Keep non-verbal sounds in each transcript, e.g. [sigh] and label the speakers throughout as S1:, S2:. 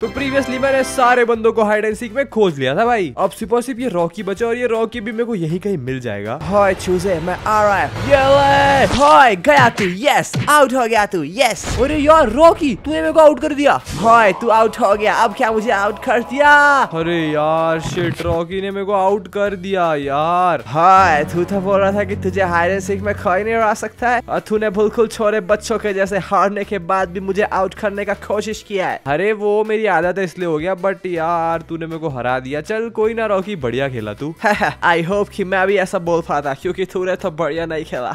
S1: तो प्रीवियसली मैंने सारे बंदों को हाइड एंड सीख में खोज लिया था भाई अब सिपो सिर्फ ये रॉकी बचा और ये रॉकी भी मेरे को यहीं कहीं मिल जाएगा हाय चूजे मैं आ रहा है ये ले हाय गया तू यस आउट हो गया तू यस अरे यार रॉकी तूने मेरे को आउट कर दिया हाय तू आउट हो गया अब क्या मुझे आउट कर दिया अरे यार शिट रॉकी ने मेरे को आउट कर दिया यार हाय तू तो बोल रहा था की तुझे हाइड एंड सीख में खोई नहीं आ सकता है और तूने बिल्कुल छोरे बच्चों के जैसे हारने के बाद भी मुझे आउट करने का कोशिश किया है अरे वो मेरी मेरी आदत है इसलिए हो गया बट यार तूने मेरे को हरा दिया चल कोई ना रॉकी बढ़िया खेला तू आई [laughs] होप कि मैं भी ऐसा बोल पाता क्योंकि तूने तो बढ़िया नहीं खेला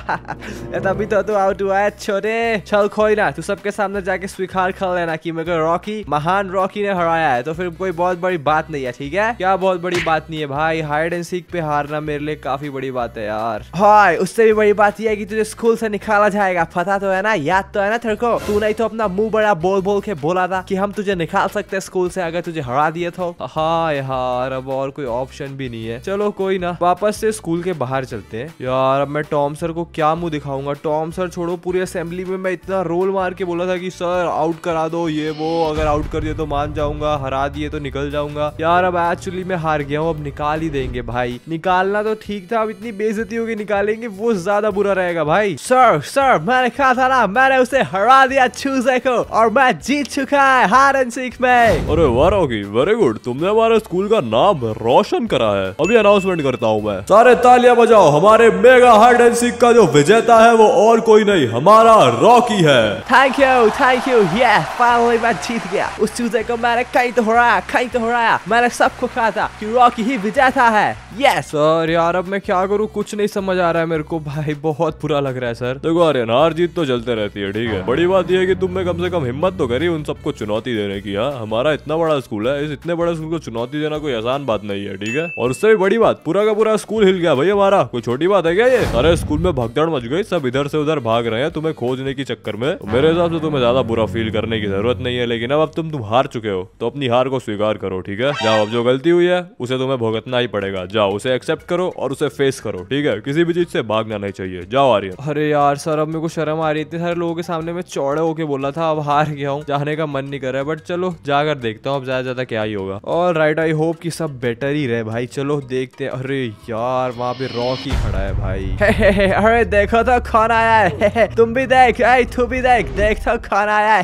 S1: तभी [laughs] तो तू आउट हुआ है छोटे चल कोई ना तू सबके सामने जाके स्वीकार कर लेना की मेरे को रॉकी महान रॉकी ने हराया है तो फिर कोई बहुत बड़ी बात नहीं है ठीक है क्या बहुत बड़ी बात नहीं है भाई हाइड एंड सीख पे हारना मेरे लिए काफी बड़ी बात है यार हाय उससे भी बड़ी बात यह है कि तुझे स्कूल से निकाला जाएगा पता तो है ना याद तो है ना तेरे को तू नहीं तो अपना मुंह बड़ा बोल बोल के बोला था कि हम तुझे निकाल सकते सकता है स्कूल से अगर तुझे हरा दिया था हाँ यार अब और कोई ऑप्शन भी नहीं है चलो कोई ना वापस से स्कूल के बाहर चलते हैं यार अब मैं टॉम सर को क्या मुंह दिखाऊंगा टॉम सर छोड़ो पूरी असेंबली में मैं इतना रोल मार के बोला था कि सर आउट करा दो ये वो अगर आउट कर दिए तो मान जाऊंगा हरा दिए तो निकल जाऊंगा यार अब एक्चुअली मैं हार गया हूँ अब निकाल ही देंगे भाई निकालना तो ठीक था अब इतनी बेजती होगी निकालेंगे वो ज्यादा बुरा रहेगा भाई सर सर मैंने कहा था ना मैंने उसे हरा दिया चूजे को और मैं जीत चुका है हार एंड सीख में है अरे वाह रॉकी वेरी गुड तुमने हमारे स्कूल का नाम रोशन करा है अभी अनाउंसमेंट करता हूँ मैं सारे तालियां बजाओ हमारे मेगा हार्ड एंड सीख का जो विजेता है वो और कोई नहीं हमारा रॉकी है थैंक यू थैंक यू ये फाइनली मैं जीत गया उस चूजे को मैंने कहीं तो हराया कहीं तो हराया मैंने सबको कहा था की रॉकी ही विजेता है यस सर यार अब मैं क्या करूँ कुछ नहीं समझ आ रहा है मेरे को भाई बहुत बुरा लग रहा है सर देखो अरे हार जीत तो चलते रहती है ठीक है बड़ी बात यह है की तुमने कम से कम हिम्मत तो करी उन सबको चुनौती देने की हाँ हमारा इतना बड़ा स्कूल है इस इतने बड़े स्कूल को चुनौती देना कोई आसान बात नहीं है ठीक है और उससे भी बड़ी बात पूरा का पूरा स्कूल हिल गया भाई हमारा कोई छोटी बात है क्या ये अरे स्कूल में भगदड़ मच गई सब इधर से उधर भाग रहे हैं तुम्हें खोजने के चक्कर में तो मेरे हिसाब से तुम्हें ज्यादा बुरा फील करने की जरूरत नहीं है लेकिन अब अब तुम तुम तो हार चुके हो तो अपनी हार को स्वीकार करो ठीक है जाओ अब जो गलती हुई है उसे तुम्हें भुगतना ही पड़ेगा जाओ उसे एक्सेप्ट करो और उसे फेस करो ठीक है किसी भी चीज से भागना नहीं चाहिए जाओ आर्यन अरे यार सर अब मेरे को शर्म आ रही थी सारे लोगों के सामने में चौड़े होके बोला था अब हार गया हूँ जाने का मन नहीं कर रहा है बट चलो जाकर देखता हूँ अब ज़्यादा ज़्यादा क्या ही होगा और राइट आई होप कि सब बेटर ही रहे भाई चलो देखते हैं अरे यार वहाँ पे रॉक ही खड़ा है भाई [laughs] अरे देखो तो खाना आया है [laughs] तुम भी देख आई तू भी देख देख तो खाना आया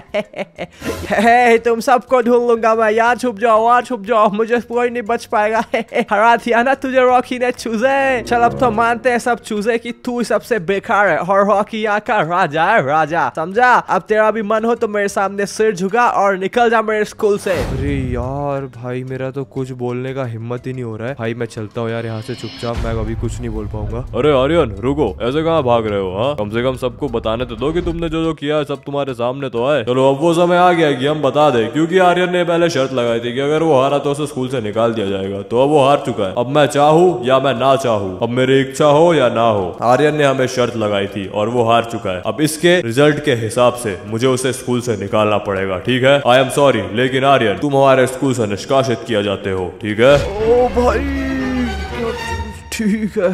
S1: है [laughs] तुम सबको ढूंढ लूंगा मैं यहाँ छुप जाओ वहाँ छुप जाओ मुझे कोई नहीं बच पाएगा हरा दिया ना तुझे रॉकी ने चूजे चल अब तो मानते हैं सब चूजे की तू सबसे बेकार है और रॉकी यहाँ का राजा है राजा समझा अब तेरा भी मन हो तो मेरे सामने सिर झुका और निकल जा मेरे स्कूल से अरे यार भाई मेरा तो कुछ बोलने का हिम्मत ही नहीं हो रहा है भाई मैं चलता हूँ यार यहाँ से चुपचाप मैं अभी कुछ नहीं बोल पाऊंगा अरे आर्यन रुको ऐसे कहाँ भाग रहे हो हाँ कम से कम सबको बताने तो दो कि तुमने जो जो किया सब तुम्हारे सामने तो आए चलो अब वो समय आ गया कि हम बता दे क्यूँकी आर्यन ने पहले शर्त लगाई थी की अगर वो हारा तो उसे स्कूल से निकाल दिया जाएगा तो अब वो हार चुका है अब मैं चाहू या मैं ना चाहू अब मेरी इच्छा हो या ना हो आर्यन ने हमें शर्त लगाई थी और वो हार चुका है अब इसके रिजल्ट के हिसाब से मुझे उसे स्कूल से निकालना पड़ेगा ठीक है आई एम सॉरी लेकिन आर्यन तुम हमारे स्कूल से निष्कासित किया जाते हो ठीक है ओ भाई ठीक है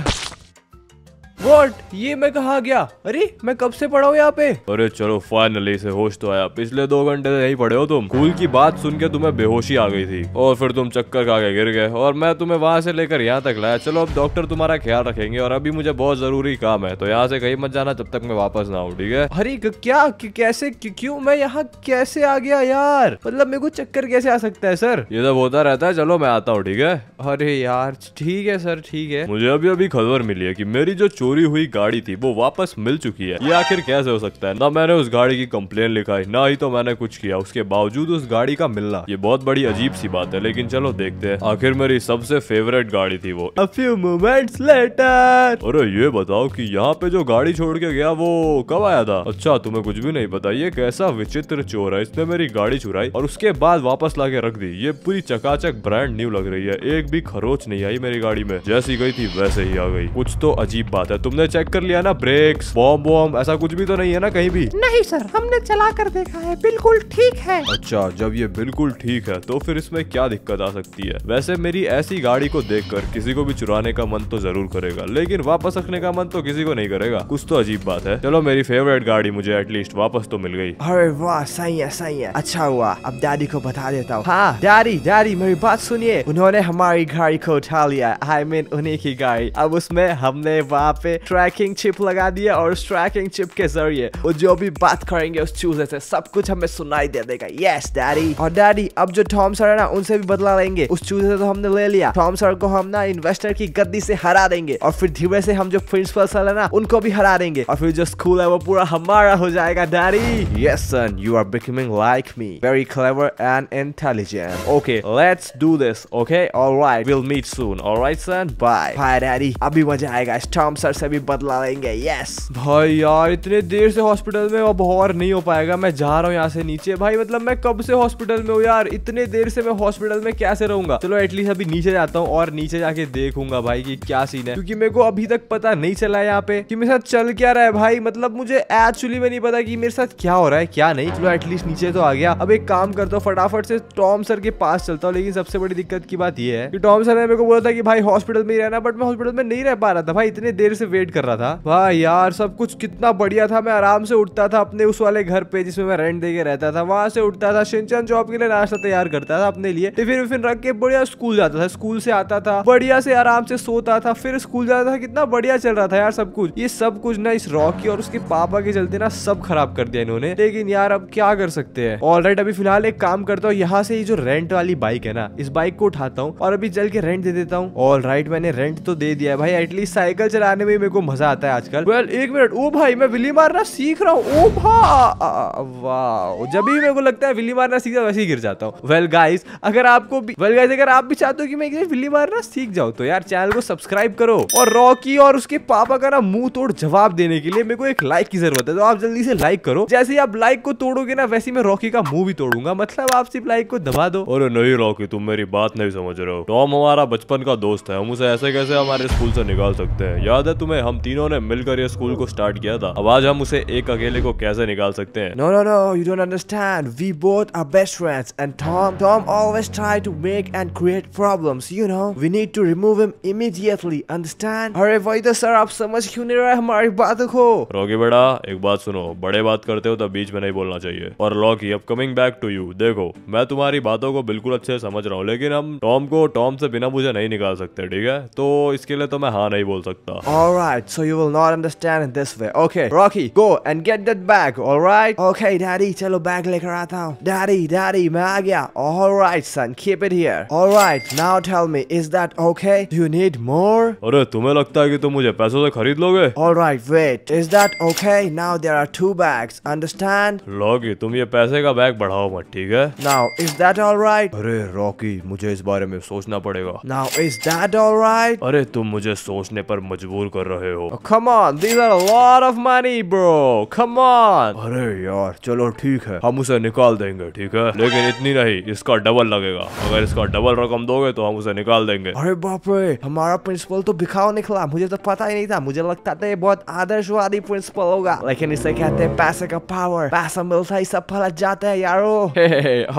S1: वॉट ये मैं कहा गया अरे मैं कब से पढ़ा यहाँ पे अरे चलो फाइनली से होश तो आया पिछले दो घंटे से यही पढ़े हो तुम स्कूल की बात सुन के तुम्हें बेहोशी आ गई थी और फिर तुम चक्कर खा के गिर गए और मैं तुम्हें वहाँ से लेकर यहाँ तक लाया चलो अब डॉक्टर तुम्हारा ख्याल रखेंगे और अभी मुझे बहुत जरूरी काम है तो यहाँ से कहीं मत जाना जब तक मैं वापस ना हूँ ठीक है अरे क्या कैसे क्यूँ मैं यहाँ कैसे आ गया यार मतलब मेरे को चक्कर कैसे आ सकता है सर ये सब होता रहता है चलो मैं आता हूँ ठीक है अरे यार ठीक है सर ठीक है मुझे अभी अभी खबर मिली है की मेरी जो चोरी चोरी हुई गाड़ी थी वो वापस मिल चुकी है ये आखिर कैसे हो सकता है ना मैंने उस गाड़ी की कंप्लेन लिखाई ना ही तो मैंने कुछ किया उसके बावजूद उस गाड़ी का मिलना ये बहुत बड़ी अजीब सी बात है लेकिन चलो देखते हैं आखिर मेरी सबसे फेवरेट गाड़ी थी वो फ्यू मोमेंट लेटर अरे ये बताओ की यहाँ पे जो गाड़ी छोड़ के गया वो कब आया था अच्छा तुम्हें कुछ भी नहीं पता ये कैसा विचित्र चोर है इसने मेरी गाड़ी चुराई और उसके बाद वापस ला के रख दी ये पूरी चकाचक ब्रांड न्यू लग रही है एक भी खरोच नहीं आई मेरी गाड़ी में जैसी गई थी वैसे ही आ गई कुछ तो अजीब बात है तुमने चेक कर लिया ना ब्रेक्स बॉम्ब वॉम्ब ऐसा कुछ भी तो नहीं है ना कहीं भी नहीं सर हमने चला कर देखा है बिल्कुल ठीक है अच्छा जब ये बिल्कुल ठीक है तो फिर इसमें क्या दिक्कत आ सकती है वैसे मेरी ऐसी गाड़ी को देख कर किसी को भी चुराने का मन तो जरूर करेगा लेकिन वापस रखने का मन तो किसी को नहीं करेगा कुछ तो अजीब बात है चलो मेरी फेवरेट गाड़ी मुझे एटलीस्ट वापस तो मिल गई अरे वाह सही है सही है अच्छा हुआ अब डैडी को बता देता हूँ हाँ डैडी डैडी मेरी बात सुनिए उन्होंने हमारी गाड़ी को उठा लिया आई I मीन mean, उन्हीं की गाड़ी अब उसमें हमने वापस पे ट्रैकिंग चिप लगा दिए और उस ट्रैकिंग चिप के जरिए वो जो भी बात करेंगे उस चूजे से सब कुछ हमें सुनाई दे देगा यस डैडी और डैडी अब जो टॉम सर है ना उनसे भी बदला लेंगे उस चूजे से तो हमने ले लिया टॉम सर को हम ना इन्वेस्टर की गद्दी से हरा देंगे और फिर धीरे से हम जो प्रिंसिपल सर है ना उनको भी हरा देंगे और फिर जो स्कूल है वो पूरा हमारा हो जाएगा daddy yes son you are becoming like me very clever and intelligent okay let's do this okay alright will meet soon alright son bye bye daddy अभी मजा आएगा टॉम सर कलर से भी बदला लेंगे यस भाई यार इतने देर से हॉस्पिटल में अब और नहीं हो पाएगा मैं जा रहा हूँ यहाँ से नीचे भाई मतलब मैं कब से हॉस्पिटल में हूँ यार इतने देर से मैं हॉस्पिटल में कैसे रहूंगा चलो एटलीस्ट अभी नीचे जाता हूँ और नीचे जाके देखूंगा भाई की क्या सीन है क्यूँकी मेरे को अभी तक पता नहीं चला यहाँ पे की मेरे साथ चल क्या रहा है भाई मतलब मुझे एक्चुअली में नहीं पता की मेरे साथ क्या हो रहा है क्या नहीं चलो एटलीस्ट नीचे तो आ गया अब एक काम करता हूँ फटाफट से टॉम सर के पास चलता हूँ लेकिन सबसे बड़ी दिक्कत की बात यह है कि टॉम सर ने मेरे को बोला था कि भाई हॉस्पिटल में ही रहना बट मैं हॉस्पिटल में नहीं रह पा रहा था भाई इतने देर से से वेट कर रहा था वाह यार सब कुछ कितना बढ़िया था मैं आराम से उठता था अपने उस वाले घर पे जिसमें मैं रेंट देके रहता था वहां से उठता था शिनचन जॉब के लिए नाश्ता तैयार करता था अपने लिए टिफिन विफिन रख के बढ़िया स्कूल जाता था स्कूल से आता था बढ़िया से आराम से सोता था फिर स्कूल जाता था कितना बढ़िया चल रहा था यार सब कुछ ये सब कुछ ना इस रॉकी और उसके पापा के चलते ना सब खराब कर दिया इन्होंने लेकिन यार अब क्या कर सकते हैं ऑल राइट अभी फिलहाल एक काम करता हूँ यहाँ से ये जो रेंट वाली बाइक है ना इस बाइक को उठाता हूँ और अभी चल के रेंट दे देता हूँ ऑल राइट मैंने रेंट तो दे दिया भाई एटलीस्ट साइकिल चलाने में में मेरे को मजा आता है आजकल वेल एक मिनट ओ भाई मैं विली मारना सीख रहा हूँ ओ भा जब भी मेरे को लगता है विली मारना सीख वैसे ही गिर जाता हूँ वेल गाइस अगर आपको वेल well, गाइस अगर आप भी चाहते हो कि मैं विली मारना सीख जाऊँ तो यार चैनल को सब्सक्राइब करो और रॉकी और उसके पापा का ना मुंह तोड़ जवाब देने के लिए मेरे को एक लाइक की जरूरत है तो आप जल्दी से लाइक करो जैसे ही आप लाइक को तोड़ोगे ना वैसे मैं रॉकी का मुंह भी तोड़ूंगा मतलब आप सिर्फ लाइक को दबा दो अरे नहीं रॉकी तुम मेरी बात नहीं समझ रहे हो टॉम तो हमारा बचपन का दोस्त है हम उसे ऐसे कैसे हमारे स्कूल से निकाल सकते हैं याद है फालतू में हम तीनों ने मिलकर ये स्कूल को स्टार्ट किया था अब आज हम उसे एक अकेले को कैसे निकाल सकते हैं no no no you don't understand we both are best friends and Tom Tom always try to make and create problems you know we need to remove him immediately understand अरे वही तो सर आप समझ क्यों नहीं रहे हमारी बात को रोगी बेटा एक बात सुनो बड़े बात करते हो तो बीच में नहीं बोलना चाहिए और लॉकी अब कमिंग बैक टू यू देखो मैं तुम्हारी बातों को बिल्कुल अच्छे से समझ रहा हूँ लेकिन हम टॉम को टॉम से बिना मुझे नहीं निकाल सकते ठीक है तो इसके लिए तो मैं हाँ नहीं बोल सकता Alright, so you will not understand it this way. Okay, Rocky, go and get that bag, alright? Okay, daddy, chalo bag lekar aata hu. Daddy, daddy, main aa gaya. Alright, son, keep it here. Alright, now tell me, is that okay? Do you need more? अरे तुम्हें लगता है कि तुम मुझे पैसों से खरीद लोगे? Alright, wait. Is that okay? Now there are two bags. Understand? लॉगी, तुम ये पैसे का bag बढ़ाओ मत, ठीक है? Now, is that alright? अरे Rocky, मुझे इस बारे में सोचना पड़ेगा. Now, is that alright? अरे तुम मुझे सोचने पर मजबूर कर कर रहे हो come on these are lot of money bro come on अरे यार चलो ठीक है हम उसे निकाल देंगे ठीक है लेकिन इतनी नहीं इसका डबल लगेगा अगर इसका डबल रकम दोगे तो हम उसे निकाल देंगे अरे बाप रे हमारा प्रिंसिपल तो बिखाओ निकला मुझे तो पता ही नहीं था मुझे लगता था ये बहुत आदर्शवादी प्रिंसिपल होगा लेकिन इसे कहते हैं पैसे का पावर पैसा मिलता ही सब फल जाते हैं यारो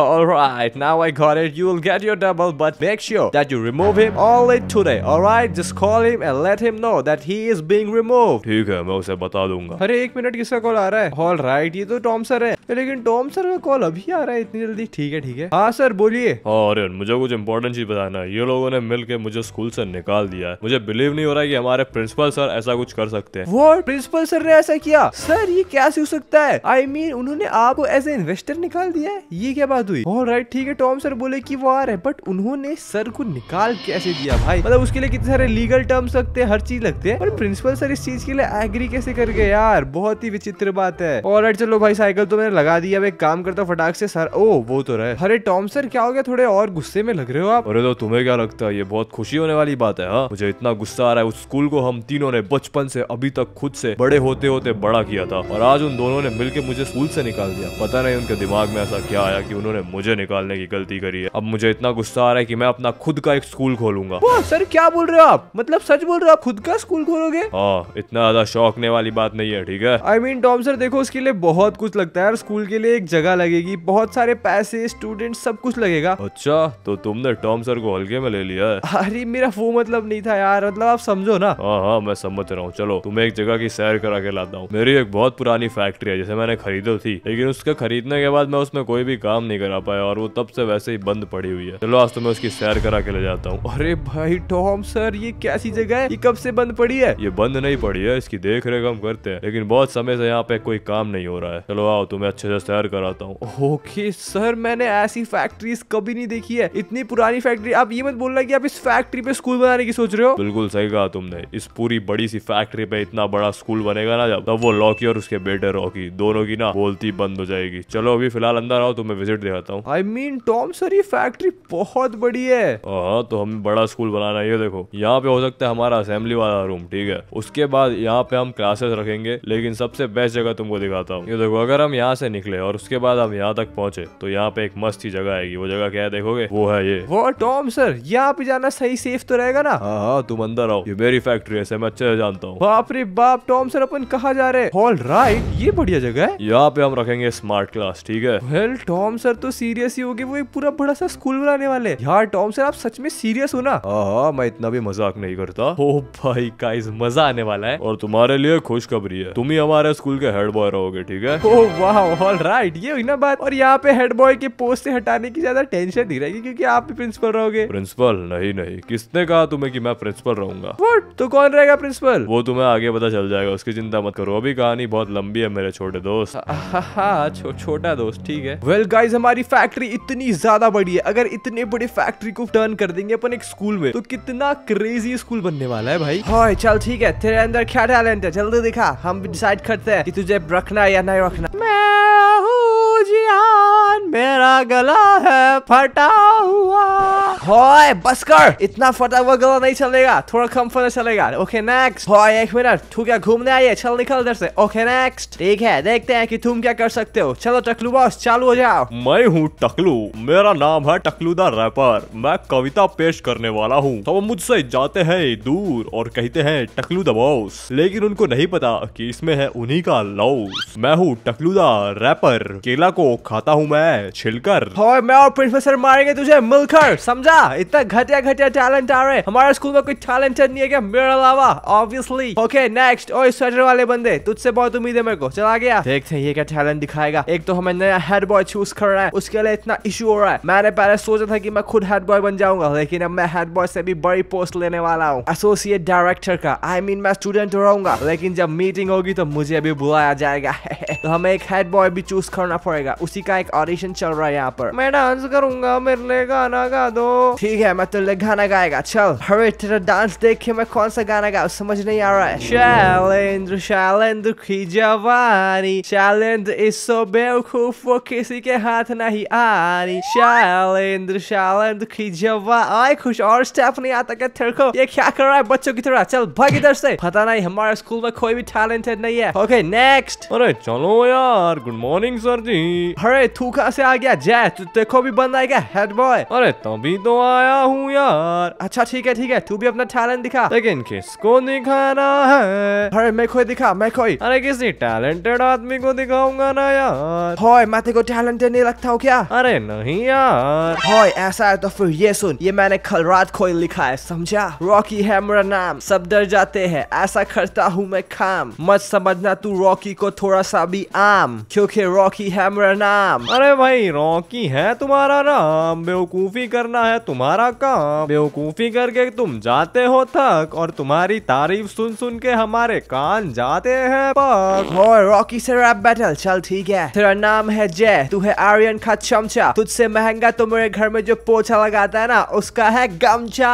S1: Alright, now I got it. You will get your double, but make sure that you remove him only today. Right just call him and let him know that he he is being removed ठीक है मैं उसे बता दूंगा अरे एक minute किसका call आ रहा है ऑल राइट ये तो टॉम सर है लेकिन टॉम सर का कॉल अभी आ रहा है इतनी जल्दी ठीक है ठीक है हाँ सर बोलिए और हाँ, अरे मुझे कुछ इम्पोर्टेंट चीज बताना है ये लोगों ने मिल के मुझे स्कूल से निकाल दिया है मुझे बिलीव नहीं हो रहा है कि हमारे प्रिंसिपल सर ऐसा कुछ कर सकते हैं वो प्रिंसिपल सर ने ऐसा किया सर ये कैसे हो सकता है आई I मीन mean, उन्होंने आपको एज ए इन्वेस्टर निकाल दिया है ये क्या बात हुई और राइट ठीक है टॉम सर बोले की वो आ रहे बट उन्होंने सर को निकाल कैसे दिया भाई मतलब उसके लिए कितने सारे लीगल टर्म्स लगते हैं हर चीज लगते चाहिए और प्रिंसिपल सर इस चीज के लिए एग्री कैसे कर गए यार बहुत ही विचित्र बात है और चलो भाई साइकिल तो मैंने लगा दी अब एक काम करता हूँ फटाक से सर ओ वो तो रहे अरे टॉम सर क्या हो गया थोड़े और गुस्से में लग रहे हो आप अरे तो तुम्हें क्या लगता है ये बहुत खुशी होने वाली बात है हा? मुझे इतना गुस्सा आ रहा है उस स्कूल को हम तीनों ने बचपन से अभी तक खुद से बड़े होते होते बड़ा किया था और आज उन दोनों ने मिलकर मुझे स्कूल से निकाल दिया पता नहीं उनके दिमाग में ऐसा क्या आया की उन्होंने मुझे निकालने की गलती करी है अब मुझे इतना गुस्सा आ रहा है की मैं अपना खुद का एक स्कूल खोलूंगा सर क्या बोल रहे हो आप मतलब सच बोल रहे हो आप खुद का स्कूल खोलोगे हाँ इतना ज्यादा शौकने वाली बात नहीं है ठीक है आई मीन टॉम सर देखो उसके लिए बहुत कुछ लगता है और स्कूल के लिए एक जगह लगेगी बहुत सारे पैसे स्टूडेंट सब कुछ लगेगा अच्छा तो तुमने टॉम सर को हल्के में ले लिया है अरे मेरा वो मतलब नहीं था यार मतलब आप समझो ना हाँ हाँ मैं समझ रहा हूँ चलो तुम्हें एक जगह की सैर करा के लाता हूँ मेरी एक बहुत पुरानी फैक्ट्री है जैसे मैंने खरीदो थी लेकिन उसके खरीदने के बाद मैं उसमें कोई भी काम नहीं करा पाया और वो तब से वैसे ही बंद पड़ी हुई है चलो आज तो मैं उसकी सैर करा के ले जाता हूँ अरे भाई टॉम सर ये कैसी जगह है ये कब से बंद पड़ी पड़ी है ये बंद नहीं पड़ी है इसकी देख रेख हम करते हैं लेकिन बहुत समय से यहाँ पे कोई काम नहीं हो रहा है चलो आओ तुम्हें अच्छे से सैर कराता हूँ ओके सर मैंने ऐसी फैक्ट्रीज कभी नहीं देखी है इतनी पुरानी फैक्ट्री आप ये मत बोलना की आप इस फैक्ट्री पे स्कूल बनाने की सोच रहे हो बिल्कुल सही कहा तुमने इस पूरी बड़ी सी फैक्ट्री पे इतना बड़ा स्कूल बनेगा ना जब तब वो लॉकी और उसके बेटे रॉकी दोनों की ना बोलती बंद हो जाएगी चलो अभी फिलहाल अंदर आओ तुम्हें विजिट दिखाता हूँ आई मीन टॉम सर ये फैक्ट्री बहुत बड़ी है हाँ, तो हमें बड़ा स्कूल बनाना ये देखो यहाँ पे हो सकता है हमारा असेंबली वाला रूम ठीक है उसके बाद यहाँ पे हम क्लासेस रखेंगे लेकिन सबसे बेस्ट जगह तुमको दिखाता हूँ ये देखो अगर हम यहाँ से निकले और उसके बाद हम यहाँ तक पहुंचे तो यहाँ पे एक मस्त ही जगह आएगी वो जगह क्या है देखोगे वो है ये वो टॉम सर यहाँ पे जाना सही सेफ तो रहेगा ना हाँ हाँ तुम अंदर आओ ये मेरी फैक्ट्री है मैं अच्छे से जानता हूँ बाप रे बाप टॉम सर अपन कहा जा रहे ऑल राइट ये बढ़िया जगह है यहाँ पे हम रखेंगे स्मार्ट क्लास ठीक है वेल टॉम सर तो सीरियस ही होगी वो एक पूरा बड़ा सा स्कूल बनाने वाले यार टॉम सर आप सच में सीरियस हो ना हाँ, हाँ मैं इतना भी मजाक नहीं करता ओ भाई का गाइस मजा आने वाला है और तुम्हारे लिए खुशखबरी है तुम ही हमारे स्कूल के हेड बॉय रहोगे ठीक है [laughs] ओ वाह ऑल राइट ये हुई ना बात और यहाँ पे हेड बॉय के पोस्ट से हटाने की ज्यादा टेंशन नहीं रहेगी क्योंकि आप भी प्रिंसिपल रहोगे प्रिंसिपल नहीं नहीं किसने कहा तुम्हें कि मैं प्रिंसिपल रहूंगा वट तो कौन रहेगा प्रिंसिपल वो तुम्हें आगे पता चल जाएगा उसकी चिंता मत करो अभी कहानी बहुत लंबी है मेरे छोटे दोस्त [laughs] छो, छोटा दोस्त ठीक है वेल गाइज हमारी फैक्ट्री इतनी ज्यादा बड़ी है अगर इतने बड़े फैक्ट्री को टर्न कर देंगे अपन एक स्कूल में तो कितना क्रेजी स्कूल बनने वाला है भाई हाँ चल ठीक है तेरे अंदर क्या टैलेंट है जल्दी दिखा हम डिसाइड करते हैं कि तुझे रखना या नहीं रखना मैं हूँ जी हाँ जान मेरा गला है फटा हुआ बस कर इतना फटा हुआ गला नहीं चलेगा थोड़ा कम फटा चलेगा ओके नेक्स्ट होय एक मिनट तू क्या घूमने आई है चल निकल इधर से ओके नेक्स्ट ठीक है देखते हैं कि तुम क्या कर सकते हो चलो टकलू बॉस चालू हो जाओ मैं हूँ टकलू मेरा नाम है टकलू द रैपर मैं कविता पेश करने वाला हूँ तो वो मुझसे जाते हैं दूर और कहते हैं टकलू द बॉस लेकिन उनको नहीं पता की इसमें है उन्ही का लव मैं हूँ टकलू द रैपर केला को खाता हूँ मैं है छिलकर और मैं और प्रिंसिपल मारेंगे तुझे मिलकर समझा इतना घटिया घटिया टैलेंट आ रहे हमारे स्कूल में कोई टैलेंटेड नहीं है क्या मेरे अलावा ऑब्वियसली ओके नेक्स्ट और स्वेटर वाले बंदे तुझसे बहुत उम्मीद है मेरे को चला गया देखते हैं ये क्या टैलेंट दिखाएगा एक तो हमें नया हेड बॉय चूज कर रहा है उसके लिए इतना इशू हो रहा है मैंने पहले सोचा था की मैं खुद हेड बॉय बन जाऊंगा लेकिन अब मैं हेड बॉय से भी बड़ी पोस्ट लेने वाला हूँ एसोसिएट डायरेक्टर का आई मीन मैं स्टूडेंट रहूंगा लेकिन जब मीटिंग होगी तो मुझे भी बुलाया जाएगा [laughs] तो हमें एक हेड बॉय भी चूज करना पड़ेगा उसी का एक और कॉम्पिटिशन चल रहा है यहाँ पर मैं डांस करूंगा मेरे लिए गाना गा दो ठीक है मैं तेरे लिए गाना गाएगा चल हरे तेरा डांस देख के मैं कौन सा गाना गाऊ समझ नहीं आ रहा है शैलेंद्र शैलेंद्र की जवानी शैलेंद्र इस सो बेवकूफ वो किसी के हाथ नहीं आ रही शैलेंद्र शैलेंद्र की जवान आए खुश और स्टेप नहीं आता क्या तेरे को ये क्या कर रहा है बच्चों की तरह चल भाग इधर से पता नहीं हमारे स्कूल में कोई भी टैलेंटेड नहीं है ओके नेक्स्ट अरे चलो यार गुड मॉर्निंग सर जी अरे थूका कहा से आ गया जय तू देखो भी बंद आएगा हेड बॉय अरे तभी तो, तो आया हूँ यार अच्छा ठीक है ठीक है तू भी अपना टैलेंट दिखा लेकिन किसको दिखाना है अरे मैं कोई दिखा मैं कोई अरे किसी टैलेंटेड आदमी को दिखाऊंगा ना यार होय मैं तेरे को टैलेंटेड नहीं लगता हूँ क्या अरे नहीं यार होय ऐसा है तो फिर ये सुन ये मैंने कल रात को लिखा है समझा रॉकी है मेरा नाम सब डर जाते हैं ऐसा करता हूँ मैं काम मत समझना तू रॉकी को थोड़ा सा भी आम क्योंकि रॉकी है मेरा नाम अरे भाई रॉकी है तुम्हारा नाम बेवकूफी करना है तुम्हारा काम बेवकूफी करके तुम जाते हो थक और तुम्हारी तारीफ सुन सुन के हमारे कान जाते हैं पक और रॉकी से रैप बैटल चल ठीक है तेरा नाम है जय तू है आर्यन का चमचा तुझसे महंगा तो मेरे घर में जो पोछा लगाता है ना उसका है गमचा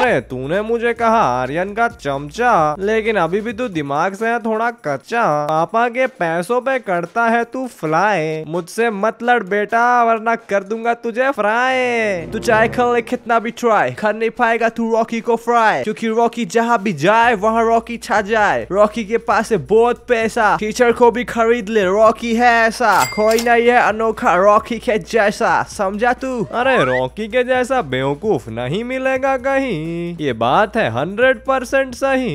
S1: अरे तूने मुझे कहा आर्यन का चमचा लेकिन अभी भी तू दिमाग से है थोड़ा कच्चा पापा के पैसों पे करता है तू फ्लाई मुझसे मत लड़ बेटा वरना कर दूंगा तुझे फ्राई तू चाहे कर ले कितना भी ट्राई कर नहीं पाएगा तू रॉकी को फ्राई क्योंकि रॉकी जहाँ भी जाए वहाँ रॉकी छा जाए रॉकी के पास है बहुत पैसा टीचर को भी खरीद ले रॉकी है ऐसा कोई नहीं है अनोखा रॉकी के जैसा समझा तू अरे रॉकी के जैसा बेवकूफ नहीं मिलेगा कहीं ये बात है हंड्रेड परसेंट सही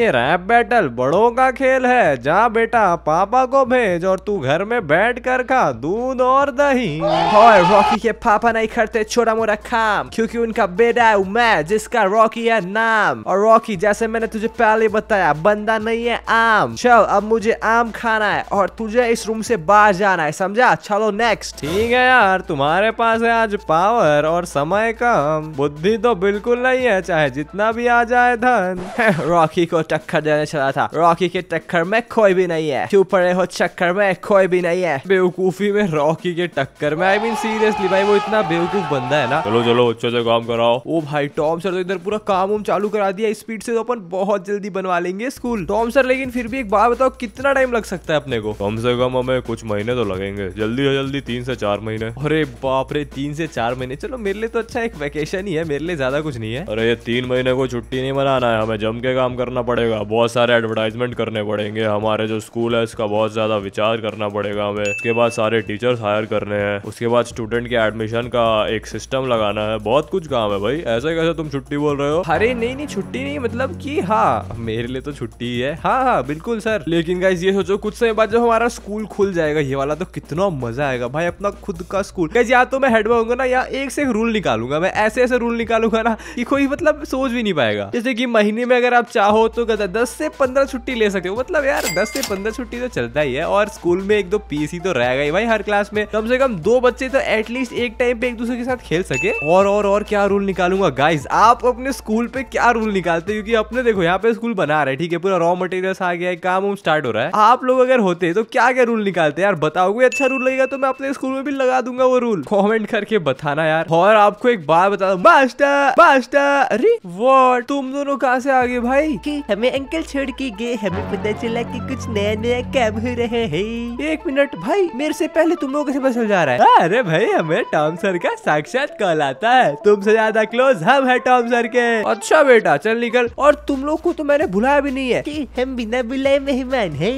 S1: ये रैप बैटल बड़ों का खेल है जा बेटा पापा को भेज और तू घर में बैठ कर खा दूध इंदौर दही और रॉकी के पापा नहीं करते छोटा मोटा काम क्योंकि उनका बेटा है मैं जिसका रॉकी है नाम और रॉकी जैसे मैंने तुझे पहले बताया बंदा नहीं है आम चल अब मुझे आम खाना है और तुझे इस रूम से बाहर जाना है समझा चलो नेक्स्ट ठीक है यार तुम्हारे पास है आज पावर और समय कम बुद्धि तो बिल्कुल नहीं है चाहे जितना भी आ जाए धन रॉकी को टक्कर देने चला था रॉकी के टक्कर में कोई भी नहीं है क्यों पड़े हो चक्कर में कोई भी नहीं है बेवकूफी में रॉकी रॉकी के टक्कर में आई मीन सीरियसली भाई वो इतना बेवकूफ बंदा है ना चलो चलो अच्छे से काम कराओ ओ भाई टॉम सर तो इधर पूरा काम उम चालू करा दिया स्पीड से तो अपन बहुत जल्दी बनवा लेंगे स्कूल टॉम सर लेकिन फिर भी एक बार बताओ कितना टाइम लग सकता है अपने को कम से कम हमें कुछ महीने तो लगेंगे जल्दी से जल्दी तीन से चार महीने अरे बाप रे तीन से चार महीने चलो मेरे लिए तो अच्छा एक वेकेशन ही है मेरे लिए ज्यादा कुछ नहीं है अरे ये तीन महीने को छुट्टी नहीं मनाना है हमें जम के काम करना पड़ेगा बहुत सारे एडवर्टाइजमेंट करने पड़ेंगे हमारे जो स्कूल है इसका बहुत ज्यादा विचार करना पड़ेगा हमें उसके बाद सारे टीचर्स हायर करने हैं उसके बाद स्टूडेंट के एडमिशन का एक सिस्टम लगाना है बहुत कुछ काम है भाई ऐसे कैसे तुम छुट्टी बोल रहे हो अरे नहीं नहीं छुट्टी नहीं मतलब की हाँ मेरे लिए तो छुट्टी है हाँ हाँ बिल्कुल सर लेकिन गाइज ये सोचो कुछ समय बाद जब हमारा स्कूल खुल जाएगा ये वाला तो कितना मजा आएगा भाई अपना खुद का स्कूल गाइज या तो मैं हेड में होऊंगा ना या एक से एक रूल निकालूंगा मैं ऐसे ऐसे रूल निकालूंगा ना कि कोई मतलब सोच भी नहीं पाएगा जैसे कि महीने में अगर आप चाहो तो दस से पंद्रह छुट्टी ले सकते हो मतलब यार दस से पंद्रह छुट्टी तो चलता ही है और स्कूल में एक दो पीस ही तो रहेगा ही भाई हर क्लास में कम से कम दो बच्चे तो एटलीस्ट एक टाइम पे एक दूसरे के साथ खेल सके और और और क्या रूल निकालूंगा गाइज आप अपने स्कूल पे क्या रूल निकालते क्योंकि अपने देखो यहाँ पे स्कूल बना रहे ठीक है पूरा रॉ मटेरियल आ गया है काम स्टार्ट हो रहा है आप लोग अगर होते तो क्या क्या रूल निकालते यार बताओगे अच्छा रूल लगेगा तो मैं अपने स्कूल में भी लगा दूंगा वो रूल कॉमेंट करके बताना यार और आपको एक बार बता दो मास्टर मास्टर अरे वो तुम दोनों कहाँ से आगे भाई भाई हमें अंकल छोड़ के गए हमें पता चला कि कुछ नया नया काम हो रहे है एक मिनट भाई मेरे से पहले तुम लोगों कैसे पता चल जा रहा है अरे भाई हमें टॉम सर का साक्षात कॉल आता है तुमसे ज्यादा क्लोज हम है टॉम सर के अच्छा बेटा चल निकल और तुम लोग को तो मैंने बुलाया भी नहीं है कि हम बिना बुलाए मेहमान है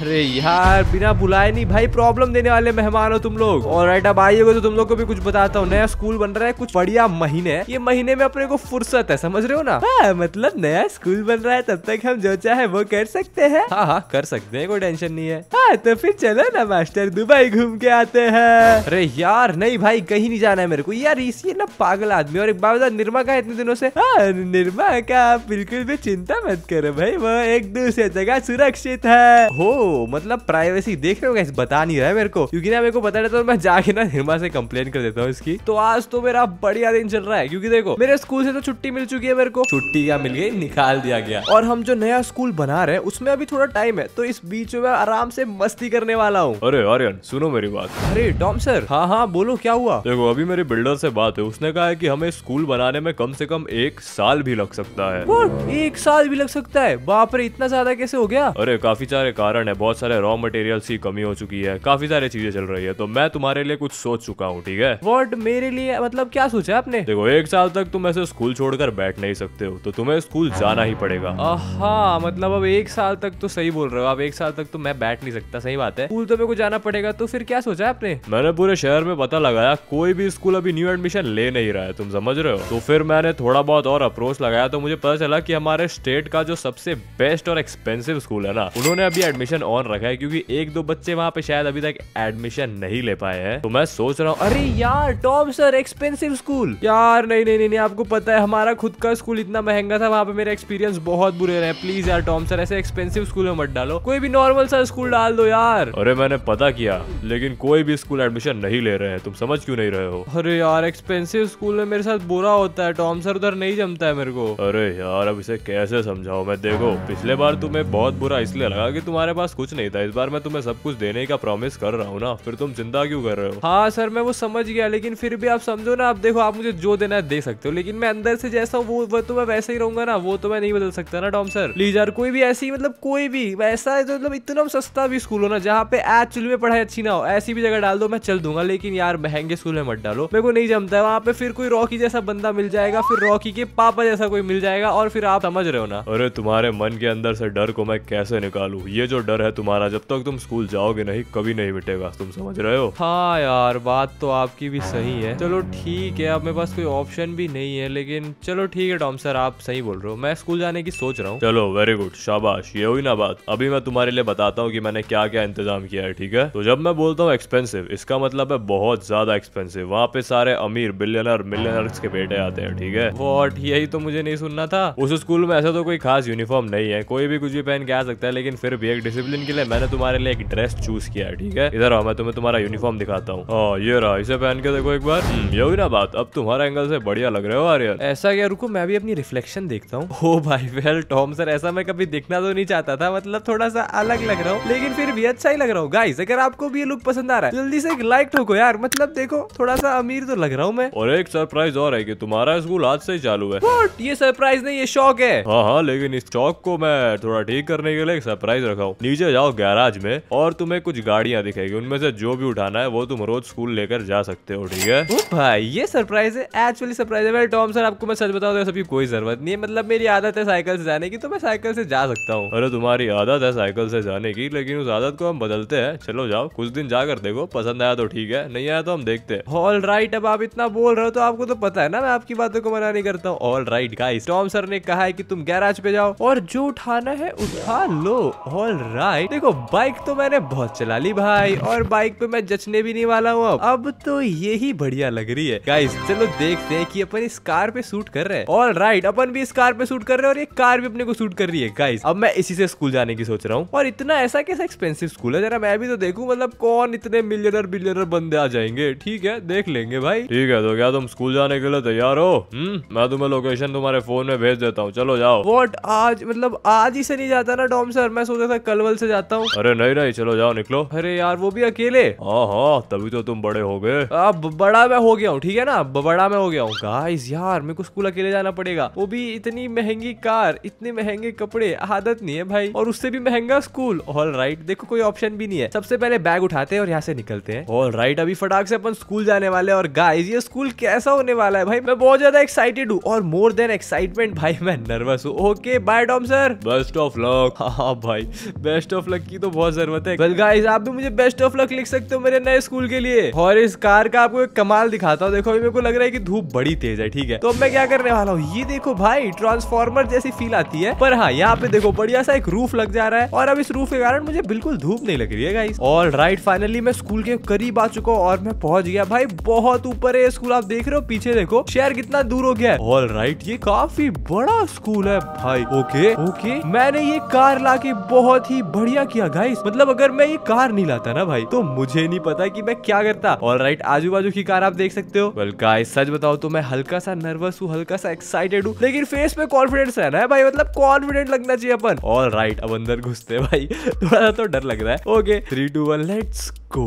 S1: अरे यार बिना बुलाए नहीं भाई प्रॉब्लम देने वाले मेहमान हो तुम लोग और राइट अब आइए तो तुम लोग को भी कुछ बताता हूँ नया स्कूल बन रहा है कुछ बढ़िया महीने ये महीने में अपने को फुर्सत है समझ रहे हो ना हाँ, मतलब नया स्कूल बन रहा है तब तक हम जो चाहे वो कर सकते हैं हाँ हाँ कर सकते हैं कोई टेंशन नहीं है हाँ तो फिर चलो ना मास्टर दुबई घूम के आते हैं अरे यार नहीं भाई कहीं नहीं जाना है मेरे को यार इसी ना पागल आदमी और एक बात बता निर्मा का इतने दिनों से हाँ निर्मा का बिल्कुल भी चिंता मत करो भाई वो एक दूसरे जगह सुरक्षित है हो मतलब प्राइवेसी देख रहे हो गैस बता नहीं रहा है मेरे को क्योंकि ना मेरे को बता रहता तो मैं जाके ना निर्मा से कंप्लेन कर देता हूँ इसकी तो आज तो मेरा बढ़िया दिन चल रहा है क्योंकि देखो मेरे स्कूल से तो छुट्टी मिल चुकी है मेरे को छुट्टी क्या मिल गई निकाल दिया गया और हम जो नया स्कूल बना रहे हैं उसमें अभी थोड़ा टाइम है तो इस बीच में आराम से मस्ती कर करने वाला हूँ अरे आर्यन सुनो मेरी बात अरे टॉम सर हाँ हाँ बोलो क्या हुआ देखो अभी मेरे बिल्डर से बात है उसने कहा है कि हमें स्कूल बनाने में कम से कम एक साल भी लग सकता है एक साल भी लग सकता है बाप रे इतना ज्यादा कैसे हो गया अरे काफी सारे कारण है बहुत सारे रॉ मटेरियल की कमी हो चुकी है काफी सारी चीजें चल रही है तो मैं तुम्हारे लिए कुछ सोच चुका हूँ ठीक है वर्ड मेरे लिए मतलब क्या सोचा आपने देखो एक साल तक तुम ऐसे स्कूल छोड़कर बैठ नहीं सकते हो तो तुम्हें स्कूल जाना ही पड़ेगा हाँ मतलब अब एक साल तक तो सही बोल रहे हो अब एक साल तक तो मैं बैठ नहीं सकता सही बात बात है स्कूल तो मेरे को जाना पड़ेगा तो फिर क्या सोचा आपने मैंने पूरे शहर में पता लगाया कोई भी स्कूल अभी न्यू एडमिशन ले नहीं रहा है तुम समझ रहे हो तो फिर मैंने थोड़ा बहुत और अप्रोच लगाया तो मुझे पता चला की हमारे स्टेट का जो सबसे बेस्ट और एक्सपेंसिव स्कूल है ना उन्होंने अभी एडमिशन ऑन रखा है क्यूँकी एक दो बच्चे वहाँ पे शायद अभी तक एडमिशन नहीं ले पाए हैं तो मैं सोच रहा हूँ अरे यार टॉप सर एक्सपेंसिव स्कूल यार नहीं नहीं नहीं आपको पता है हमारा खुद का स्कूल इतना महंगा था वहाँ पे मेरे एक्सपीरियंस बहुत बुरे रहे प्लीज यार टॉम सर ऐसे एक्सपेंसिव स्कूल में मत डालो कोई भी नॉर्मल सा स्कूल डाल दो यार यार अरे मैंने पता किया लेकिन कोई भी स्कूल एडमिशन नहीं ले रहे हैं तुम समझ क्यों नहीं रहे हो अरे यार एक्सपेंसिव स्कूल में मेरे साथ बुरा होता है टॉम सर उधर नहीं जमता है मेरे को अरे यार अब इसे कैसे समझाओ मैं देखो पिछले बार तुम्हें बहुत बुरा इसलिए लगा की तुम्हारे पास कुछ नहीं था इस बार मैं तुम्हें सब कुछ देने का प्रोमिस कर रहा हूँ ना फिर तुम चिंता क्यों कर रहे हो हाँ सर मैं वो समझ गया लेकिन फिर भी आप समझो ना आप देखो आप मुझे जो देना है दे सकते हो लेकिन मैं अंदर से जैसा वो, वो तो मैं वैसे ही रहूंगा ना वो तो मैं नहीं बदल सकता ना टॉम सर लीजर कोई भी ऐसी मतलब कोई भी वैसा है जो मतलब इतना सस्ता भी स्कूल हो ना यहाँ पे एक्चुअली में पढ़ाई अच्छी ना हो ऐसी भी जगह डाल दो मैं चल दूंगा लेकिन यार महंगे स्कूल में मत डालो मेरे को नहीं जमता है वहाँ पे फिर कोई रॉकी जैसा बंदा मिल जाएगा फिर रॉकी के पापा जैसा कोई मिल जाएगा और फिर आप समझ रहे हो ना अरे तुम्हारे मन के अंदर से डर को मैं कैसे निकालू ये जो डर है तुम्हारा जब तक तुम स्कूल जाओगे नहीं कभी नहीं मिटेगा तुम समझ रहे हो हाँ यार बात तो आपकी भी सही है चलो ठीक है अब मेरे पास कोई ऑप्शन भी नहीं है लेकिन चलो ठीक है डॉम सर आप सही बोल रहे हो मैं स्कूल जाने की सोच रहा हूँ चलो वेरी गुड शाबाश ये हुई ना बात अभी मैं तुम्हारे लिए बताता हूँ की मैंने क्या क्या इंतजार इंतजाम किया है ठीक है तो जब मैं बोलता हूँ एक्सपेंसिव इसका मतलब है बहुत ज्यादा एक्सपेंसिव वहाँ पे सारे अमीर बिलियनर मिलियनर के बेटे आते हैं ठीक है वॉट यही तो मुझे नहीं सुनना था उस स्कूल में ऐसा तो कोई खास यूनिफॉर्म नहीं है कोई भी कुछ भी पहन के आ सकता है लेकिन फिर भी एक डिसिप्लिन के लिए मैंने तुम्हारे लिए एक ड्रेस चूज किया है ठीक है इधर आओ मैं तुम्हें तुम्हारा यूनिफॉर्म दिखाता हूँ ये रहा इसे पहन के देखो एक बार हम्म, ये ना बात अब तुम्हारा एंगल से बढ़िया लग रहे हो यार ऐसा क्या रुको मैं भी अपनी रिफ्लेक्शन देखता हूँ हो भाई वेल टॉम सर ऐसा मैं कभी दिखना तो नहीं चाहता था मतलब थोड़ा सा अलग लग रहा हूँ लेकिन फिर भी अच्छा ही लग रहा हूँ गाइस अगर आपको भी ये लुक पसंद आ रहा है जल्दी से एक लाइक ठोको यार मतलब देखो थोड़ा सा अमीर तो लग रहा हूँ मैं और एक सरप्राइज और है की तुम्हारा स्कूल आज से चालू है What? ये सरप्राइज नहीं ये शौक है हाँ हाँ लेकिन इस चौक को मैं थोड़ा ठीक करने के लिए सरप्राइज रखा हूँ नीचे जाओ गैराज में और तुम्हें कुछ गाड़ियाँ दिखेगी उनमें से जो भी उठाना है वो तुम रोज स्कूल लेकर जा सकते हो ठीक है भाई ये सरप्राइज है एक्चुअली सरप्राइज है टॉम सर आपको मैं सच बताऊँ तो सभी कोई जरूरत नहीं है मतलब मेरी आदत है साइकिल से जाने की तो मैं साइकिल से जा सकता हूँ अरे तुम्हारी आदत है साइकिल से जाने की लेकिन उस आदत को हम बदलते हैं चलो जाओ कुछ दिन जाकर देखो पसंद आया तो ठीक है नहीं आया तो हम देखते हैं ऑल राइट अब आप इतना बोल रहे हो तो आपको तो पता है ना मैं आपकी बातों को मना नहीं करता हूँ all right guys Tom sir ने कहा है कि तुम गैराज पे जाओ और जो उठाना है उठा लो ऑल राइट देखो बाइक तो मैंने बहुत चला ली भाई और बाइक पे मैं जचने भी नहीं वाला हूँ अब तो ये ही बढ़िया लग रही है गाइस चलो देखते है कि अपन इस कार पे सूट कर रहे हैं ऑल राइट अपन भी इस कार पे सूट कर रहे हैं और ये कार भी अपने को सूट कर रही है गाइस अब मैं इसी से स्कूल जाने की सोच रहा हूँ और इतना ऐसा कैसा एक्सपेंसिव स्कूल बोला जरा मैं भी तो देखूं मतलब कौन इतने मिलियनर बिलियनर बंदे आ जाएंगे ठीक है देख लेंगे भाई ठीक है तो क्या तुम स्कूल जाने के लिए तैयार हो हम्म मैं तुम्हें लोकेशन तुम्हारे फोन में भेज देता हूँ चलो जाओ वॉट आज मतलब आज ही से नहीं जाता ना डॉम सर मैं सोचा था कलवल से जाता हूँ अरे नहीं नहीं चलो जाओ निकलो अरे यार वो भी अकेले हाँ हाँ तभी तो तुम बड़े हो गए अब बड़ा मैं हो गया हूँ ठीक है ना बड़ा मैं हो गया हूँ गाइस यार मेरे को स्कूल अकेले जाना पड़ेगा वो भी इतनी महंगी कार इतने महंगे कपड़े आदत नहीं है भाई और उससे भी महंगा स्कूल ऑल राइट देखो कोई ऑप्शन भी नहीं है सबसे पहले बैग उठाते हैं और यहाँ से निकलते हैं ऑल राइट अभी फटाक से अपन स्कूल जाने वाले और गाइज ये स्कूल कैसा होने वाला है भाई मैं बहुत ज्यादा एक्साइटेड हूँ और मोर देन एक्साइटमेंट भाई मैं नर्वस हूँ okay bye Tom sir best of luck हाँ भाई बेस्ट ऑफ लक की तो बहुत जरूरत है गाइज आप भी मुझे बेस्ट ऑफ लक लिख सकते हो मेरे नए स्कूल के लिए और इस कार का आपको एक कमाल दिखाता हूँ देखो अभी मेरे को लग रहा है की धूप बड़ी तेज है ठीक है तो मैं क्या करने वाला हूँ ये देखो भाई ट्रांसफॉर्मर जैसी फील आती है पर हाँ यहाँ पे देखो बढ़िया सा एक रूफ लग जा रहा है और अब इस रूफ के कारण मुझे बिल्कुल धूप नहीं लग रही है गाइस ऑल राइट फाइनली मैं स्कूल के करीब आ चुका हूँ और मैं पहुंच गया भाई बहुत ऊपर है स्कूल आप देख रहे हो पीछे देखो शहर कितना दूर हो गया ऑल राइट ये काफी बड़ा स्कूल है भाई ओके ओके मैंने ये कार ला के बहुत ही बढ़िया किया गाइस मतलब अगर मैं ये कार नहीं लाता ना भाई तो मुझे नहीं पता की मैं क्या करता ऑल राइट आजू बाजू की कार आप देख सकते हो वेल गाइस सच बताओ तो मैं हल्का सा नर्वस हूँ हल्का सा एक्साइटेड हूँ लेकिन फेस पे कॉन्फिडेंस रहना है भाई मतलब कॉन्फिडेंट लगना चाहिए अपन ऑल राइट अब अंदर घुसते भाई [laughs] थोड़ा सा तो डर लग रहा है है okay three two one let's go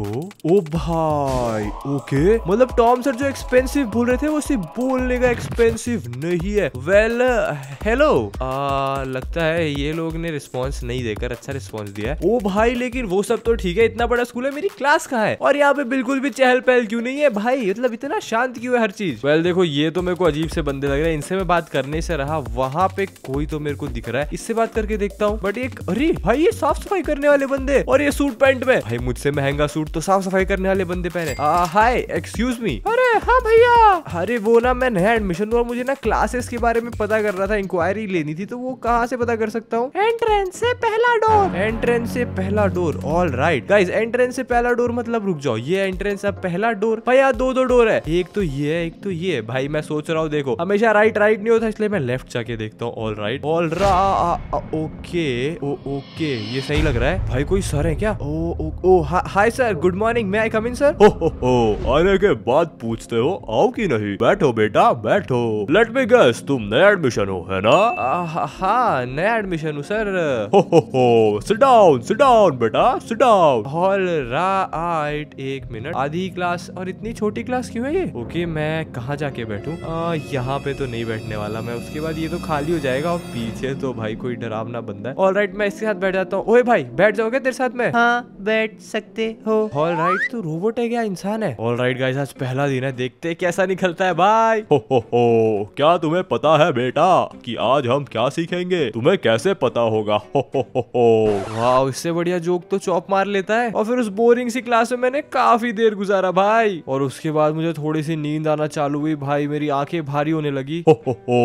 S1: ओ भाई ओके मतलब टॉम सर जो एक्सपेंसिव बोल रहे थे वो सिर्फ बोलने का एक्सपेंसिव नहीं है वेल well, हेलो लगता है ये लोग ने रिस्पांस नहीं देकर अच्छा रिस्पांस दिया है ओ भाई लेकिन वो सब तो ठीक है इतना बड़ा स्कूल है मेरी क्लास कहाँ है और यहाँ पे बिल्कुल भी चहल पहल क्यों नहीं है भाई मतलब इतना शांत क्यों है हर चीज वेल well, देखो ये तो मेरे को अजीब से बंदे लग रहे हैं इनसे मैं बात करने से रहा वहाँ पे कोई तो मेरे को दिख रहा है इससे बात करके देखता हूँ बट एक अरे भाई ये साफ सफाई करने वाले बंदे और और ये सूट पैंट में भाई मुझसे महंगा सूट तो साफ सफाई करने वाले बंदे पहने हाय एक्सक्यूज मी अरे हाँ भैया अरे वो ना मैं नया एडमिशन हुआ मुझे ना क्लासेस के बारे में पता कर रहा था इंक्वायरी लेनी थी तो वो कहाँ से पता कर सकता हूँ एंट्रेंस से पहला डोर एंट्रेंस से पहला door all right guys entrance से पहला डोर मतलब रुक जाओ ये एंट्रेंस अब पहला डोर भैया दो दो डोर है एक तो ये है एक तो ये है भाई मैं सोच रहा हूँ देखो हमेशा राइट राइट नहीं होता इसलिए मैं लेफ्ट जाके देखता हूँ ऑल राइट ऑल रा ओके ओके ये सही लग रहा है भाई कोई सर रहे हैं क्या ओ ओ हाय सर गुड मॉर्निंग मैं आई कम इन सर हो हो हो आने के बाद पूछते हो आओ कि नहीं बैठो बेटा बैठो लेट मी गेस तुम नया एडमिशन हो है ना हाँ नया एडमिशन हूँ सर हो हो हो सिट डाउन सिट डाउन बेटा सिट डाउन ऑल राइट एक मिनट आधी क्लास और इतनी छोटी क्लास क्यों है ये ओके मैं कहाँ जाके बैठू यहाँ पे तो नहीं बैठने वाला मैं उसके बाद ये तो खाली हो जाएगा और पीछे तो भाई कोई डरावना बंदा है ऑल राइट मैं इसके साथ बैठ जाता हूँ ओए भाई बैठ जाओगे तेरे साथ में हाँ बैठ सकते हो ऑल राइट तो रोबोट है क्या इंसान है ऑल राइट गाइस आज पहला दिन है देखते कैसा निकलता है बाय हो हो हो क्या तुम्हें पता है बेटा कि आज हम क्या सीखेंगे तुम्हें कैसे पता होगा हो हो हो हो वाह इससे बढ़िया जोक तो चौप मार लेता है और फिर उस बोरिंग सी क्लास में मैंने काफी देर गुजारा भाई और उसके बाद मुझे थोड़ी सी नींद आना चालू हुई भाई मेरी आंखें भारी होने लगी हो हो हो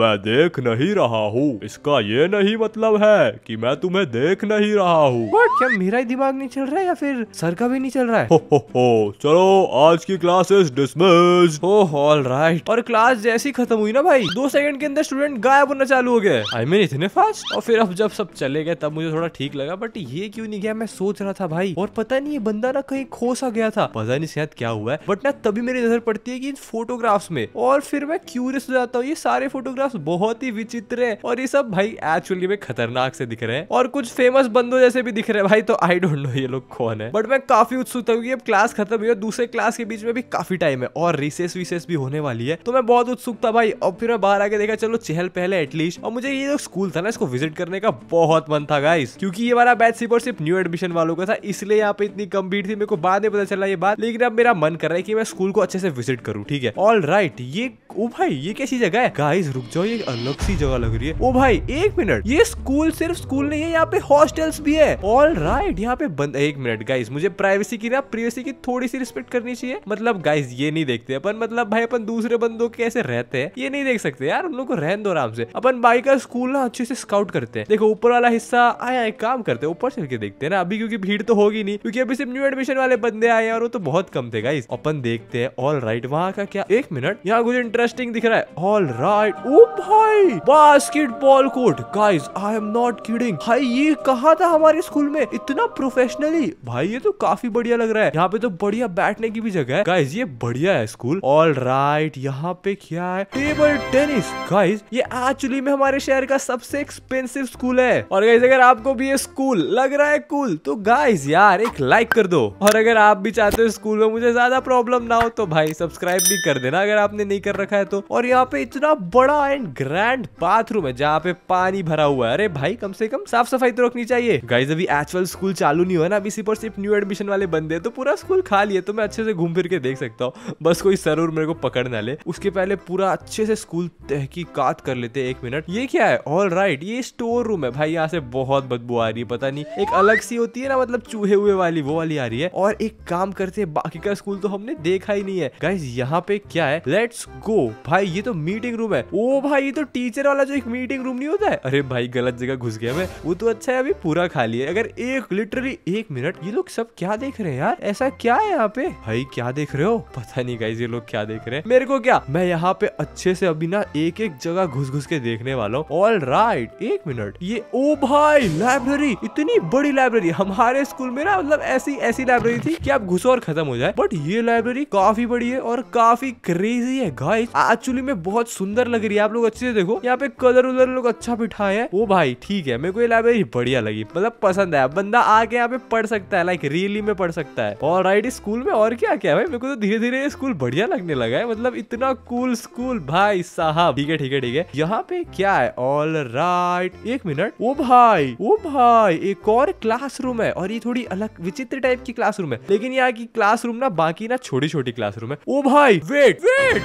S1: मैं देख नहीं रहा हूँ इसका ये नहीं मतलब है कि मैं तुम्हें देख नहीं रहा हूँ मेरा ही दिमाग नहीं चल रहा है या फिर सर का भी नहीं चल रहा है हो हो हो चलो आज की क्लासेस डिसमिस हो ऑल राइट और क्लास जैसी खत्म हुई ना भाई दो सेकंड के अंदर स्टूडेंट गायब होना चालू हो गया आई मीन इतने फास्ट और फिर अब जब सब चले गए तब मुझे थोड़ा ठीक लगा बट ये क्यों नहीं गया मैं सोच रहा था भाई और पता नहीं ये बंदा ना कहीं खो सा गया था पता नहीं शायद क्या हुआ है बट ना तभी मेरी नजर पड़ती है की इन फोटोग्राफ्स में और फिर मैं क्यूरियस हो जाता हूँ ये सारे फोटोग्राफ्स बहुत ही विचित्र है और ये सब भाई एक्चुअली में खतरनाक से दिख रहे हैं और कुछ फेमस बंदों जैसे भी दिख रहे हैं भाई तो आई डोंट नो ये लोग कौन है बट मैं काफी उत्सुक था क्योंकि अब क्लास खत्म हुई है दूसरे क्लास के बीच में भी काफी टाइम है और रिसेस विसेस भी होने वाली है तो मैं बहुत उत्सुक था भाई और फिर मैं बाहर आके देखा चलो चहल पहले एटलीस्ट और मुझे ये जो स्कूल था ना इसको विजिट करने का बहुत मन था गाइस क्योंकि ये वाला बैच सिर्फ और सिर्फ न्यू एडमिशन वालों का था इसलिए यहाँ पे इतनी कम भीड़ थी मेरे को बाद में पता चला ये बात लेकिन अब मेरा मन कर रहा है कि मैं स्कूल को अच्छे से विजिट करूँ ठीक है ऑल राइट ये ओ भाई ये कैसी जगह है गाइस रुक जाओ ये अलग सी जगह लग रही है ओ भाई एक मिनट ये स्कूल सिर्फ स्कूल नहीं है यहाँ पे हॉस्टल्स भी है ऑल राइट राइट यहाँ पे बंद एक मिनट गाइज मुझे प्राइवेसी की ना प्राइवेसी की थोड़ी सी रिस्पेक्ट करनी चाहिए मतलब गाइज ये नहीं देखते अपन मतलब भाई अपन दूसरे बंदों के ऐसे रहते हैं ये नहीं देख सकते यार उन लोग को रहने दो आराम से अपन भाई का स्कूल ना अच्छे से स्काउट करते हैं देखो ऊपर वाला हिस्सा आया एक काम करते ऊपर चल के देखते हैं ना अभी क्योंकि भीड़ तो होगी नहीं क्योंकि अभी सिर्फ न्यू एडमिशन वाले बंदे आए और वो तो बहुत कम थे गाइज अपन देखते हैं ऑल राइट वहाँ का क्या एक मिनट यहाँ कुछ इंटरेस्टिंग दिख रहा है ऑल राइट ओ भाई basketball court guys I am not kidding भाई ये कहा था हमारे स्कूल में इतना प्रोफेशनली भाई ये तो काफी बढ़िया लग रहा है यहाँ पे तो बढ़िया बैठने की भी जगह है गाइज ये बढ़िया है स्कूल ऑल राइट यहाँ पे क्या है टेबल टेनिस गाइज ये एक्चुअली में हमारे शहर का सबसे एक्सपेंसिव स्कूल है और गाइज अगर आपको भी ये स्कूल लग रहा है कूल तो गाइज यार एक लाइक कर दो और अगर आप भी चाहते हो स्कूल में मुझे ज्यादा प्रॉब्लम ना हो तो भाई सब्सक्राइब भी कर देना अगर आपने नहीं कर रखा है तो और यहाँ पे इतना बड़ा एंड ग्रैंड बाथरूम है जहाँ पे पानी भरा हुआ है अरे भाई कम से कम साफ सफाई तो रखनी चाहिए गाइज अभी एक्चुअल कल स्कूल चालू नहीं हुआ ना अभी पर सिर्फ न्यू एडमिशन वाले बंदे तो पूरा स्कूल खाली है तो मैं अच्छे से घूम फिर के देख सकता हूँ बस कोई सर और मेरे को पकड़ ना ले उसके पहले पूरा अच्छे से स्कूल तहकीकात कर लेते एक मिनट ये क्या है ऑल राइट ये स्टोर रूम है भाई यहाँ से बहुत बदबू आ रही है पता नहीं एक अलग सी होती है ना मतलब चूहे हुए वाली वो वाली आ रही है और एक काम करते है बाकी का स्कूल तो हमने देखा ही नहीं है गाइज यहाँ पे क्या है लेट्स गो भाई ये तो मीटिंग रूम है ओ भाई ये तो टीचर वाला जो एक मीटिंग रूम नहीं होता है अरे भाई गलत जगह घुस गया मैं वो तो अच्छा है अभी पूरा खाली है अगर एक एक लिटरली एक मिनट ये लोग सब क्या देख रहे हैं यार ऐसा क्या है यहाँ पे भाई क्या देख रहे हो पता नहीं गाइज ये लोग क्या देख रहे हैं मेरे को क्या मैं यहाँ पे अच्छे से अभी ना एक एक जगह घुस घुस के देखने वाला हूँ ऑल राइट एक मिनट ये ओ भाई लाइब्रेरी इतनी बड़ी लाइब्रेरी हमारे स्कूल में ना मतलब ऐसी ऐसी लाइब्रेरी थी कि आप घुसो और खत्म हो जाए बट ये लाइब्रेरी काफी बड़ी है और काफी क्रेजी है गाइस एक्चुअली में बहुत सुंदर लग रही है आप लोग अच्छे से देखो यहाँ पे कलर उलर लोग अच्छा बिठाए हैं ओ भाई ठीक है मेरे को ये लाइब्रेरी बढ़िया लगी मतलब पसंद है बंदा आके यहाँ पे पढ़ सकता है लाइक रियली में पढ़ सकता है और राइट स्कूल में और क्या क्या भाई मेरे को तो धीरे धीरे स्कूल बढ़िया लगने लगा है मतलब इतना कूल स्कूल भाई साहब ठीक है ठीक है ठीक है यहाँ पे क्या है ऑल राइट एक मिनट ओ भाई ओ भाई एक और क्लासरूम है और ये थोड़ी अलग विचित्र टाइप की क्लासरूम है लेकिन यहाँ की क्लासरूम ना बाकी ना छोटी छोटी क्लासरूम है ओ भाई वेट वेट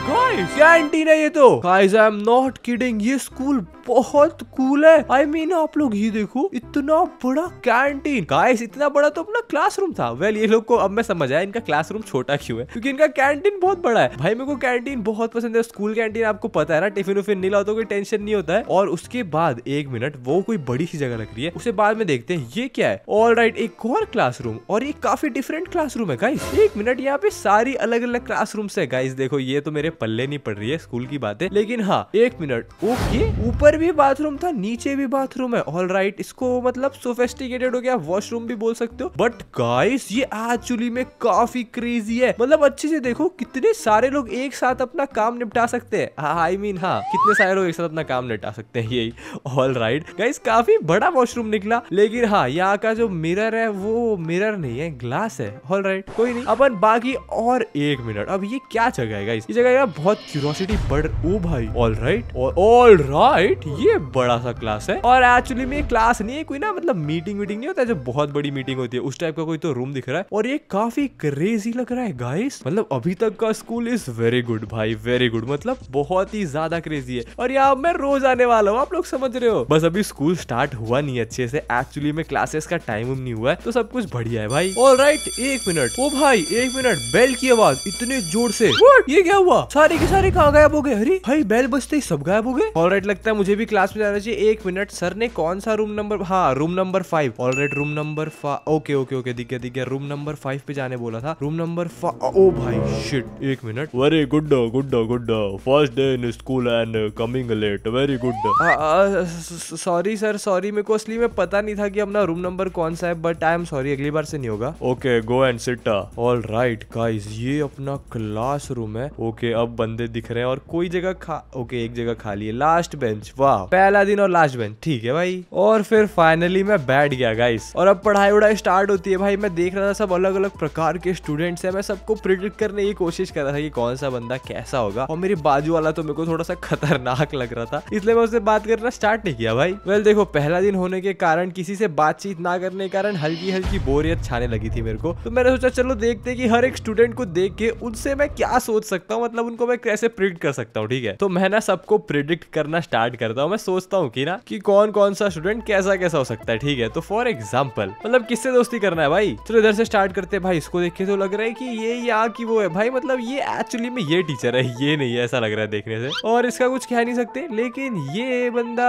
S1: कैंटीन है ये तो guys I am not kidding ये स्कूल बहुत कूल है आई I मीन mean, आप लोग ये देखो इतना बड़ा कैंटीन गाइस इतना बड़ा तो अपना क्लासरूम था वेल ये लोग को अब मैं समझ आया इनका क्लासरूम छोटा क्यों है क्योंकि इनका कैंटीन बहुत बड़ा है भाई मेरे को कैंटीन बहुत पसंद है स्कूल कैंटीन आपको पता है ना टिफिन उफिन नहीं लाओ तो कोई टेंशन नहीं होता है और उसके बाद एक मिनट वो कोई बड़ी सी जगह लग रही है उसे बाद में देखते हैं ये क्या है ऑल राइट right, एक और क्लासरूम और ये काफी डिफरेंट क्लासरूम है गाइस एक मिनट यहाँ पे सारी अलग अलग क्लासरूम्स है गाइस देखो ये तो मेरे पल्ले नहीं पड़ रही है स्कूल की बात है लेकिन हाँ एक मिनट ओके ऊपर भी बाथरूम था नीचे भी बाथरूम है ऑल राइट right, इसको मतलब सोफेस्टिकेटेड हो गया वॉशरूम भी बोल सकते हो बट गाइस ये एक्चुअली में काफी क्रेजी है मतलब अच्छे से देखो कितने सारे लोग एक साथ अपना काम निपटा सकते हैं आई हाँ, मीन हाँ कितने सारे लोग एक साथ अपना काम निपटा सकते हैं यही ऑल राइट गाइस काफी बड़ा वॉशरूम निकला लेकिन हाँ यहाँ का जो मिरर है वो मिरर नहीं है ग्लास है ऑल राइट right, कोई नहीं अपन बाकी और एक मिनट अब ये क्या जगह है गाइस ये जगह बहुत क्यूरोसिटी बढ़ ओ भाई all right all right right ये बड़ा सा क्लास है और एक्चुअली में क्लास नहीं है कोई ना मतलब मीटिंग वीटिंग नहीं होता है जो बहुत बड़ी मीटिंग होती है उस टाइप का कोई तो रूम दिख रहा है और ये काफी क्रेजी लग रहा है गाइस मतलब अभी तक का स्कूल इज वेरी गुड भाई वेरी गुड मतलब बहुत ही ज्यादा क्रेजी है और यहाँ मैं रोज आने वाला हूँ आप लोग समझ रहे हो बस अभी स्कूल स्टार्ट हुआ नहीं अच्छे से एक्चुअली में क्लासेस का टाइम नहीं हुआ है तो सब कुछ बढ़िया है भाई और राइट एक मिनट ओ भाई एक मिनट बेल की आवाज इतने जोर से ये क्या हुआ सारे के सारे कहा गायब हो गए हरी भाई बेल बजते ही सब गायब हो गए और राइट लगता है मुझे मुझे भी क्लास में जाना चाहिए एक मिनट सर ने कौन सा रूम नंबर हाँ room number five already room number okay okay okay दिख गया दिख गया रूम नंबर फाइव पे जाने बोला था रूम नंबर ओ भाई शिट एक minute very good good good first day in school and coming late very good sorry sir sorry मेरे को असली में पता नहीं था कि अपना रूम नंबर कौन सा है बट आई एम सॉरी अगली बार से नहीं होगा okay go and sit all right guys ये अपना क्लास रूम है ओके okay, अब बंदे दिख रहे हैं और कोई जगह खा ओके okay, एक जगह खाली है लास्ट बेंच वाह पहला दिन और लास्ट बेंच ठीक है भाई और फिर फाइनली मैं बैठ गया गाइस और अब पढ़ाई उड़ाई स्टार्ट होती है भाई मैं देख रहा था सब अलग अलग प्रकार के स्टूडेंट्स है मैं सबको प्रिडिक्ट करने की कोशिश कर रहा था कि कौन सा बंदा कैसा होगा और मेरी बाजू वाला तो मेरे को थोड़ा सा खतरनाक लग रहा था इसलिए मैं उससे बात करना स्टार्ट नहीं किया भाई वेल देखो पहला दिन होने के कारण किसी से बातचीत ना करने के कारण हल्की हल्की बोरियत छाने लगी थी मेरे को तो मैंने सोचा चलो देखते कि हर एक स्टूडेंट को देख के उनसे मैं क्या सोच सकता हूँ मतलब उनको मैं कैसे प्रिडिक्ट कर सकता हूँ ठीक है तो मैं ना सबको प्रिडिक्ट करना स्टार्ट कर करता हूँ मैं सोचता हूँ कि ना कि कौन कौन सा स्टूडेंट कैसा कैसा हो सकता है ठीक है तो फॉर एग्जाम्पल मतलब किससे दोस्ती करना है भाई चलो इधर से स्टार्ट करते हैं भाई इसको देखिए तो लग रहा है की ये या की वो है भाई मतलब ये एक्चुअली में ये टीचर है ये नहीं है ऐसा लग रहा है देखने से और इसका कुछ कह नहीं सकते लेकिन ये बंदा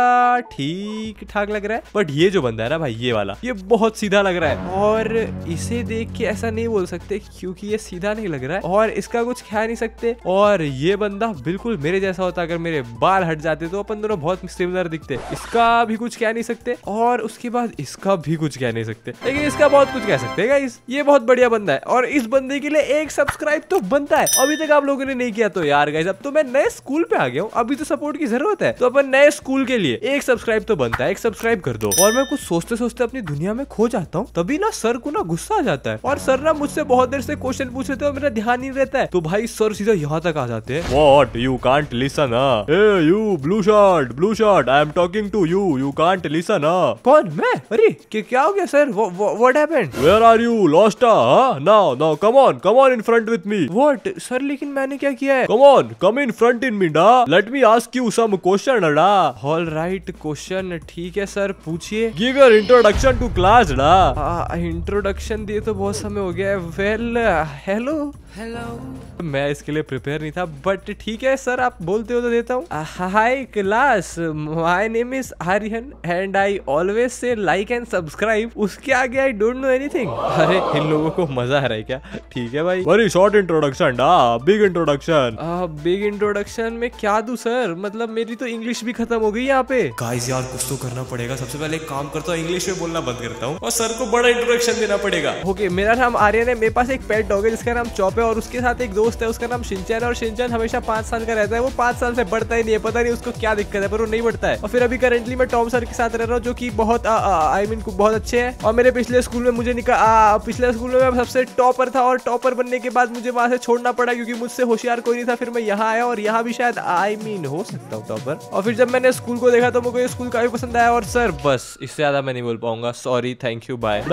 S1: ठीक ठाक लग रहा है बट ये जो बंदा है ना भाई ये वाला ये बहुत सीधा लग रहा है और इसे देख के ऐसा नहीं बोल सकते क्योंकि ये सीधा नहीं लग रहा है और इसका कुछ कह नहीं सकते और ये बंदा बिल्कुल मेरे जैसा होता अगर मेरे बाल हट जाते तो अपन दोनों बहुत सिमिलर दिखते इसका भी कुछ कह नहीं सकते और उसके बाद इसका भी कुछ कह नहीं सकते लेकिन इसका बहुत कुछ कह सकते हैं ये बहुत बढ़िया बंदा है और इस बंदे के लिए एक सब्सक्राइब तो बनता है अभी तक आप लोगों ने नहीं किया तो यार गाइज अब तो मैं नए स्कूल पे आ गया हूँ अभी तो सपोर्ट की जरूरत है तो अपन नए स्कूल के लिए एक सब्सक्राइब तो बनता है एक सब्सक्राइब कर दो और मैं कुछ सोचते सोचते अपनी दुनिया में खो जाता हूँ तभी ना सर को ना गुस्सा आ जाता है और सर ना मुझसे बहुत देर से क्वेश्चन पूछ रहे थे और मेरा ध्यान नहीं रहता है तो भाई सर सीधा यहाँ तक आ जाते हैं what you can't listen you blue shirt blue shirt I am talking to you you can't listen कौन मैं अरे कि क्या हो गया sir what happened where are you lost now now come on come on in front with me what sir लेकिन मैंने क्या किया है कम on come in front in me डा let me ask you some question अडा all right question ठीक है sir पूछिए give your introduction to class डा इंट्रोडक्शन दिए तो बहुत समय हो गया है वेल हेलो uh, हेलो मैं इसके लिए प्रिपेयर नहीं था बट ठीक है सर आप बोलते हो तो देता हूँ hi class my name is Aryan and I always say like and subscribe उसके आगे आई डोंट नो एनीथिंग अरे इन लोगों को मजा आ रहा है क्या ठीक है भाई very short introduction big introduction big introduction में क्या दू सर मतलब मेरी तो इंग्लिश भी खत्म हो गई यहाँ पे गाइस यार कुछ तो करना पड़ेगा सबसे पहले एक काम करता हूँ इंग्लिश में बोलना बंद करता हूँ और सर को बड़ा इंट्रोडक्शन देना पड़ेगा ओके okay, मेरा नाम आर्यन है मेरे पास एक पेट डॉग है जिसका नाम चौप पे और उसके साथ एक दोस्त है उसका नाम सिंचन है और सिंचन हमेशा पांच साल का रहता है वो पांच साल से बढ़ता ही नहीं है पता नहीं उसको क्या दिक्कत है पर वो नहीं बढ़ता है और फिर अभी करेंटली मैं टॉम सर के साथ रह रहा हूँ जो की बहुत आई मीन बहुत अच्छे है और मेरे पिछले स्कूल में मुझे निकाल पिछले स्कूल में मैं सबसे टॉपर था और टॉपर बनने के बाद मुझे वहां से छोड़ना पड़ा क्योंकि मुझसे होशियार कोई नहीं था फिर मैं यहाँ आया और यहाँ भी शायद आई मीन हो सकता हूँ टॉपर और फिर जब मैंने स्कूल को देखा तो मुझे स्कूल काफी पसंद आया और सर बस इससे ज्यादा मैं नहीं बोल पाऊंगा sorry thank you bye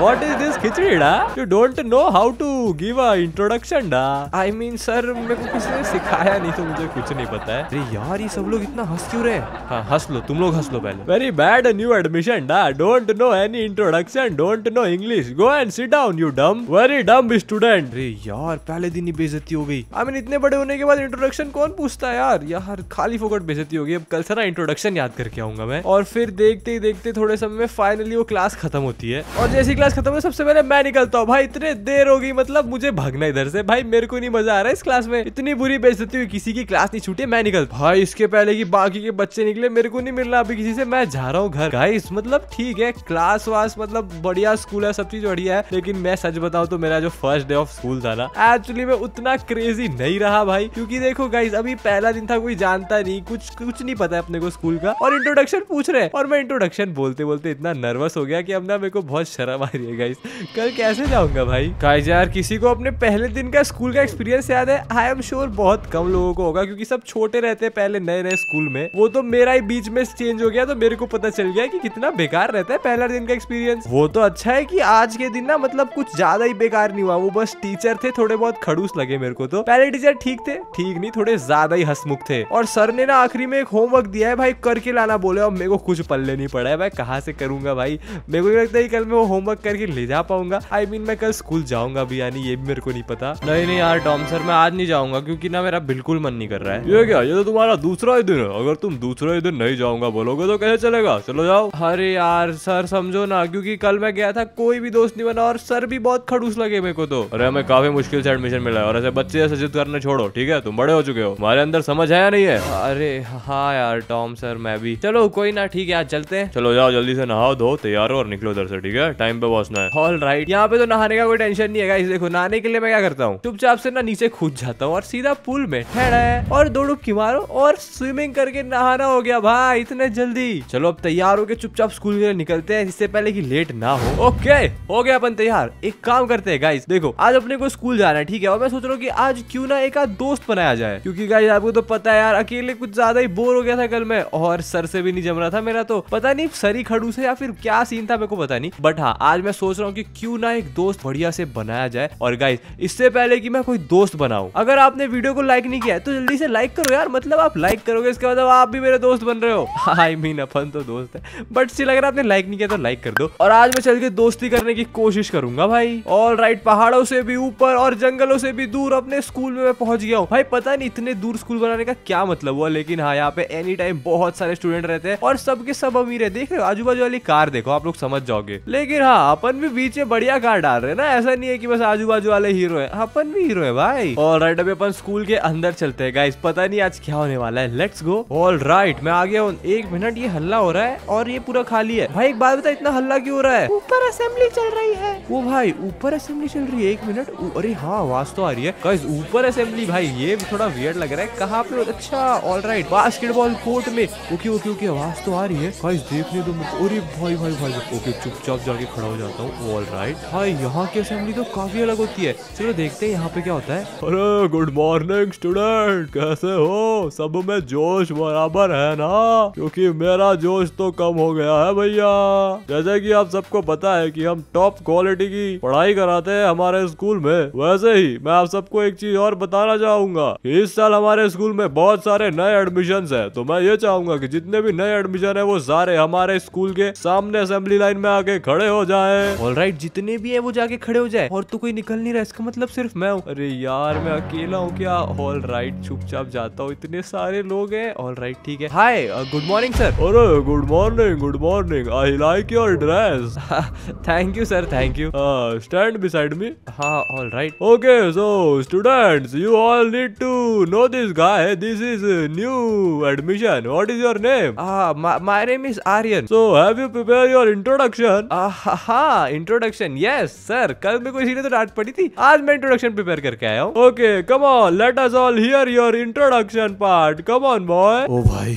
S1: what is this khichdi you don't know how to give a introduction production डा आई मीन सर मेरे को किसी ने सिखाया नहीं तो मुझे कुछ नहीं पता है अरे यार ये सब लोग इतना हंस क्यों रहे हाँ हंस लो तुम लोग हंस लो पहले वेरी बैड न्यू एडमिशन डा don't know any introduction don't know English go and sit down you dumb very dumb student अरे यार पहले दिन ही बेजती हो गई आई मीन इतने बड़े होने के बाद इंट्रोडक्शन कौन पूछता है यार यार खाली फोकट बेजती होगी अब कल से ना इंट्रोडक्शन याद करके आऊंगा मैं और फिर देखते ही देखते थोड़े समय में फाइनली वो क्लास खत्म होती है और जैसी क्लास खत्म हो सबसे पहले मैं निकलता हूँ भाई इतने देर हो गई मतलब मुझे भागना इधर इधर से भाई मेरे को नहीं मजा आ रहा है इस क्लास में इतनी बुरी बेजती हुई किसी की क्लास नहीं छूटे मैं निकल भाई इसके पहले की बाकी के बच्चे निकले मेरे को नहीं मिलना अभी किसी से मैं जा रहा हूँ घर गाइस मतलब ठीक है क्लास वास मतलब बढ़िया स्कूल है सब चीज बढ़िया है लेकिन मैं सच बताऊँ तो मेरा जो फर्स्ट डे ऑफ स्कूल था ना एक्चुअली में उतना क्रेजी नहीं रहा भाई क्यूँकी देखो गाइस अभी पहला दिन था कोई जानता नहीं कुछ कुछ नहीं पता है अपने को स्कूल का और इंट्रोडक्शन पूछ रहे और मैं इंट्रोडक्शन बोलते बोलते इतना नर्वस हो गया की अब ना मेरे को बहुत शर्म आ रही है गाइस कल कैसे जाऊंगा भाई गाइस यार किसी को अपने पहले दिन का स्कूल का एक्सपीरियंस याद है आई एम श्योर बहुत कम लोगों को होगा क्योंकि सब छोटे रहते हैं पहले नए नए स्कूल में वो तो मेरा ही बीच में चेंज हो गया तो मेरे को पता चल गया कि कितना बेकार रहता है पहला दिन का एक्सपीरियंस वो तो अच्छा है कि आज के दिन ना मतलब कुछ ज्यादा ही बेकार नहीं हुआ वो बस टीचर थे थोड़े बहुत खड़ूस लगे मेरे को तो पहले टीचर ठीक थे ठीक नहीं थोड़े ज्यादा ही हसमुख थे और सर ने ना आखिरी में एक होमवर्क दिया है भाई करके लाना बोले और मेरे को कुछ पल्ले नहीं पड़ा है भाई कहाँ से करूंगा भाई मेरे को लगता है कल मैं वो होमवर्क करके ले जा पाऊंगा आई मीन मैं कल स्कूल जाऊंगा भी यानी ये भी मेरे को नहीं पता था नहीं नहीं यार डॉम सर मैं आज नहीं जाऊंगा क्योंकि ना मेरा बिल्कुल मन नहीं कर रहा है ये क्या ये तो तुम्हारा दूसरा ही दिन है अगर तुम दूसरा ही दिन नहीं जाऊंगा बोलोगे तो कैसे चलेगा चलो जाओ अरे यार सर समझो ना क्योंकि कल मैं गया था कोई भी दोस्त नहीं बना और सर भी बहुत खड़ूस लगे मेरे को तो अरे हमें काफी मुश्किल से एडमिशन मिला है और ऐसे बच्चे ऐसे करने छोड़ो ठीक है तुम बड़े हो चुके हो हमारे अंदर समझ है या नहीं है अरे हाँ यार टॉम सर मैं भी चलो कोई ना ठीक है आज चलते हैं चलो जाओ जल्दी से नहाओ धो तैयार हो और निकलो उधर से ठीक है टाइम पे पहुंचना है ऑल राइट यहाँ पे तो नहाने का कोई टेंशन नहीं है देखो नहाने के लिए मैं क्या करता करता हूँ चुपचाप से ना नीचे खुद जाता हूँ और सीधा पुल में ठहरा है और दो डुबकी मारो और स्विमिंग करके नहाना हो गया भाई इतने जल्दी चलो अब तैयार होके चुपचाप स्कूल के लिए निकलते हैं इससे पहले की लेट ना हो ओके हो गया अपन तैयार एक काम करते हैं गाइस देखो आज अपने को स्कूल जाना है ठीक है और मैं सोच रहा हूँ की आज क्यूँ ना एक आध दोस्त बनाया जाए क्यूँकी गाइज आपको तो पता है यार अकेले कुछ ज्यादा ही बोर हो गया था कल में और सर से भी नहीं जम रहा था मेरा तो पता नहीं सरी खड़ू से या फिर क्या सीन था मेरे को पता नहीं बट हाँ आज मैं सोच रहा हूँ की क्यूँ ना एक दोस्त बढ़िया से बनाया जाए और गाइस इससे इससे पहले कि मैं कोई दोस्त बनाऊ अगर आपने वीडियो को लाइक नहीं किया तो जल्दी से लाइक करो यार मतलब आप लाइक करोगे इसके बाद मतलब आप भी मेरे दोस्त बन रहे हो आई [laughs] मीन अपन तो दोस्त है बट स्टिल अगर आपने लाइक नहीं किया तो लाइक कर दो और आज मैं चल के दोस्ती करने की कोशिश करूंगा भाई और राइट पहाड़ों से भी ऊपर और जंगलों से भी दूर अपने स्कूल में मैं पहुंच गया हूँ भाई पता नहीं इतने दूर स्कूल बनाने का क्या मतलब हुआ लेकिन हाँ यहाँ पे एनी टाइम बहुत सारे स्टूडेंट रहते हैं और सबके सब अमीर है देख रहे हो आजू बाजू वाली कार देखो आप लोग समझ जाओगे लेकिन हाँ अपन भी बीच में बढ़िया कार डाल रहे हैं ना ऐसा नहीं है कि बस आजू बाजू वाले हीरो है हाँ, अपन भी हीरो है भाई ऑल राइट अभी अपन स्कूल के अंदर चलते हैं गाइस पता नहीं आज क्या होने वाला है लेट्स गो ऑल राइट मैं आ गया हूँ एक मिनट ये हल्ला हो रहा है और ये पूरा खाली है भाई एक बात बता इतना हल्ला क्यों हो रहा है ऊपर असेंबली चल रही है वो भाई ऊपर असेंबली चल रही है एक मिनट अरे हाँ आवाज तो आ रही है गाइस ऊपर असेंबली भाई ये भी थोड़ा वियर्ड लग रहा है कहाँ पे अच्छा ऑल राइट बास्केटबॉल कोर्ट में ओके ओके ओके आवाज तो आ रही है गाइस देखने दो अरे भाई भाई भाई ओके चुपचाप जाके खड़ा हो जाता हूँ ऑल राइट भाई यहाँ की असेंबली तो काफी अलग होती है चलो देखते हैं यहाँ पे क्या होता है अरे गुड मॉर्निंग स्टूडेंट कैसे हो सब में जोश बराबर है ना क्योंकि मेरा जोश तो कम हो गया है भैया जैसे कि आप सबको पता है कि हम टॉप क्वालिटी की पढ़ाई कराते हैं हमारे स्कूल में वैसे ही मैं आप सबको एक चीज और बताना चाहूंगा इस साल हमारे स्कूल में बहुत सारे नए एडमिशन है तो मैं ये चाहूंगा की जितने भी नए एडमिशन है वो सारे हमारे स्कूल के सामने असेंबली लाइन में आके खड़े हो जाए ऑल जितने भी है वो जाके खड़े हो जाए और तो कोई निकल नहीं रहा इसका मतलब मतलब सिर्फ मैं हूँ अरे यार मैं अकेला हूँ क्या ऑल राइट चुपचाप जाता हूँ इतने सारे लोग हैं ऑल राइट ठीक है हाय गुड मॉर्निंग सर अरे good morning good morning I like your dress thank you sir thank you stand beside me हाँ all right okay so student you all need to know this guy this is new admission what is your name my name is Aryan so have you prepare your introduction हाँ introduction yes sir कल मेरे को इसी ने तो डांट पड़ी थी आज मैं मैं इंट्रोडक्शन प्रिपेयर करके आया हूँ okay come on let us all hear your introduction part come on boy ओ भाई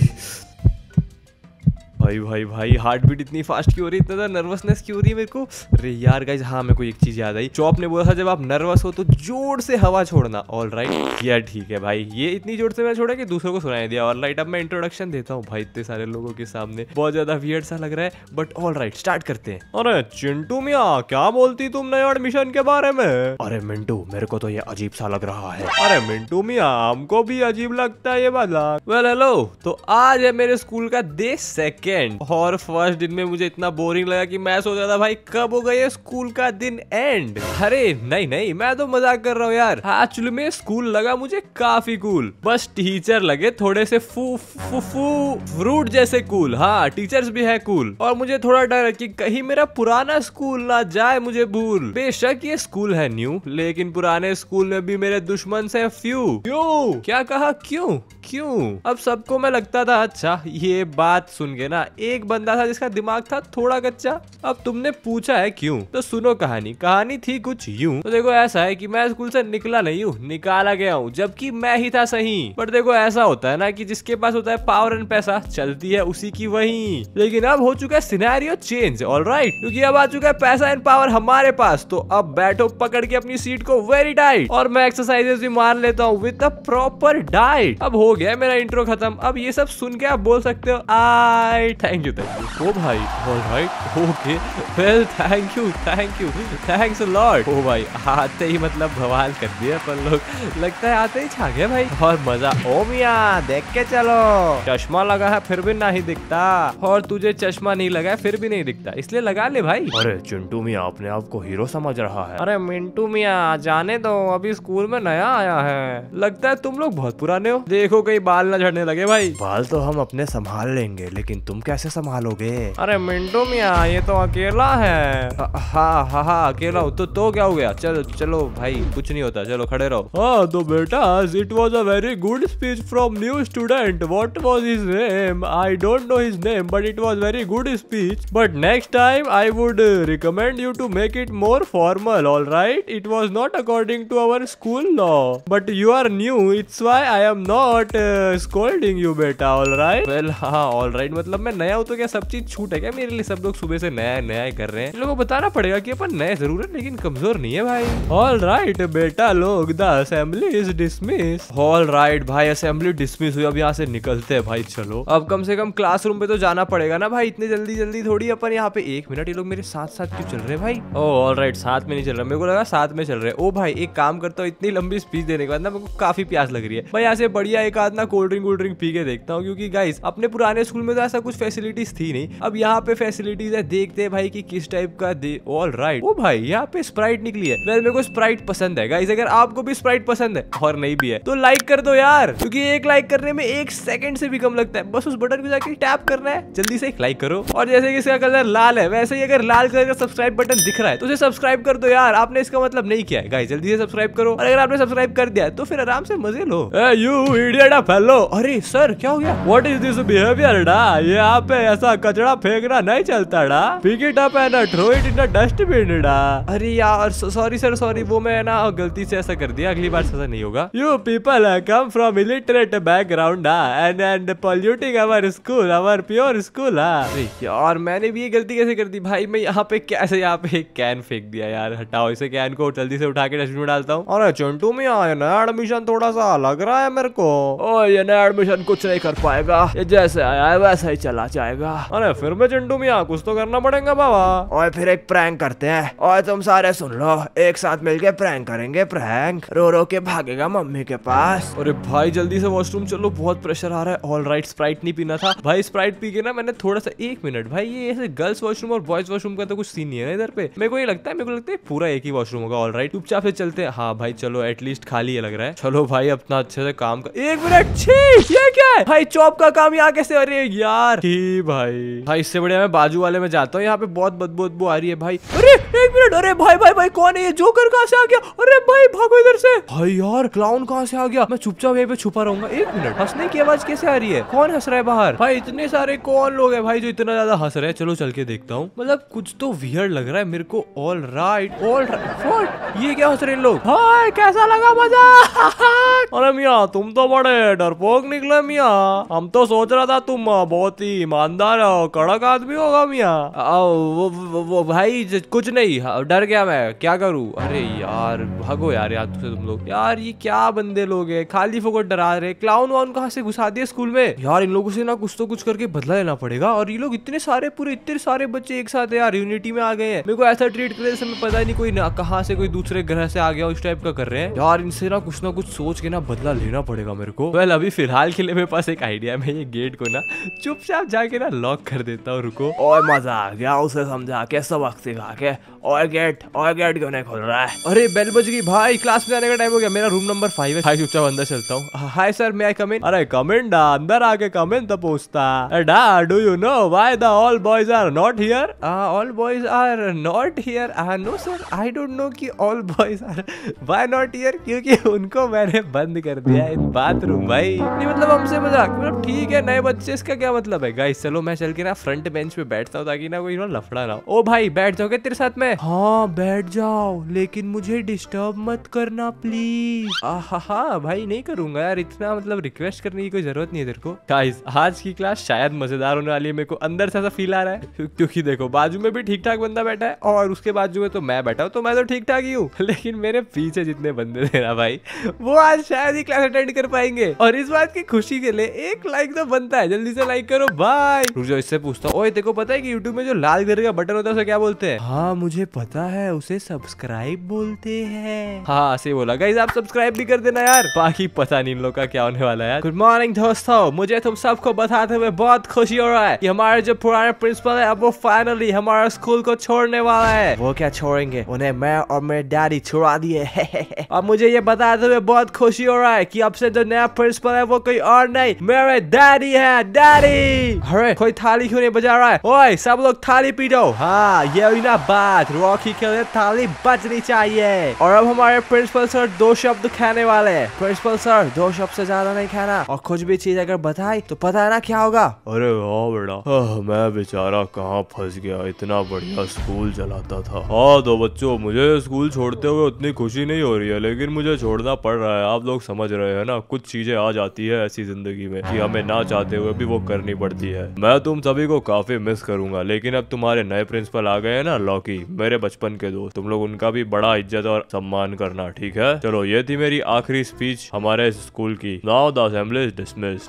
S1: भाई भाई भाई हार्ट बीट इतनी फास्ट क्यों हो रही इतना नर्वसनेस क्यों हो रही है मेरे को अरे यार गाइज हाँ मेरे को एक चीज़ याद आई चौप ने बोला था जब आप नर्वस हो तो जोर से हवा छोड़ना ऑल राइट यार ठीक है भाई ये इतनी जोर से मैं छोड़ा कि दूसरों को सुनाई दिया ऑल राइट अब मैं इंट्रोडक्शन देता हूँ भाई इतने सारे लोगों के सामने बहुत ज़्यादा वियर सा लग रहा है बट ऑल राइट स्टार्ट करते हैं अरे चिंटू मिया क्या बोलती तुम नए एडमिशन के बारे में अरे मिंटू मेरे को तो ये अजीब सा लग रहा है अरे मिंटू मिया हमको भी अजीब लगता है ये वाला वेल हेलो तो आज है मेरे स्कूल का डे सेकेंड एंड और फर्स्ट दिन में मुझे इतना बोरिंग लगा कि मैं सोच रहा था भाई कब हो गया स्कूल का दिन एंड अरे नहीं नहीं मैं तो मजाक कर रहा हूँ यार एक्चुअली में स्कूल लगा मुझे काफी कूल बस टीचर लगे थोड़े से फू फू फू फ्रूट जैसे कूल हाँ टीचर्स भी है कूल और मुझे थोड़ा डर है कि कहीं मेरा पुराना स्कूल ना जाए मुझे भूल बेशक ये स्कूल है न्यू लेकिन पुराने स्कूल में भी मेरे दुश्मन से फ्यू क्यू क्या कहा क्यों क्यों अब सबको मैं लगता था अच्छा ये बात सुन के ना एक बंदा था जिसका दिमाग था थोड़ा कच्चा अब तुमने पूछा है क्यों तो सुनो कहानी कहानी थी कुछ यूं तो देखो ऐसा है कि मैं स्कूल से निकला नहीं हूँ निकाला गया हूँ जबकि मैं ही था सही पर देखो ऐसा होता है ना कि जिसके पास होता है पावर एंड पैसा चलती है उसी की वही लेकिन अब हो चुका है सिनेरियो चेंज ऑल राइट क्योंकि अब आ चुका है पैसा एंड पावर हमारे पास तो अब बैठो पकड़ के अपनी सीट को वेरी टाइट और मैं एक्सरसाइजेस भी मार लेता हूँ विद प्रॉपर डाइट अब हो गया मेरा इंट्रो खत्म अब ये सब सुन के आप बोल सकते हो I thank you thank you ओ भाई all right okay well thank you thank you thanks lord ओ भाई आते ही मतलब भवाल कर दिया अपन लोग लगता है आते ही छा गया भाई और मजा ओ मिया देख के चलो चश्मा लगा है फिर भी नहीं दिखता और तुझे चश्मा नहीं लगा है फिर भी नहीं दिखता इसलिए लगा ले भाई अरे चिंटू मिया अपने आप को हीरो समझ रहा है अरे मिंटू मिया जाने दो अभी स्कूल में नया आया है लगता है तुम लोग बहुत पुराने हो देखो कहीं बाल ना झड़ने लगे भाई बाल तो हम अपने संभाल लेंगे लेकिन तुम कैसे संभालोगे अरे मिंटो मिया ये तो अकेला है हाँ हाँ हा, अकेला हो तो, तो क्या हो गया चलो चलो भाई कुछ नहीं होता चलो खड़े रहो हाँ तो बेटा it was a very good speech from new student what was his name I don't know his name but it was very good speech but next time I would recommend you to make it more formal all right it was not according to our school law but you are new it's why I am not scolding you बेटा all right well हाँ all right मतलब मैं नया हूँ तो क्या सब चीज छूट है क्या मेरे लिए सब लोग सुबह से नया नया कर रहे हैं लोगों को बताना पड़ेगा की अपन नए जरूर है लेकिन कमजोर नहीं है भाई ऑल राइट बेटा लोग the assembly is dismiss all right भाई असेंबली डिसमिस हुई अब यहाँ से निकलते हैं भाई चलो अब कम से कम क्लास पे तो जाना पड़ेगा ना भाई इतनी जल्दी जल्दी थोड़ी अपन यहाँ पे एक मिनट ये लोग मेरे साथ साथ क्यों चल रहे हैं भाई ओ ऑल राइट साथ में नहीं चल रहा मेरे को लगा साथ में चल रहे ओ भाई एक काम करता हूँ इतनी लंबी स्पीच देने के बाद ना मेरे को काफी प्यास लग रही है भाई यहाँ से बढ़िया एक आध ना कोल्ड ड्रिंक वोल्ड ड्रिंक पी के देखता हूँ क्योंकि गाइस अपने पुराने स्कूल में तो ऐसा कुछ कुछ फैसिलिटीज थी नहीं अब यहाँ पे फैसिलिटीज है देखते हैं भाई कि किस टाइप का दे ऑल राइट ओ भाई यहाँ पे स्प्राइट निकली है वेल मेरे को स्प्राइट पसंद है गाइस अगर आपको भी स्प्राइट पसंद है और नहीं भी है तो लाइक कर दो यार क्योंकि एक लाइक करने में एक सेकंड से भी कम लगता है बस उस बटन को जाके टैप करना है जल्दी से लाइक करो और जैसे कि इसका कलर लाल है वैसे ही अगर लाल कलर का सब्सक्राइब बटन दिख रहा है तो उसे सब्सक्राइब कर दो यार आपने इसका मतलब नहीं किया है गाइस जल्दी से सब्सक्राइब करो और अगर आपने सब्सक्राइब कर दिया तो फिर आराम से मजे लो यू इडियट अरे सर क्या हो गया व्हाट इज दिस बिहेवियर डा यहाँ पे ऐसा कचरा फेंकना नहीं चलता डा pick it up and throw it in dustbin डा अरे यार सॉरी सर सॉरी वो मैं ना गलती से ऐसा कर दिया अगली बार ऐसा नहीं होगा you people come from illiterate background and and polluting our school our pure school और मैंने भी ये गलती कैसे कर दी भाई मैं यहाँ पे कैसे यहाँ पे कैन फेंक दिया यार हटाओ इसे कैन को जल्दी से उठा के डस्टबिन डालता हूँ और चंटू में आ नया एडमिशन थोड़ा सा लग रहा है मेरे को ओ ये नया एडमिशन कुछ नहीं कर पाएगा ये जैसे आया है वैसा ही चला चला जाएगा अरे फिर मैं चिंटू मिया कुछ तो करना पड़ेगा बाबा और फिर एक प्रैंक करते हैं और तुम सारे सुन लो एक साथ मिलके प्रैंक करेंगे प्रैंक रो रो के भागेगा मम्मी के पास अरे भाई जल्दी से वॉशरूम चलो बहुत प्रेशर आ रहा है ऑल राइट स्प्राइट नहीं पीना था भाई स्प्राइट पी के ना मैंने थोड़ा सा एक मिनट भाई ये ऐसे गर्ल्स वॉशरूम और बॉयज वॉशरूम का तो कुछ सीन नहीं है इधर पे मेरे को ये लगता है मेरे को लगता है पूरा एक ही वॉशरूम होगा ऑल राइट चुपचाप से चलते हैं हाँ भाई चलो एटलीस्ट खाली है लग रहा है चलो भाई अपना अच्छे से काम कर एक मिनट छे ये क्या है भाई चौप का काम यहाँ कैसे अरे यार ही भाई भाई इससे बढ़िया मैं बाजू वाले में जाता हूँ यहाँ पे बहुत बदबू बदबू आ रही है भाई अरे एक मिनट अरे भाई भाई भाई कौन है ये जोकर कहाँ से आ गया अरे भाई भागो इधर से भाई यार क्लाउन कहाँ से आ गया मैं चुपचाप यहाँ पे छुपा रहूंगा एक मिनट हंसने की आवाज कैसे आ रही है कौन हंस रहा है बाहर भाई इतने सारे कौन लोग है भाई जो इतना ज्यादा हंस रहे हैं चलो चल के देखता हूँ मतलब कुछ तो वियर लग रहा है मेरे को ऑल राइट ऑल राइट ये क्या हंस रहे लोग भाई कैसा लगा मजा अरे मिया तुम तो बड़े डरपोक निकले मिया हम तो सोच रहा था तुम बहुत ही ईमानदार हो कड़क आदमी होगा मियाँ वो, वो, वो भाई कुछ नहीं डर गया मैं क्या करूँ अरे यार भागो यार याद से तो तुम लोग यार ये क्या बंदे लोग हैं खाली फोकट डरा रहे क्लाउन वाउन कहा से घुसा दिए स्कूल में यार इन लोगों से ना कुछ तो कुछ करके बदला लेना पड़ेगा और ये लोग इतने सारे पूरे इतने सारे बच्चे एक साथ यार यूनिटी में आ गए हैं मेरे को ऐसा ट्रीट कर रहे पता नहीं कोई कहाँ से कोई दूसरे ग्रह से आ गया उस टाइप का कर रहे हैं यार इनसे ना कुछ ना कुछ सोच के ना बदला लेना पड़ेगा मेरे को वेल अभी फिलहाल के लिए मेरे पास एक आइडिया है मैं ये गेट को ना चुपचाप जाके ना लॉक कर देता हूँ रुको और मजा आ गया उसे समझा के सबक सिखा के और गेट और गेट क्यों नहीं खोल रहा है अरे बेल बज गई भाई क्लास में जाने का टाइम हो गया मेरा रूम नंबर फाइव है चुपचाप अंदर चलता हूँ हाय सर मैं आई कमेंट अरे कमेंट डा अंदर आके कमेंट तो पूछता डा do you know why the all boys are not here all boys are not here no sir I don't know की all boys are why not here क्योंकि उनको मैंने बंद कर दिया इन बाथरूम भाई नहीं मतलब हमसे मजाक मतलब ठीक है नए बच्चे इसका क्या मतलब है गाइस चलो मैं चल के ना फ्रंट बेंच पे बैठता हूँ ताकि ना कोई ना लफड़ा ना ओ भाई बैठ जाओगे तेरे साथ में हाँ बैठ जाओ लेकिन मुझे डिस्टर्ब मत करना प्लीज हाँ भाई नहीं करूंगा यार इतना मतलब रिक्वेस्ट करने की कोई जरूरत नहीं है तेरे को गाइस आज की क्लास शायद मजेदार होने वाली है मेरे को अंदर से ऐसा फील आ रहा है क्योंकि देखो बाजू में भी ठीक ठाक बंदा बैठा है और उसके बाजू में तो मैं बैठा हूँ तो मैं तो ठीक ठाक ही हूँ [laughs] लेकिन मेरे पीछे जितने बंदे थे ना भाई वो आज शायद ही क्लास अटेंड कर पाएंगे और इस बात की खुशी के लिए एक लाइक तो बनता है जल्दी से लाइक करो बाय रुक जाओ इससे पूछता हूँ देखो पता है कि यूट्यूब में जो लाल कलर का बटन होता है उसे क्या बोलते हैं हाँ मुझे पता है उसे सब्सक्राइब बोलते हैं हाँ ऐसे हाँ, बोला गाइस आप सब्सक्राइब भी कर देना यार बाकी पता नहीं इन लोग का क्या होने वाला है गुड मॉर्निंग दोस्तों मुझे तुम सबको बताते हुए बहुत खुशी हो रहा है की हमारे जो पुराने प्रिंसिपल है अब वो फाइनली हमारे स्कूल को छोड़ने वाला है वो क्या छोड़ेंगे उन्हें मैं और मेरे डैडी छुड़ा दिए [laughs] अब मुझे ये बताते हुए बहुत खुशी हो रहा है की अब से जो नया प्रिंसिपल है वो कोई और नहीं मेरे डैडी है डैडी अरे कोई थाली क्यों नहीं बजा रहा है ओए सब लोग थाली पीटो हाँ ये हुई ना बात रॉकी के लिए थाली बजनी चाहिए और अब हमारे प्रिंसिपल सर दो शब्द खाने वाले प्रिंसिपल सर दो शब्द से ज्यादा नहीं खाना और कुछ भी चीज अगर बताई तो पता है ना क्या होगा अरे वाह हाँ बेटा मैं बेचारा कहाँ फंस गया इतना बढ़िया स्कूल चलाता था हाँ तो बच्चों मुझे स्कूल छोड़ते हुए उतनी खुशी नहीं हो रही है लेकिन मुझे छोड़ना पड़ रहा है आप लोग समझ रहे हैं ना कुछ चीजें आ जाती है ऐसी जिंदगी में कि हमें ना चाहते हुए भी वो करनी पड़ती दी है मैं तुम सभी को काफी मिस करूंगा लेकिन अब तुम्हारे नए प्रिंसिपल आ गए ना लॉकी मेरे बचपन के दोस्त तुम लोग उनका भी बड़ा इज्जत और सम्मान करना ठीक है चलो ये थी मेरी आखिरी स्पीच हमारे स्कूल की नाउ द असेंबली डिसमिस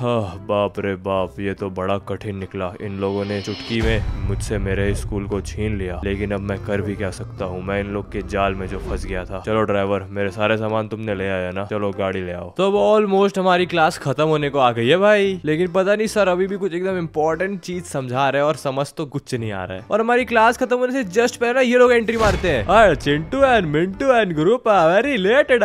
S1: बाप रे बाप ये तो बड़ा कठिन निकला इन लोगों ने चुटकी में मुझसे मेरे स्कूल को छीन लिया लेकिन अब मैं कर भी क्या सकता हूँ मैं इन लोग के जाल में जो फंस गया था चलो ड्राइवर मेरे सारे सामान तुमने ले आया ना चलो गाड़ी ले आओ तो ऑलमोस्ट हमारी क्लास खत्म होने को आ गई है भाई लेकिन पता नहीं सर अभी भी कुछ एकदम हम इंपॉर्टेंट चीज समझा रहे हैं और समझ तो कुछ नहीं आ रहा है और हमारी क्लास खत्म होने से जस्ट पहले ना ये लोग एंट्री मारते हैं और हाँ, Chintu and Mintu and group very lated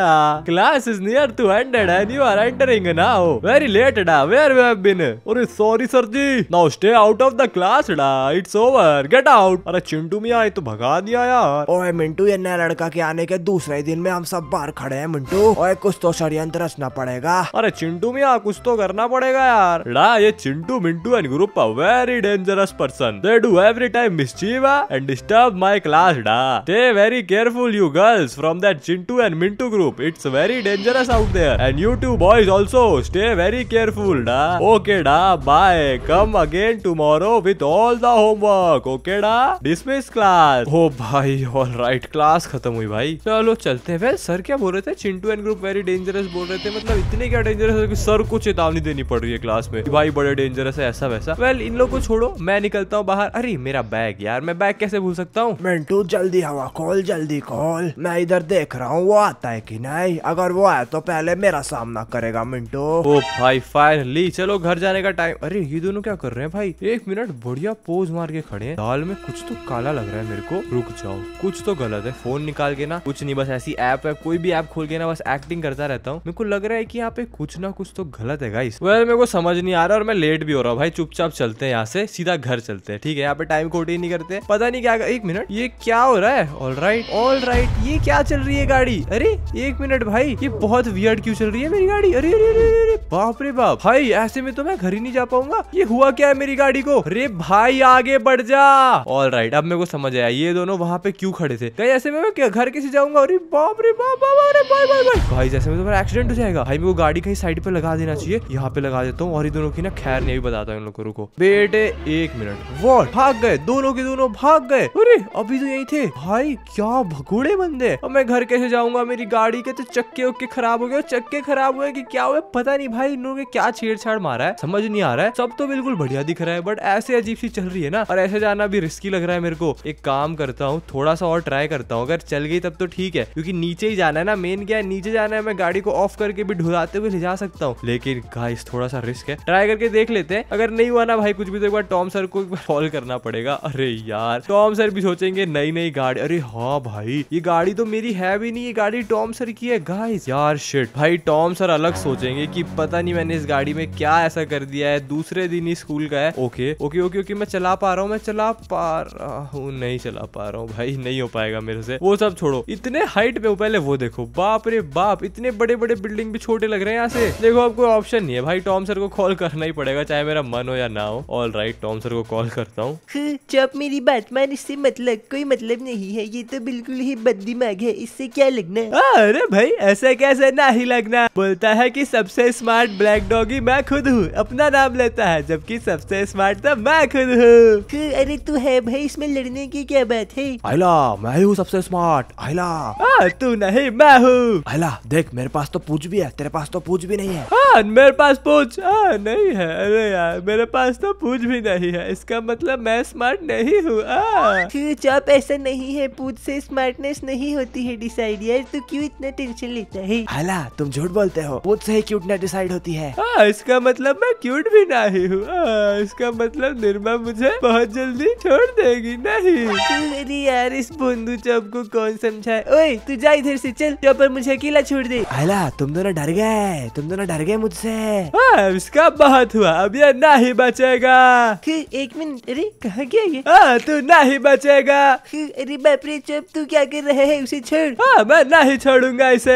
S1: class is near to hundred and you are entering now very lated where we have been अरे sorry sir ji now stay out of the class डा इट्स ओवर गेट आउट अरे चिंटू में आए तो भगा दिया यार ओए मिंटू ये नया लड़का के आने के दूसरे दिन में हम सब बाहर खड़े हैं मिंटू ओए कुछ तो षड्यंत्र रचना पड़ेगा अरे चिंटू मिया कुछ तो करना पड़ेगा यार ला ये Chintu Mintu and group a very dangerous person. They do every time mischief and disturb my class da. Stay very careful you girls from that Chintu and Mintu group. It's very dangerous out there. And you two boys also stay very careful da. Okay da, bye. Come again tomorrow with all the homework. Okay da? Dismiss class. Oh bhai, all right class khatam hui bhai. Chalo chalte hain. Sir kya bol rahe the? Chintu and group very dangerous bol rahe the. Matlab itne kya dangerous hai ki sir ko chetavni deni pad rahi hai class mein. Bhai bade dangerous hai aisa वैसा well इन लोग को छोड़ो मैं निकलता हूँ बाहर अरे मेरा बैग यार मैं बैग कैसे भूल सकता हूँ मिंटू जल्दी हवा खोल जल्दी खोल मैं इधर देख रहा हूँ वो आता है की नहीं अगर वो आया तो पहले मेरा सामना करेगा मिंटू ओ भाई फाइनली चलो घर जाने का टाइम अरे ये दोनों क्या कर रहे हैं भाई एक मिनट बढ़िया पोज मार के खड़े हैं दाल में कुछ तो काला लग रहा है मेरे को रुक जाओ कुछ तो गलत है फोन निकाल के ना कुछ नहीं बस ऐसी ऐप है कोई भी ऐप खोल के ना बस एक्टिंग करता रहता हूँ मेरे को लग रहा है कि यहाँ पे कुछ ना कुछ तो गलत है गाइस वेल मेरे को समझ नहीं आ रहा और मैं लेट भी हो रहा हूँ भाई चुपचाप चलते हैं यहाँ से सीधा घर चलते हैं ठीक है यहाँ पे टाइम कोट ही नहीं करते पता नहीं क्या एक मिनट ये क्या हो रहा है ऑल राइट ऑल राइट ये क्या चल रही है गाड़ी अरे एक मिनट भाई ये बहुत वियर्ड क्यों चल रही है मेरी गाड़ी अरे अरे अरे अरे बाप रे बाप भाई ऐसे में तो मैं घर ही नहीं जा पाऊंगा ये हुआ क्या है मेरी गाड़ी को अरे भाई आगे बढ़ जा ऑल राइट अब मेरे को समझ आया ये दोनों वहाँ पे क्यों खड़े थे कहीं ऐसे में घर कैसे जाऊंगा अरे बाप रे बाप भाई जैसे में तो मेरा एक्सीडेंट हो जाएगा भाई मेरे को गाड़ी कहीं साइड पे लगा देना चाहिए यहाँ पे लगा देता हूँ और ये दोनों की ना खैर नहीं बताता इन रुको रुको बेटे एक मिनट वो भाग गए दोनों के दोनों भाग गए अरे अभी तो यही थे भाई क्या भगोड़े बंदे अब मैं घर कैसे जाऊंगा मेरी गाड़ी के तो चक्के उक्के खराब हो गए चक्के खराब हुए की क्या हुआ पता नहीं भाई लोगों क्या छेड़छाड़ मारा है समझ नहीं आ रहा है सब तो बिल्कुल बढ़िया दिख रहा है बट ऐसे अजीब सी चल रही है ना और ऐसे जाना भी रिस्की लग रहा है मेरे को एक काम करता हूँ थोड़ा सा और ट्राई करता हूँ अगर चल गई तब तो ठीक है क्योंकि नीचे ही जाना है ना मेन क्या है नीचे जाना है मैं गाड़ी को ऑफ करके भी ढुलाते हुए ले जा सकता हूँ लेकिन गाइस थोड़ा सा रिस्क है ट्राई करके देख लेते हैं अगर नहीं नहीं हुआ ना भाई कुछ भी तो एक बार टॉम सर को एक बार कॉल करना पड़ेगा अरे यार टॉम सर भी सोचेंगे नई नई गाड़ी अरे हाँ भाई ये गाड़ी तो मेरी है भी नहीं ये गाड़ी टॉम सर की है गाइस यार शिट भाई टॉम सर अलग सोचेंगे कि पता नहीं मैंने इस गाड़ी में क्या ऐसा कर दिया है दूसरे दिन ही स्कूल का है ओके ओके ओके ओके मैं चला पा रहा हूँ मैं चला पा रहा हूँ नहीं चला पा रहा हूँ भाई नहीं हो पाएगा मेरे से वो सब छोड़ो इतने हाइट पे पहले वो देखो बाप रे बाप इतने बड़े बड़े बिल्डिंग भी छोटे लग रहे हैं यहाँ से देखो अब कोई ऑप्शन नहीं है भाई टॉम सर को कॉल करना ही पड़ेगा चाहे मेरा मन मानो या ना हो ऑल राइट टॉम सर को कॉल करता हूँ हाँ, जब मेरी बात मान इससे मतलब कोई मतलब नहीं है ये तो बिल्कुल ही बद्दी बददिमाग है इससे क्या लगना है हाँ, अरे भाई ऐसे कैसे ना ही लगना बोलता है की सबसे स्मार्ट ब्लैक डॉगी मैं खुद हूँ अपना नाम लेता है जबकि सबसे स्मार्ट तो मैं खुद हूँ हाँ, अरे तू है भाई इसमें लड़ने की क्या बात है आइला मैं हूँ सबसे स्मार्ट आइला तू नहीं मैं हूँ आइला देख मेरे पास तो पूछ भी है तेरे पास तो पूछ भी नहीं है आ, मेरे पास पूछ आ, नहीं है अरे यार मेरे पास तो पूछ भी नहीं है इसका मतलब मैं स्मार्ट नहीं हूँ चुप ऐसा नहीं है पूछ से स्मार्टनेस नहीं होती है डिसाइड यार तू तो क्यों इतना टेंशन लेता है हाला तुम झूठ बोलते हो पूछ से ही क्यूटनेस डिसाइड होती है आ, इसका मतलब मैं क्यूट भी नहीं हूँ इसका मतलब निर्मा मुझे बहुत जल्दी छोड़ देगी नहीं अरे यार इस बोंदू चौप को कौन समझाए ओए तू जा इधर से चल पर मुझे अकेला छोड़ दे हाला तुम दोनों डर गए तुम दोनों डर गए मुझसे इसका बहुत हुआ अब यह ना नहीं बचेगा एक मिनट अरे कहा गया ये आ, हाँ, तू नहीं बचेगा अरे बापरे चुप तू क्या कर रहे है उसे छोड़ हाँ मैं नहीं छोड़ूंगा इसे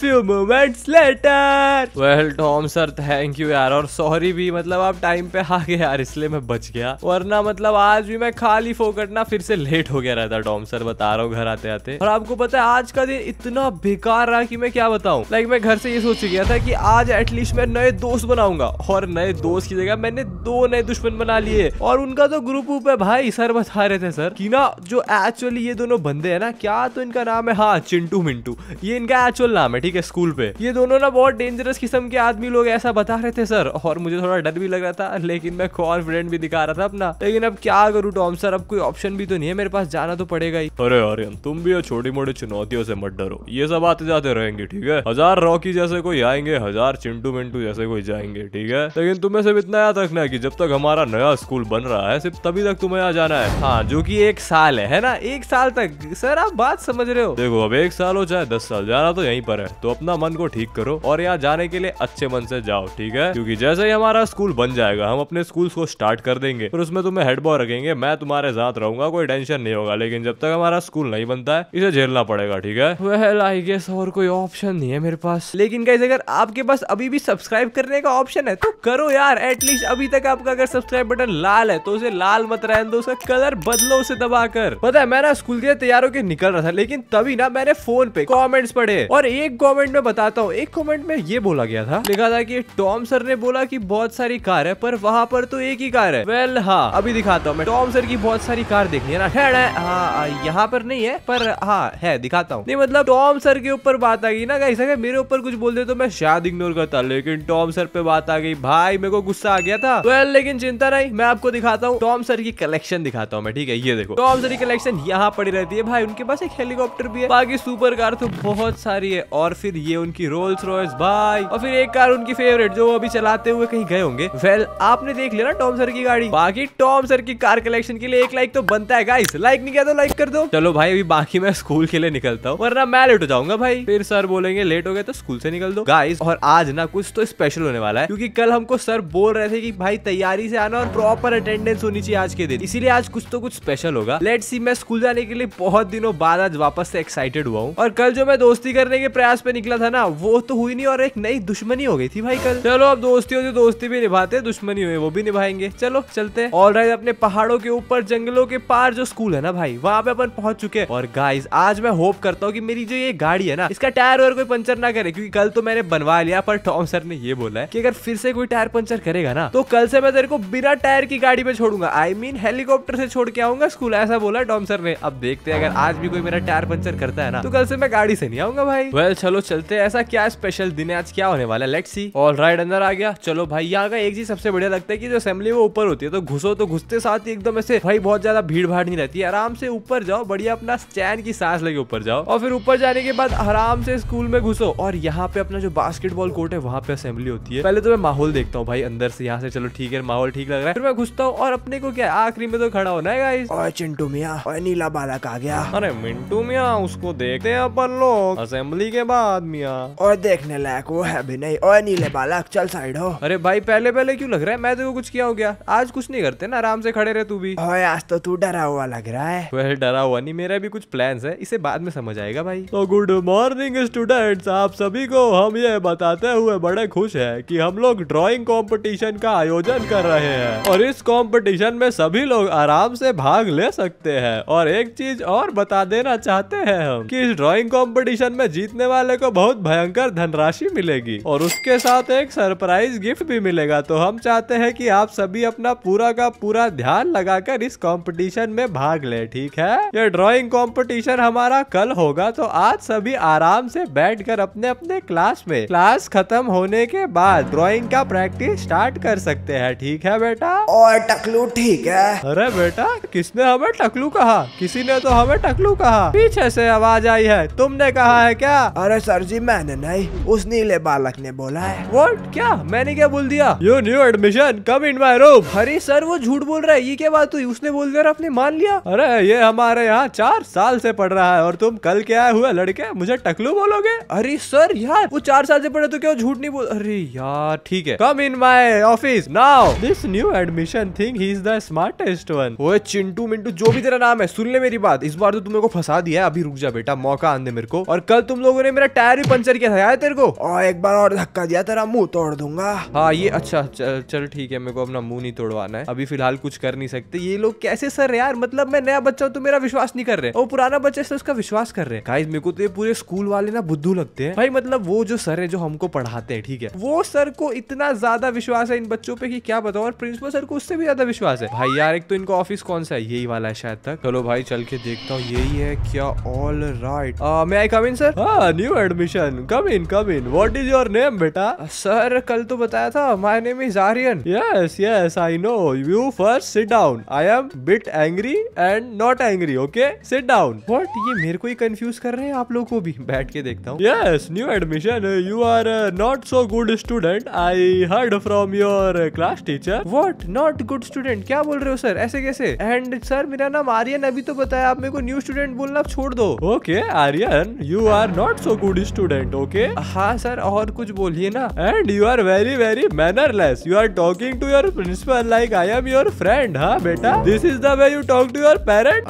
S1: few moments later well Tom sir thank you यार और सॉरी भी मतलब आप टाइम पे आ गए यार इसलिए मैं बच गया वरना मतलब आज भी मैं खाली फोकट ना फिर से लेट हो गया रहता टॉम सर बता रहा हूँ घर आते आते और आपको पता है आज का दिन इतना बेकार रहा कि मैं क्या बताऊँ लाइक मैं घर से ये सोच गया था कि आज एटलीस्ट मैं नए दोस्त बनाऊंगा और नए दोस्त की जगह देखा मैंने दो नए दुश्मन बना लिए और उनका तो ग्रुप उप है भाई सर बता रहे थे सर कि ना जो एक्चुअली ये दोनों बंदे है ना क्या तो इनका नाम है हाँ चिंटू मिंटू ये इनका एक्चुअल नाम है ठीक है स्कूल पे ये दोनों ना बहुत डेंजरस किस्म के आदमी लोग ऐसा बता रहे थे सर और मुझे थोड़ा डर भी लग रहा था लेकिन मैं कॉन्फिडेंट भी दिखा रहा था अपना लेकिन अब क्या करूँ टॉम सर अब कोई ऑप्शन भी तो नहीं है मेरे पास जाना तो पड़ेगा ही अरे अरे तुम भी छोटी मोटी चुनौतियों से मत डरो ये सब आते जाते रहेंगे ठीक है हजार रॉकी जैसे कोई आएंगे हजार चिंटू मिंटू जैसे कोई जाएंगे ठीक है लेकिन तुम्हें सिर्फ इतना इतना याद रखना है कि जब तक हमारा नया स्कूल बन रहा है सिर्फ तभी तक तुम्हें यहाँ जाना है हाँ जो कि एक साल है है ना एक साल तक सर आप बात समझ रहे हो देखो अब एक साल हो चाहे दस साल जाना तो यहीं पर है तो अपना मन को ठीक करो और यहाँ जाने के लिए अच्छे मन से जाओ ठीक है क्योंकि जैसे ही हमारा स्कूल बन जाएगा हम अपने स्कूल को स्टार्ट कर देंगे फिर उसमें तुम्हें हेड बॉय रखेंगे मैं तुम्हारे साथ रहूंगा कोई टेंशन नहीं होगा लेकिन जब तक हमारा स्कूल नहीं बनता है इसे झेलना पड़ेगा ठीक है वेल आई गेस और कोई ऑप्शन नहीं है मेरे पास लेकिन कैसे अगर आपके पास अभी भी सब्सक्राइब करने का ऑप्शन है तो करो यार एट एटलीस्ट अभी तक आपका अगर सब्सक्राइब बटन लाल है तो उसे लाल मत रहने दो उसका कलर बदलो उसे दबाकर पता है मैं ना स्कूल के तैयार होकर निकल रहा था लेकिन तभी ना मैंने फोन पे कॉमेंट्स पढ़े और एक कॉमेंट में बताता हूँ एक कॉमेंट में ये बोला गया था लिखा था की टॉम सर ने बोला की बहुत सारी कार है पर वहाँ पर तो एक ही कार है वेल हाँ अभी दिखाता हूँ मैं टॉम सर की बहुत सारी कार देखनी है ना हाँ यहाँ पर नहीं है पर हाँ है दिखाता हूँ नहीं मतलब टॉम सर के ऊपर बात आ गई ना अगर मेरे ऊपर कुछ बोल दे तो मैं शायद इग्नोर करता लेकिन टॉम सर पे बात आ गई भाई मेरे को गुस्सा आ गया था वेल लेकिन चिंता नहीं मैं आपको दिखाता हूँ टॉम सर की कलेक्शन दिखाता हूँ मैं ठीक है ये देखो टॉम सर की कलेक्शन यहाँ पड़ी रहती है भाई उनके पास एक हेलीकॉप्टर भी है बाकी सुपर कार तो बहुत सारी है और फिर ये उनकी रोल्स रॉयस भाई और फिर एक कार उनकी फेवरेट जो अभी चलाते हुए कहीं गए होंगे वेल आपने देख लिया ना टॉम सर की गाड़ी बाकी टॉम सर की कार कलेक्शन के लिए एक लाइक तो बनता है गाइस लाइक नहीं किया तो लाइक कर दो चलो भाई अभी बाकी मैं स्कूल के लिए निकलता हूँ वरना मैं लेट हो जाऊंगा भाई फिर सर बोलेंगे लेट हो गए तो स्कूल से निकल दो गाइस और आज ना कुछ तो स्पेशल होने वाला है क्योंकि कल हमको सर बोल रहे रहे थे कि भाई तैयारी से आना और प्रॉपर अटेंडेंस होनी चाहिए आज के दिन इसीलिए आज कुछ तो कुछ स्पेशल होगा लेट सी मैं स्कूल जाने के लिए बहुत दिनों बाद आज वापस से एक्साइटेड हुआ हूँ और कल जो मैं दोस्ती करने के प्रयास पे निकला था ना वो तो हुई नहीं और एक नई दुश्मनी हो गई थी भाई कल चलो अब दोस्ती हो तो दोस्ती भी निभाते दुश्मनी हुए वो भी निभाएंगे चलो चलते हैं और अपने पहाड़ों के ऊपर जंगलों के पार जो स्कूल है ना भाई वहाँ पे अपन पहुंच चुके हैं और गाइज आज मैं होप करता हूँ की मेरी जो ये गाड़ी है ना इसका टायर और कोई पंचर ना करे क्यूँकी कल तो मैंने बनवा लिया पर टॉम सर ने ये बोला है की अगर फिर से कोई टायर पंचर करेगा मारेगा ना तो कल से मैं तेरे को बिना टायर की गाड़ी पे छोड़ूंगा आई मीन हेलीकॉप्टर से छोड़ के आऊंगा स्कूल ऐसा बोला डॉम सर ने अब देखते हैं अगर आज भी कोई मेरा टायर पंचर करता है ना तो कल से मैं गाड़ी से नहीं आऊंगा भाई वेल चलो चलते ऐसा क्या स्पेशल दिन है आज क्या होने वाला लेट सी ऑल राइट अंदर आ गया चलो भाई यहाँ का एक चीज सबसे बढ़िया लगता है की जो असेंबली वो ऊपर होती है तो घुसो तो घुसते साथ ही एकदम ऐसे भाई बहुत ज्यादा भीड़ भाड़ नहीं रहती आराम से ऊपर जाओ बढ़िया अपना चैन की सांस लगे ऊपर जाओ और फिर ऊपर जाने के बाद आराम से स्कूल में घुसो और यहाँ पे अपना जो बास्केटबॉल कोर्ट है वहाँ पे असेंबली होती है पहले तो मैं माहौल देखता हूँ भाई अंदर बस यहाँ से चलो ठीक है माहौल ठीक लग रहा है फिर मैं घुसता हूँ और अपने को क्या आखिरी में तो खड़ा होना है चिंटू मिया और नीला बालक आ गया अरे मिंटू मिया उसको देखते हैं अपन लोग असेंबली के बाद मिया और देखने लायक वो है भी नहीं और नीले बालक चल साइड हो अरे भाई पहले पहले क्यों लग रहा है मैं तो कुछ किया हो गया आज कुछ नहीं करते ना आराम से खड़े रहे तू भी और आज तो तू डरा हुआ लग रहा है वह डरा हुआ नहीं मेरा भी कुछ प्लान है इसे बाद में समझ आएगा भाई तो गुड मॉर्निंग स्टूडेंट्स आप सभी को हम ये बताते हुए बड़े खुश है की हम लोग ड्रॉइंग कॉम्पिटिशन कॉम्पिटिशन का आयोजन कर रहे हैं और इस कॉम्पिटिशन में सभी लोग आराम से भाग ले सकते हैं और एक चीज और बता देना चाहते हैं हम कि इस ड्राइंग कंपटीशन में जीतने वाले को बहुत भयंकर धनराशि मिलेगी और उसके साथ एक सरप्राइज गिफ्ट भी मिलेगा तो हम चाहते हैं कि आप सभी अपना पूरा का पूरा ध्यान लगाकर इस कंपटीशन में भाग ले ठीक है ये ड्राइंग कंपटीशन हमारा कल होगा तो आज सभी आराम से बैठ अपने अपने क्लास में क्लास खत्म होने के बाद ड्राइंग का प्रैक्टिस स्टार्ट कट कर सकते हैं ठीक है बेटा और टकलू ठीक है अरे बेटा किसने हमें टकलू कहा किसी ने तो हमें टकलू कहा पीछे से आवाज आई है तुमने कहा है क्या अरे सर जी मैंने नहीं उस नीले बालक ने बोला है वोट क्या मैंने क्या बोल दिया you new admission come in my room अरे सर वो झूठ बोल रहा है ये क्या बात हुई उसने बोल दिया अपने मान लिया अरे ये हमारे यहाँ चार साल ऐसी पढ़ रहा है और तुम कल के आए हुए लड़के मुझे टकलू बोलोगे अरे सर यार वो चार साल से पढ़े तो क्या झूठ नहीं बोल अरे यार ठीक है come in my office now this new admission thing he is the smartest one ओए चिंटू मिंटू जो भी तेरा नाम है सुन ले मेरी बात इस बार तो तुमने को फंसा दिया है अभी रुक जा बेटा मौका आने मेरे को और कल तुम लोगों ने मेरा टायर भी पंचर किया था यार तेरे को और हाँ, एक बार और धक्का दिया तेरा मुंह तोड़ दूंगा हाँ ये अच्छा चल ठीक है मेरे को अपना मुंह नहीं तोड़वाना है अभी फिलहाल कुछ कर नहीं सकते ये लोग कैसे सर यार मतलब मैं नया बच्चा हूँ तो मेरा विश्वास नहीं कर रहे और पुराना बच्चा से तो उसका विश्वास कर रहे हैं गाइस मेरे को तो ये पूरे स्कूल वाले ना बुद्धू लगते हैं भाई मतलब वो जो सर है जो हमको पढ़ाते हैं ठीक है वो सर को इतना ज्यादा विश्वास है है इन बच्चों पे कि क्या बताओ और प्रिंसिपल सर को उससे भी ज्यादा विश्वास है भाई यार एक तो इनका ऑफिस कौन सा है यही वाला है शायद तक चलो भाई चल के देखता हूँ यही है क्या ऑल राइट मैं I come in sir new admission come in come in what is your name बेटा सर uh, कल तो बताया था my name is Aryan yes yes I know you first sit down I am bit angry and not angry okay sit down what ये मेरे को ही confuse कर रहे हैं आप लोगों को भी बैठ के देखता हूँ yes new admission you are not so good student I heard from your your class teacher what not good student क्या बोल रहे हो सर ऐसे कैसे एंड सर मेरा नाम आर्यन अभी तो बताया आप मेरे को न्यू स्टूडेंट बोलना आप छोड़ दो okay Aryan you are not so good student okay हाँ सर और कुछ बोलिए ना and you are very very mannerless you are talking to your principal like I am your friend हाँ बेटा this is the way you talk to your parent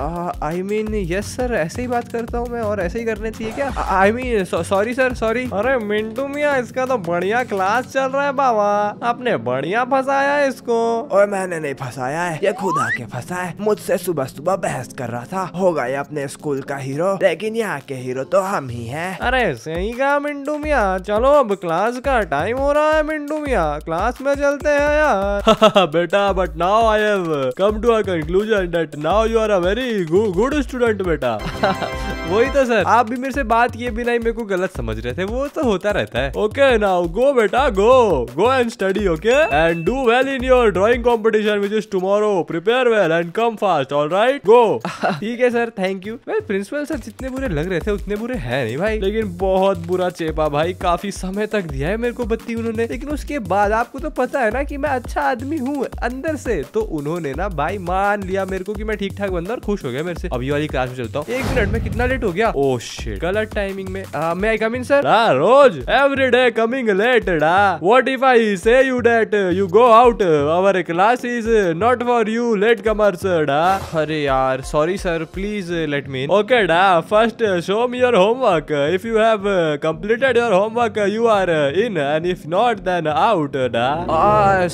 S1: I mean yes sir ऐसे ही बात करता हूँ मैं और ऐसे ही करने चाहिए क्या I mean sorry sir sorry अरे मिंटू मिया इसका तो बढ़िया क्लास चल रहा है बाबा आपने बढ़िया फंसाया है इसको और मैंने नहीं फंसाया है ये खुद आके फंसा है मुझसे सुबह सुबह बहस कर रहा था होगा ये अपने स्कूल का हीरो लेकिन यहाँ के हीरो तो हम ही है अरे सही कहा मिंटू मिया चलो अब क्लास का टाइम हो रहा है मिंटू मिया क्लास में चलते है यार [laughs] हाँ, बेटा but now I have come to a conclusion that now you are a very good student बेटा [laughs] वही तो सर आप भी मेरे से बात किए बिना ही मेरे को गलत समझ रहे थे वो तो होता रहता है ओके नाउ गो बेटा go go and study okay and do well in your drawing competition which is tomorrow prepare well and come fast all right go ठीक है sir thank you well principal sir जितने बुरे लग रहे थे उतने बुरे है नहीं भाई लेकिन बहुत बुरा चेपा भाई काफी समय तक दिया है मेरे को बत्ती उन्होंने लेकिन उसके बाद आपको तो पता है ना कि मैं अच्छा आदमी हूँ अंदर से तो उन्होंने ना भाई मान लिया मेरे को कि मैं ठीक ठाक बंदा और खुश हो गया मेरे से अभी वाली क्लास में चलता हूँ एक मिनट में कितना लेट हो गया ओ oh, शिट गलत टाइमिंग में मैं आई कमिंग सर रोज एवरी डे कमिंग लेट डा what if I say you that you go out our class is not for you latecomer sir डा अरे यार sorry sir please let me okay डा first show me your homework if you have completed your homework you are in and if not then out डा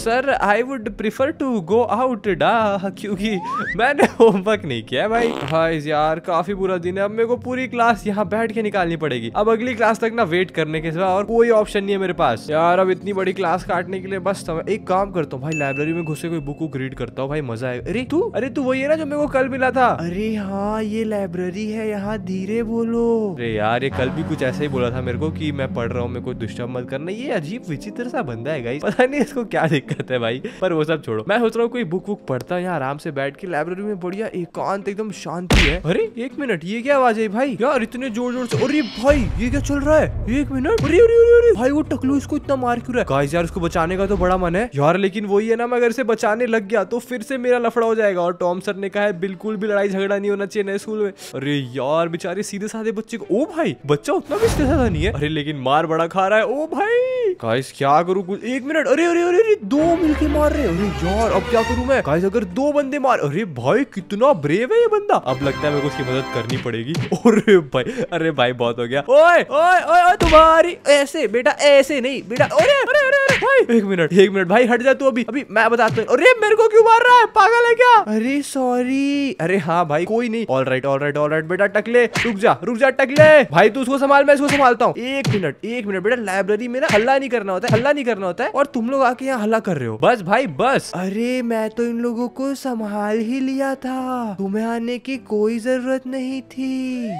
S1: sir I would prefer to go out डा क्योंकि मैंने homework [laughs] नहीं किया भाई हाँ यार काफी बुरा दिन है अब मेरे को पूरी क्लास यहाँ बैठ के निकालनी पड़ेगी अब अगली क्लास तक ना वेट करने के सिवा और कोई ऑप्शन नहीं है मेरे पास यार अब इतनी बड़ी क्लास काटने के लिए बस एक काम करता हूँ भाई लाइब्रेरी में घुसे कोई बुक वुक रीड करता हूँ भाई मजा आएगा अरे तू अरे तू वही है ना जो मेरे को कल मिला था अरे हाँ ये लाइब्रेरी है यहाँ धीरे बोलो अरे यार ये कल भी कुछ ऐसा ही बोला था मेरे को की मैं पढ़ रहा हूँ मेरे को डिस्टर्ब मत करना ये अजीब विचित्र सा बंदा है पता नहीं इसको क्या दिक्कत है भाई पर वो सब छोड़ो मैं सोच रहा हूँ कोई बुक वुक पढ़ता हूँ यहाँ आराम से बैठ के लाइब्रेरी में बढ़िया एकांत एकदम शांति है अरे एक मिनट ये क्या आवाज दे भाई यार इतने जोर जोर से अरे भाई ये क्या चल रहा है एक मिनट अरे अरे अरे अरे भाई वो टकलू इसको इतना मार क्यों रहा है गाइस यार उसको बचाने का तो बड़ा मन है यार लेकिन वही है ना मैं अगर इसे बचाने लग गया तो फिर से मेरा लफड़ा हो जाएगा और टॉम सर ने कहा है बिल्कुल भी लड़ाई झगड़ा नहीं होना चाहिए नए स्कूल में अरे यार बेचारे सीधे साधे बच्चे को ओ भाई बच्चा उतना भी सीधा साधा नहीं है अरे लेकिन मार बड़ा खा रहा है ओ भाई गाइस क्या करूँ कुछ एक मिनट अरे अरे अरे अरे दो मिलके मार रहे अरे यार अब क्या करूँ मैं गाइस अगर दो बंदे मार अरे भाई कितना ब्रेव है ये बंदा अब लगता है मेरे को उसकी मदद करनी पड़ेगी अरे [laughs] भाई अरे भाई बहुत हो गया ओए ओए ओए तुम्हारी ऐसे बेटा ऐसे नहीं बेटा अरे अरे अरे अरे भाई एक मिनट एक मिनट भाई हट जा तू अभी अभी मैं बताता हूँ अरे मेरे को क्यों मार रहा है पागल है क्या अरे सॉरी अरे हाँ भाई कोई नहीं all right all right all right बेटा टकले रुक जा रुक जा टकले भाई तू उसको संभाल मैं इसको संभालता हूँ एक मिनट एक मिनट बेटा लाइब्रेरी में ना हल्ला नहीं करना होता है हल्ला नहीं करना होता है और तुम लोग आके यहाँ हल्ला कर रहे हो बस भाई बस अरे मैं तो इन लोगों को संभाल ही लिया था तुम्हें आने की कोई जरूरत नहीं थी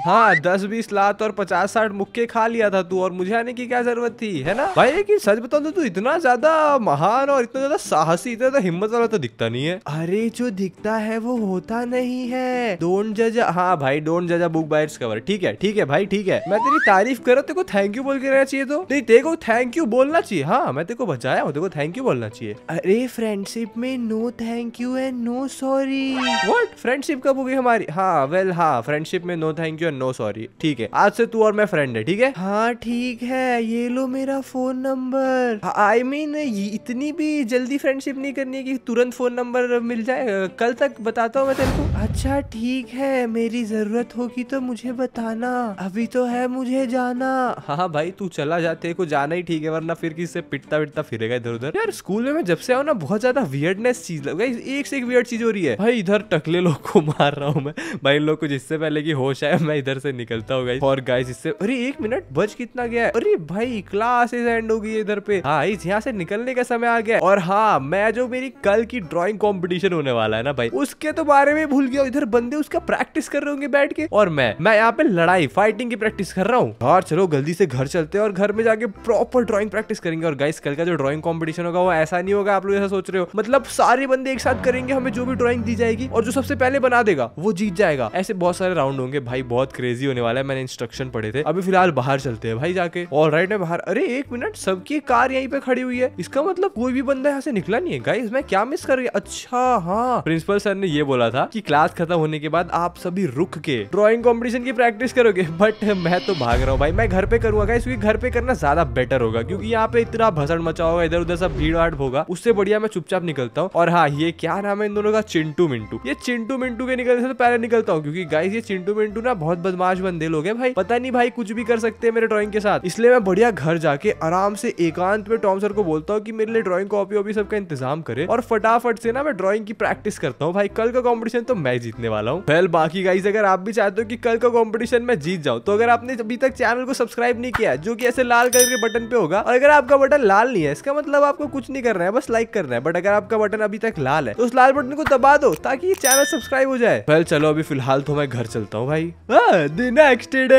S1: हाँ दस बीस लात और पचास साठ मुक्के खा लिया था तू और मुझे आने की क्या जरूरत थी है ना भाई लेकिन सच बता दो तो तू इतना ज्यादा महान और इतना ज्यादा साहसी इतना ज्यादा हिम्मत वाला तो दिखता नहीं है अरे जो दिखता है वो होता नहीं है डोंट जज हाँ भाई डोंट जज बुक बाइट्स कवर ठीक है ठीक है भाई ठीक है मैं तेरी तारीफ करो तेको थैंक यू बोल के रहना चाहिए तो नहीं तेरे को थैंक यू बोलना चाहिए हाँ मैं तेरे को बचाया हूँ तेरे को थैंक यू बोलना चाहिए अरे फ्रेंडशिप में no thank you and no sorry what friendship कब होगी हमारी हाँ वेल हाँ फ्रेंडशिप में no thank thank you no sorry ठीक है आज से तू और मैं फ्रेंड है ठीक है हाँ ठीक है ये लो मेरा फोन नंबर आई मीन इतनी भी जल्दी फ्रेंडशिप नहीं करनी की तुरंत फोन नंबर मिल जाए कल तक बताता हूँ मैं तेरे को अच्छा ठीक है मेरी जरूरत होगी तो मुझे बताना अभी तो है मुझे जाना हाँ भाई तू चला जाते को जाना ही ठीक है वरना फिर किसी से पिटता पिटता फिरेगा इधर उधर यार स्कूल में मैं जब से आऊ ना बहुत ज्यादा वियर्डनेस चीज लग एक से एक वियर्ड चीज हो रही है भाई इधर टकले लोग को मार रहा हूँ मैं भाई लोग को जिससे पहले की होश आए [laughs] मैं इधर से निकलता हूँ और गाइस इससे अरे एक मिनट बज कितना गया है अरे भाई क्लासेस एंड हो गई इधर पे हाँ इस यहाँ से निकलने का समय आ गया और हाँ मैं जो मेरी कल की ड्रॉइंग कॉम्पिटिशन होने वाला है ना भाई उसके तो बारे में भूल गया इधर बंदे उसका प्रैक्टिस कर रहे होंगे बैठ के और मैं मैं यहाँ पे लड़ाई फाइटिंग की प्रैक्टिस कर रहा हूँ और हाँ, चलो जल्दी से घर चलते हैं और घर में जाके प्रॉपर ड्रॉइंग प्रैक्टिस करेंगे और गाइस कल का जो ड्रॉइंग कॉम्पिटिशन होगा वो ऐसा नहीं होगा आप लोग ऐसा सोच रहे हो मतलब सारे बंदे एक साथ करेंगे हमें जो भी ड्रॉइंग दी जाएगी और जो सबसे पहले बना देगा वो जीत जाएगा ऐसे बहुत सारे राउंड होंगे भाई भाई बहुत क्रेजी होने वाला है मैंने इंस्ट्रक्शन पढ़े थे अभी फिलहाल बाहर चलते हैं भाई जाके और राइट है बाहर अरे एक मिनट सबकी कार यहीं पे खड़ी हुई है इसका मतलब कोई भी बंदा यहाँ से निकला नहीं है गाइस मैं क्या मिस कर गया अच्छा हाँ प्रिंसिपल सर ने ये बोला था की क्लास खत्म होने के बाद आप सभी रुक के ड्रॉइंग कॉम्पिटिशन की प्रैक्टिस करोगे बट मैं तो भाग रहा हूँ भाई मैं घर पे करूंगा गाइस क्योंकि घर पे करना ज्यादा बेटर होगा क्योंकि यहाँ पे इतना भसड़ मचा होगा इधर उधर सब भीड़ भाड़ होगा उससे बढ़िया मैं चुपचाप निकलता हूँ और हाँ ये क्या नाम है इन दोनों का चिंटू मिंटू ये चिंटू मिंटू के निकलने से तो पहले निकलता हूँ क्योंकि गाइस ये चिंटू मिंटू ना ना बहुत बदमाश बंदे लोग है भाई पता नहीं भाई कुछ भी कर सकते हैं मेरे ड्रॉइंग के साथ इसलिए मैं बढ़िया घर जाके आराम से एकांत में टॉम सर को बोलता हूँ कि मेरे लिए ड्रॉइंग कॉपी वॉपी सबका इंतजाम करे और फटाफट से ना मैं ड्रॉइंग की प्रैक्टिस करता हूँ भाई कल का कॉम्पिटिशन तो मैं जीतने वाला हूँ वेल बाकी गाइज अगर आप भी चाहते हो कि कल का कॉम्पिटिशन में जीत जाऊँ तो अगर आपने अभी तक चैनल को सब्सक्राइब नहीं किया जो की ऐसे लाल कलर के बटन पे होगा और अगर आपका बटन लाल नहीं है इसका मतलब आपको कुछ नहीं करना है बस लाइक करना है बट अगर आपका बटन अभी तक लाल है तो उस लाल बटन को दबा दो ताकि चैनल सब्सक्राइब हो जाए वेल चलो अभी फिलहाल तो मैं घर चलता हूँ भाई नेक्स्ट डे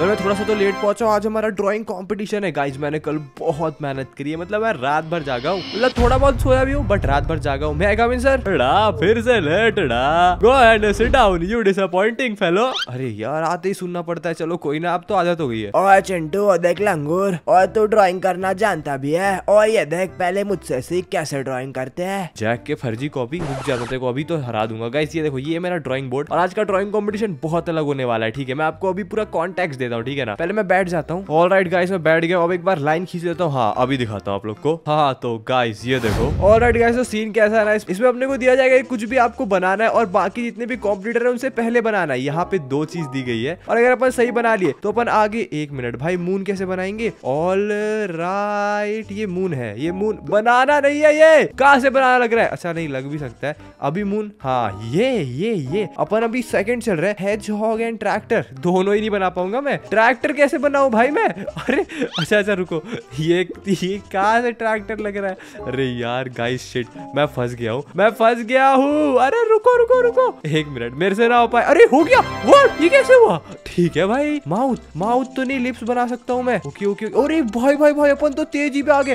S1: मैं थोड़ा सा तो लेट पहुंचा आज हमारा ड्राइंग कंपटीशन है गाइज मैंने कल बहुत मेहनत करी है मतलब मैं रात भर जागा हूँ मतलब थोड़ा बहुत सोया भी हूँ बट रात भर जागा हूँ मैं गाविन सर डा फिर से लेट डा go and sit down you disappointing fellow अरे यार आते तो ही सुनना पड़ता है चलो कोई ना आप तो आदत हो गई है और चिंटू देख लंगूर और तू तो ड्रॉइंग करना जानता भी है और ये देख पहले मुझसे सीख कैसे ड्रॉइंग करते है जैक के फर्जी कॉपी रुक जाते कॉपी तो हरा दूंगा गाइस ये देखो ये मेरा ड्रॉइंग बोर्ड और आज का ड्रॉइंग कॉम्पिटिशन बहुत अलग होने होने वाला है ठीक है मैं आपको अभी पूरा कॉन्टेक्ट देता हूँ ठीक है ना पहले मैं बैठ जाता हूँ ऑल राइट गाइस में बैठ गया अब एक बार लाइन खींच लेता हूँ हाँ अभी दिखाता हूँ आप लोग को हाँ, हाँ तो गाइस ये देखो ऑल राइट गाइस सीन कैसा है ना इसमें अपने को दिया जाएगा कुछ भी आपको बनाना है और बाकी जितने भी कॉम्प्यूटर है उनसे पहले बनाना है यहाँ पे दो चीज दी गई है और अगर अपन सही बना लिए तो अपन आगे एक मिनट भाई मून कैसे बनाएंगे ऑल राइट ये मून है ये मून बनाना नहीं है ये कहा से बनाना लग रहा है अच्छा नहीं लग भी सकता है अभी मून हाँ ये ये ये अपन अभी सेकंड चल रहा है हेज एंड ट्रैक्टर दोनों ही नहीं बना पाऊंगा मैं ट्रैक्टर कैसे बनाऊ भाई मैं अरे अच्छा अच्छा रुको ये ये कहा से ट्रैक्टर लग रहा है अरे यार गाइस शिट मैं फंस गया हूँ मैं फंस गया हूँ अरे रुको रुको रुको एक मिनट मेरे से ना हो पाए अरे हो गया व्हाट ये कैसे हुआ ठीक है भाई माउथ माउथ तो नहीं लिप्स बना सकता हूँ मैं ओके ओके अरे भाई भाई भाई अपन तो तेजी पे आ गए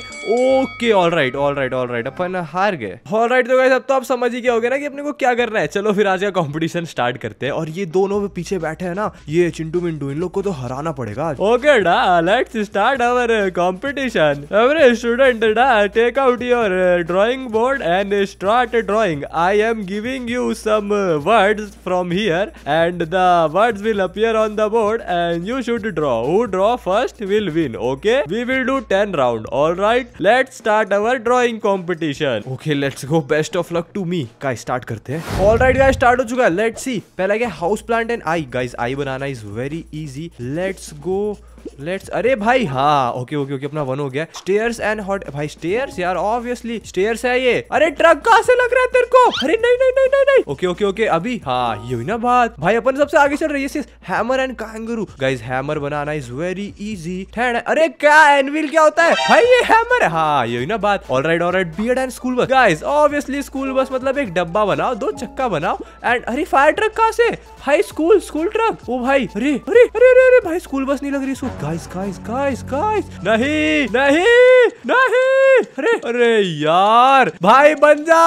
S1: okay all right all right all right अपन हार गए ऑल राइट तो गाइस अब तो आप समझ ही गए होगे ना कि अपने को क्या करना है चलो फिर आज का कॉम्पिटिशन स्टार्ट करते हैं और ये दोनों पीछे बैठे है ना ये चिंटू मिंटू इन लोग को तो हराना पड़ेगा ओके डा let's start our competition every student डा take out your drawing board and start drawing I am giving you some words from here and the words will appear on the board and you should draw who draw first will win okay we will do ten round all right let's start our drawing competition okay let's go best of luck to me का start करते हैं all right का start हो चुका है let's see पहला क्या house plant and I guys eye banana is very easy let's go let's अरे भाई हाँ ओके ओके ओके अपना वन हो गया स्टेयर्स एंड हॉट भाई स्टेयर्स यार ऑब्वियसली स्टेयर्स है ये अरे ट्रक कहा से लग रहा है तेरे को अरे नहीं नहीं नहीं नहीं नहीं ओके ओके ओके अभी हाँ ये हुई ना बात भाई अपन सबसे आगे चल रही है hammer and kangaroo guys hammer बनाना इज वेरी इजी ठहर अरे क्या एनविल क्या होता है भाई ये हैमर हाँ ये हुई ना बात all right all right bed and school bus guys obviously school bus मतलब एक डब्बा बनाओ दो चक्का बनाओ एंड अरे फायर ट्रक कहा से भाई स्कूल स्कूल ट्रक ओ भाई अरे अरे अरे अरे भाई स्कूल बस नहीं लग रही गाइस गाइस गाइस गाइस नहीं नहीं नहीं अरे अरे यार भाई बन जा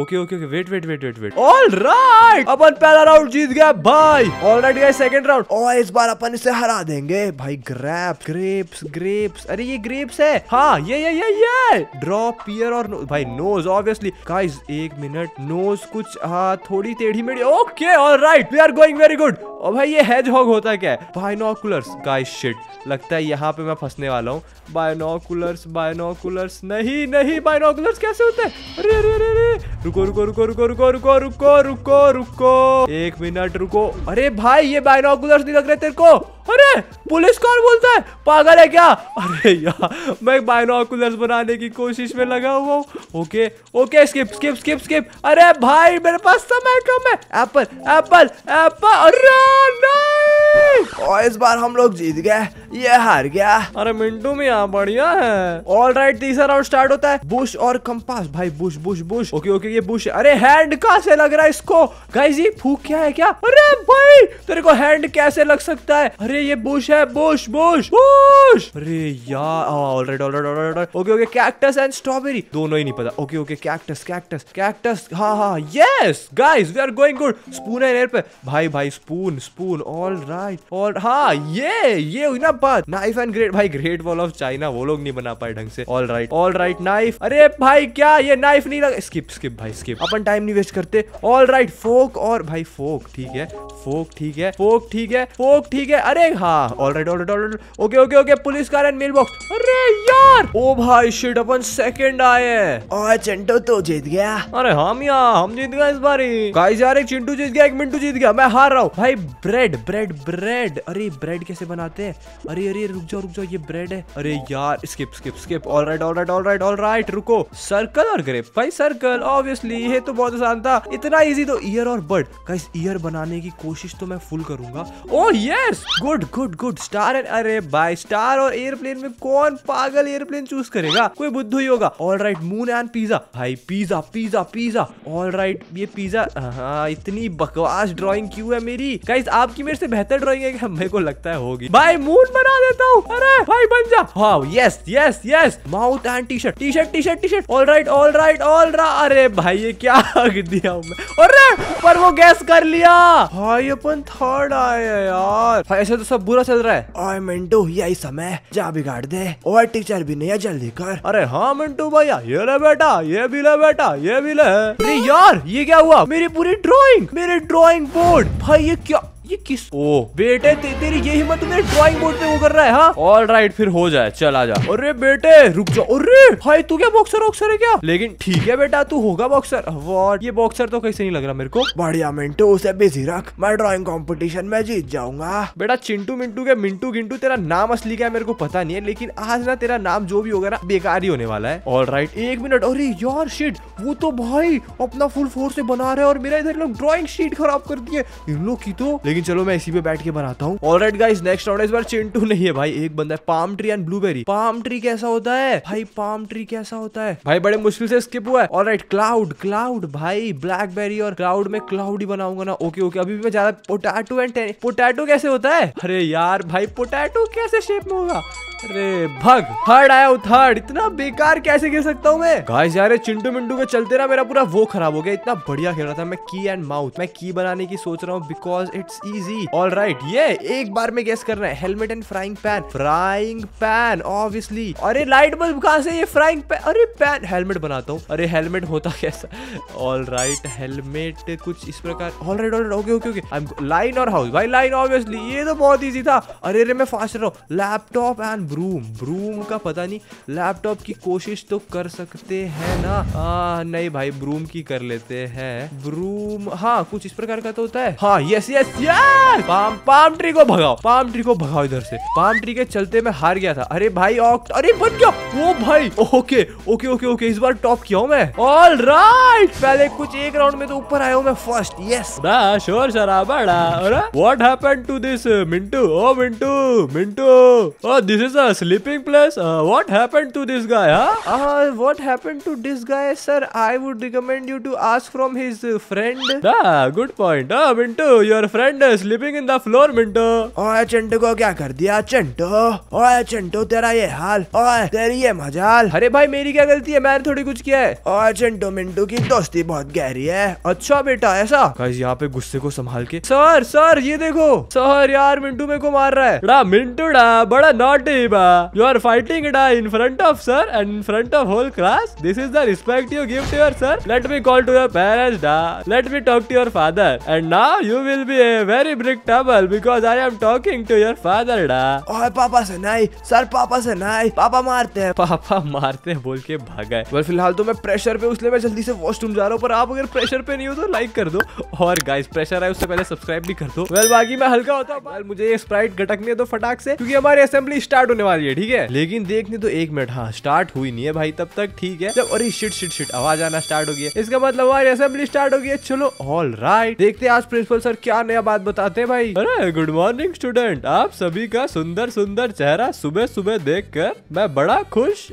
S1: okay okay okay wait wait wait wait wait all right अपन पहला राउंड जीत गया भाई all right guys second round और इस बार अपन इसे हरा देंगे भाई ग्रैप ग्रेप्स ग्रेप्स अरे ये ग्रेप्स है हाँ ये ये ये ये ड्रॉप पियर और नो, भाई नोज ऑब्वियसली गाइस एक मिनट नोज कुछ हाँ थोड़ी टेढ़ी मेढ़ी okay all right we are going very good और भाई ये हेज होता है क्या बाइनोकुलर्स गाइस शिट लगता है यहाँ पे मैं फंसने वाला हूँ बायनोकुलर्स बायनोकुलर्स नहीं नहीं बायनोकुलर्स कैसे होते हैं अरे अरे अरे अरे रुको रुको रुको रुको रुको रुको रुको रुको रुको एक मिनट रुको अरे भाई ये बायनोकुलर्स नहीं लग रहे तेरे को अरे पुलिस कौन बोलता है पागल है क्या अरे यार मैं बाइनोकुलर्स बनाने की कोशिश में लगा हुआ हूँ okay okay skip skip skip skip अरे भाई मेरे पास समय कम है एप्पल एप्पल एप्पल अरे नहीं और इस बार हम लोग जीत गए ये हार गया अरे मिंटू में यहाँ बढ़िया है ऑल राइट तीसरा राउंड स्टार्ट होता है बुश और कंपास भाई bush bush bush okay okay ये बुश अरे हैंड कहा से लग रहा है इसको गाइस ये फूक क्या है क्या अरे भाई तेरे को हैंड कैसे लग सकता है अरे अरे ये बुश है बुश बुश बुश अरे यार okay okay cactus and strawberry दोनों ही नहीं पता okay okay cactus cactus cactus हाँ हाँ yes guys we are going good spoon है एयर पे भाई भाई स्पून स्पून ऑल राइट और हाँ ये ये हुई ना बात नाइफ एंड ग्रेट भाई ग्रेट वॉल ऑफ चाइना वो लोग नहीं बना पाए ढंग से all right all right knife अरे भाई क्या ये नाइफ नहीं लगा स्किप स्किप भाई स्किप अपन टाइम नहीं वेस्ट करते ऑल राइट फोक और भाई फोक ठीक है फोक ठीक है फोक ठीक है फोक ठीक है अरे हाँ already already already okay okay okay police car and mail box अरे यार ओ भाई शिट अपन सेकंड आए हैं चिंटू तो जीत गया अरे हम यार हम जीत गए इस बार ही यार एक चिंटू जीत गया एक मिंटू जीत गया मैं हार रहा हूँ भाई ब्रेड ब्रेड ब्रेड अरे ब्रेड कैसे बनाते हैं अरे अरे रुक जाओ रुक जाओ ये ब्रेड है अरे यार skip skip skip all all right right all right all right रुको सर्कल और ग्रेप भाई सर्कल ऑब्वियसली ये तो बहुत आसान था इतना इजी तो ईयर और बर्ड का ईयर बनाने की कोशिश तो मैं फुल करूंगा ओ yes good good good good star and अरे बाय स्टार और एयरप्लेन में कौन पागल एयरप्लेन चूज करेगा कोई बुद्धू ही होगा all right moon and pizza भाई pizza pizza pizza all right ये पिज्जा हाँ इतनी बकवास ड्रॉइंग क्यूँ है मेरी गाइस आपकी मेरे से बेहतर ड्रॉइंग है मेरे को लगता है होगी बाय मून बना देता हूँ अरे भाई बन जा हाँ yes yes yes mouth and T shirt T shirt T shirt T shirt all right all right all right अरे भाई ये क्या दिया मैं अरे पर वो गैस कर लिया हाँ ये अपन थर्ड आया यार ऐसे तो सब बुरा चल रहा है ओए मिंटू यही समय जा बिगाड़ दे और टीचर भी नहीं है जल्दी कर अरे हाँ मिंटू भैया ये ले बेटा ये भी ले बेटा ये भी ले अरे यार ये क्या हुआ मेरी पूरी ड्राइंग मेरी ड्राइंग बोर्ड भाई ये क्या ये किस ओ बेटे ते, तेरी ये हिम्मत मेरे ड्राइंग बोर्ड पे वो कर रहा है हाँ ऑल राइट फिर हो जाए चल आ जा अरे बेटे रुक जाओ अरे भाई तू क्या बॉक्सर वॉक्सर है क्या लेकिन ठीक है बेटा तू होगा बॉक्सर वॉट ये बॉक्सर तो कैसे नहीं लग रहा मेरे को बढ़िया मिंटू उसे बिजी रख मैं ड्रॉइंग कॉम्पिटिशन में जीत जाऊंगा बेटा चिंटू मिंटू के मिंटू गिंटू तेरा नाम असली क्या है मेरे को पता नहीं है लेकिन आज ना तेरा नाम जो भी होगा ना बेकार ही होने वाला है ऑल राइट एक मिनट अरे यार शीट वो तो भाई अपना फुल फोर्स से बना रहे और मेरा इधर लोग ड्रॉइंग शीट खराब कर दिए इन लोग की तो लेकिन चलो मैं इसी पे बैठ के बनाता हूँ all right guys next round इस बार चिंटू नहीं है भाई एक बंदा है palm tree and blueberry palm tree कैसा होता है भाई पाम ट्री कैसा होता है भाई बड़े मुश्किल से स्किप हुआ है ऑल राइट क्लाउड क्लाउड भाई ब्लैकबेरी और क्लाउड में क्लाउड ही बनाऊंगा ना ओके ओके अभी भी मैं ज्यादा पोटैटो एंड पोटैटो कैसे होता है अरे यार भाई पोटैटो कैसे शेप में होगा अरे भग थर्ड आया हूँ थर्ड इतना बेकार कैसे खेल सकता हूँ मैं गाइस यार चिंटू मिंटू के चलते ना मेरा पूरा वो खराब हो गया इतना बढ़िया खेल रहा था मैं की एंड माउथ मैं की बनाने की सोच रहा हूँ because it's easy all right ये एक बार में गेस करना है helmet and frying pan frying pan obviously अरे लाइट बल्ब कहाँ से ये फ्राइंग पैन अरे पैन हेलमेट बनाता हूँ अरे हेलमेट होता कैसा ऑल राइट हेलमेट कुछ इस प्रकार all right all right okay okay okay line और हाउस भाई लाइन ऑब्वियसली ये तो बहुत ईजी था अरे अरे मैं फास्ट रहा हूँ लैपटॉप एंड ब्रूम ब्रूम का पता नहीं लैपटॉप की कोशिश तो कर सकते हैं ना आ, नहीं भाई ब्रूम की कर लेते हैं ब्रूम हाँ कुछ इस प्रकार का तो होता है हाँ यस यस यार पाम पाम ट्री को भगाओ पाम ट्री को भगाओ इधर से पाम ट्री के चलते मैं हार गया था अरे भाई ऑक्ट अरे बन गया वो भाई ओके ओके ओके ओके इस बार टॉप किया हूँ मैं ऑल राइट पहले कुछ एक राउंड में तो ऊपर आया हूँ मैं फर्स्ट यस शोर शराबा what happened to this Mintu ओ Mintu Mintu this is a sleeping place? Uh, what happened to this guy, huh? Uh, what happened to this guy, sir? I would recommend you to ask from his friend. Ah, good point. Ah, uh, minto your friend is sleeping in the floor, Mintu. ओए चिंटू को क्या कर दिया चिंटू? ओए चिंटू तेरा ये हाल, ओए तेरी ये मजाल। अरे भाई मेरी क्या गलती है? मैंने थोड़ी कुछ किया है। ओए चिंटू मिंटू की दोस्ती बहुत गहरी है। अच्छा बेटा ऐसा? गाइस यहाँ पे गुस्से को संभाल के। सर सर ये देखो। सर यार मिंटू मेरे को मार रहा है। डा मिंटू डा बड़ा naughty Adiba. You are fighting it in front of sir and in front of whole class. This is the respect you give to your sir. Let me call to your parents, da. Let me talk to your father. And now you will be a very big trouble because I am talking to your father, da. Oh, पापा से नहीं sir पापा से नहीं पापा मारते हैं पापा मारते हैं बोल के भागा है well, फिलहाल तो मैं प्रेशर पे उसलिए मैं जल्दी से वॉशरूम जा रहा हूँ पर आप अगर प्रेशर पे नहीं हो तो लाइक कर दो और गाइस प्रेशर है उससे पहले सब्सक्राइब भी कर दो वेल well, बाकी मैं हल्का होता well, मुझे ये स्प्राइट गटकने दो फटाक से क्योंकि हमारी असेंबली स्टार्ट होने वाली है ठीक है लेकिन देखने तो एक मिनट हाँ स्टार्ट हुई नहीं है भाई तब तक ठीक है जब अरे शिट शिट शिट आवाज आना स्टार्ट हो गया इसका मतलब हमारी असेंबली स्टार्ट हो गया चलो ऑल राइट देखते आज प्रिंसिपल सर क्या नया बात बताते हैं भाई अरे गुड मॉर्निंग स्टूडेंट आप सभी का सुंदर सुंदर चेहरा सुबह सुबह देख मैं बड़ा खुश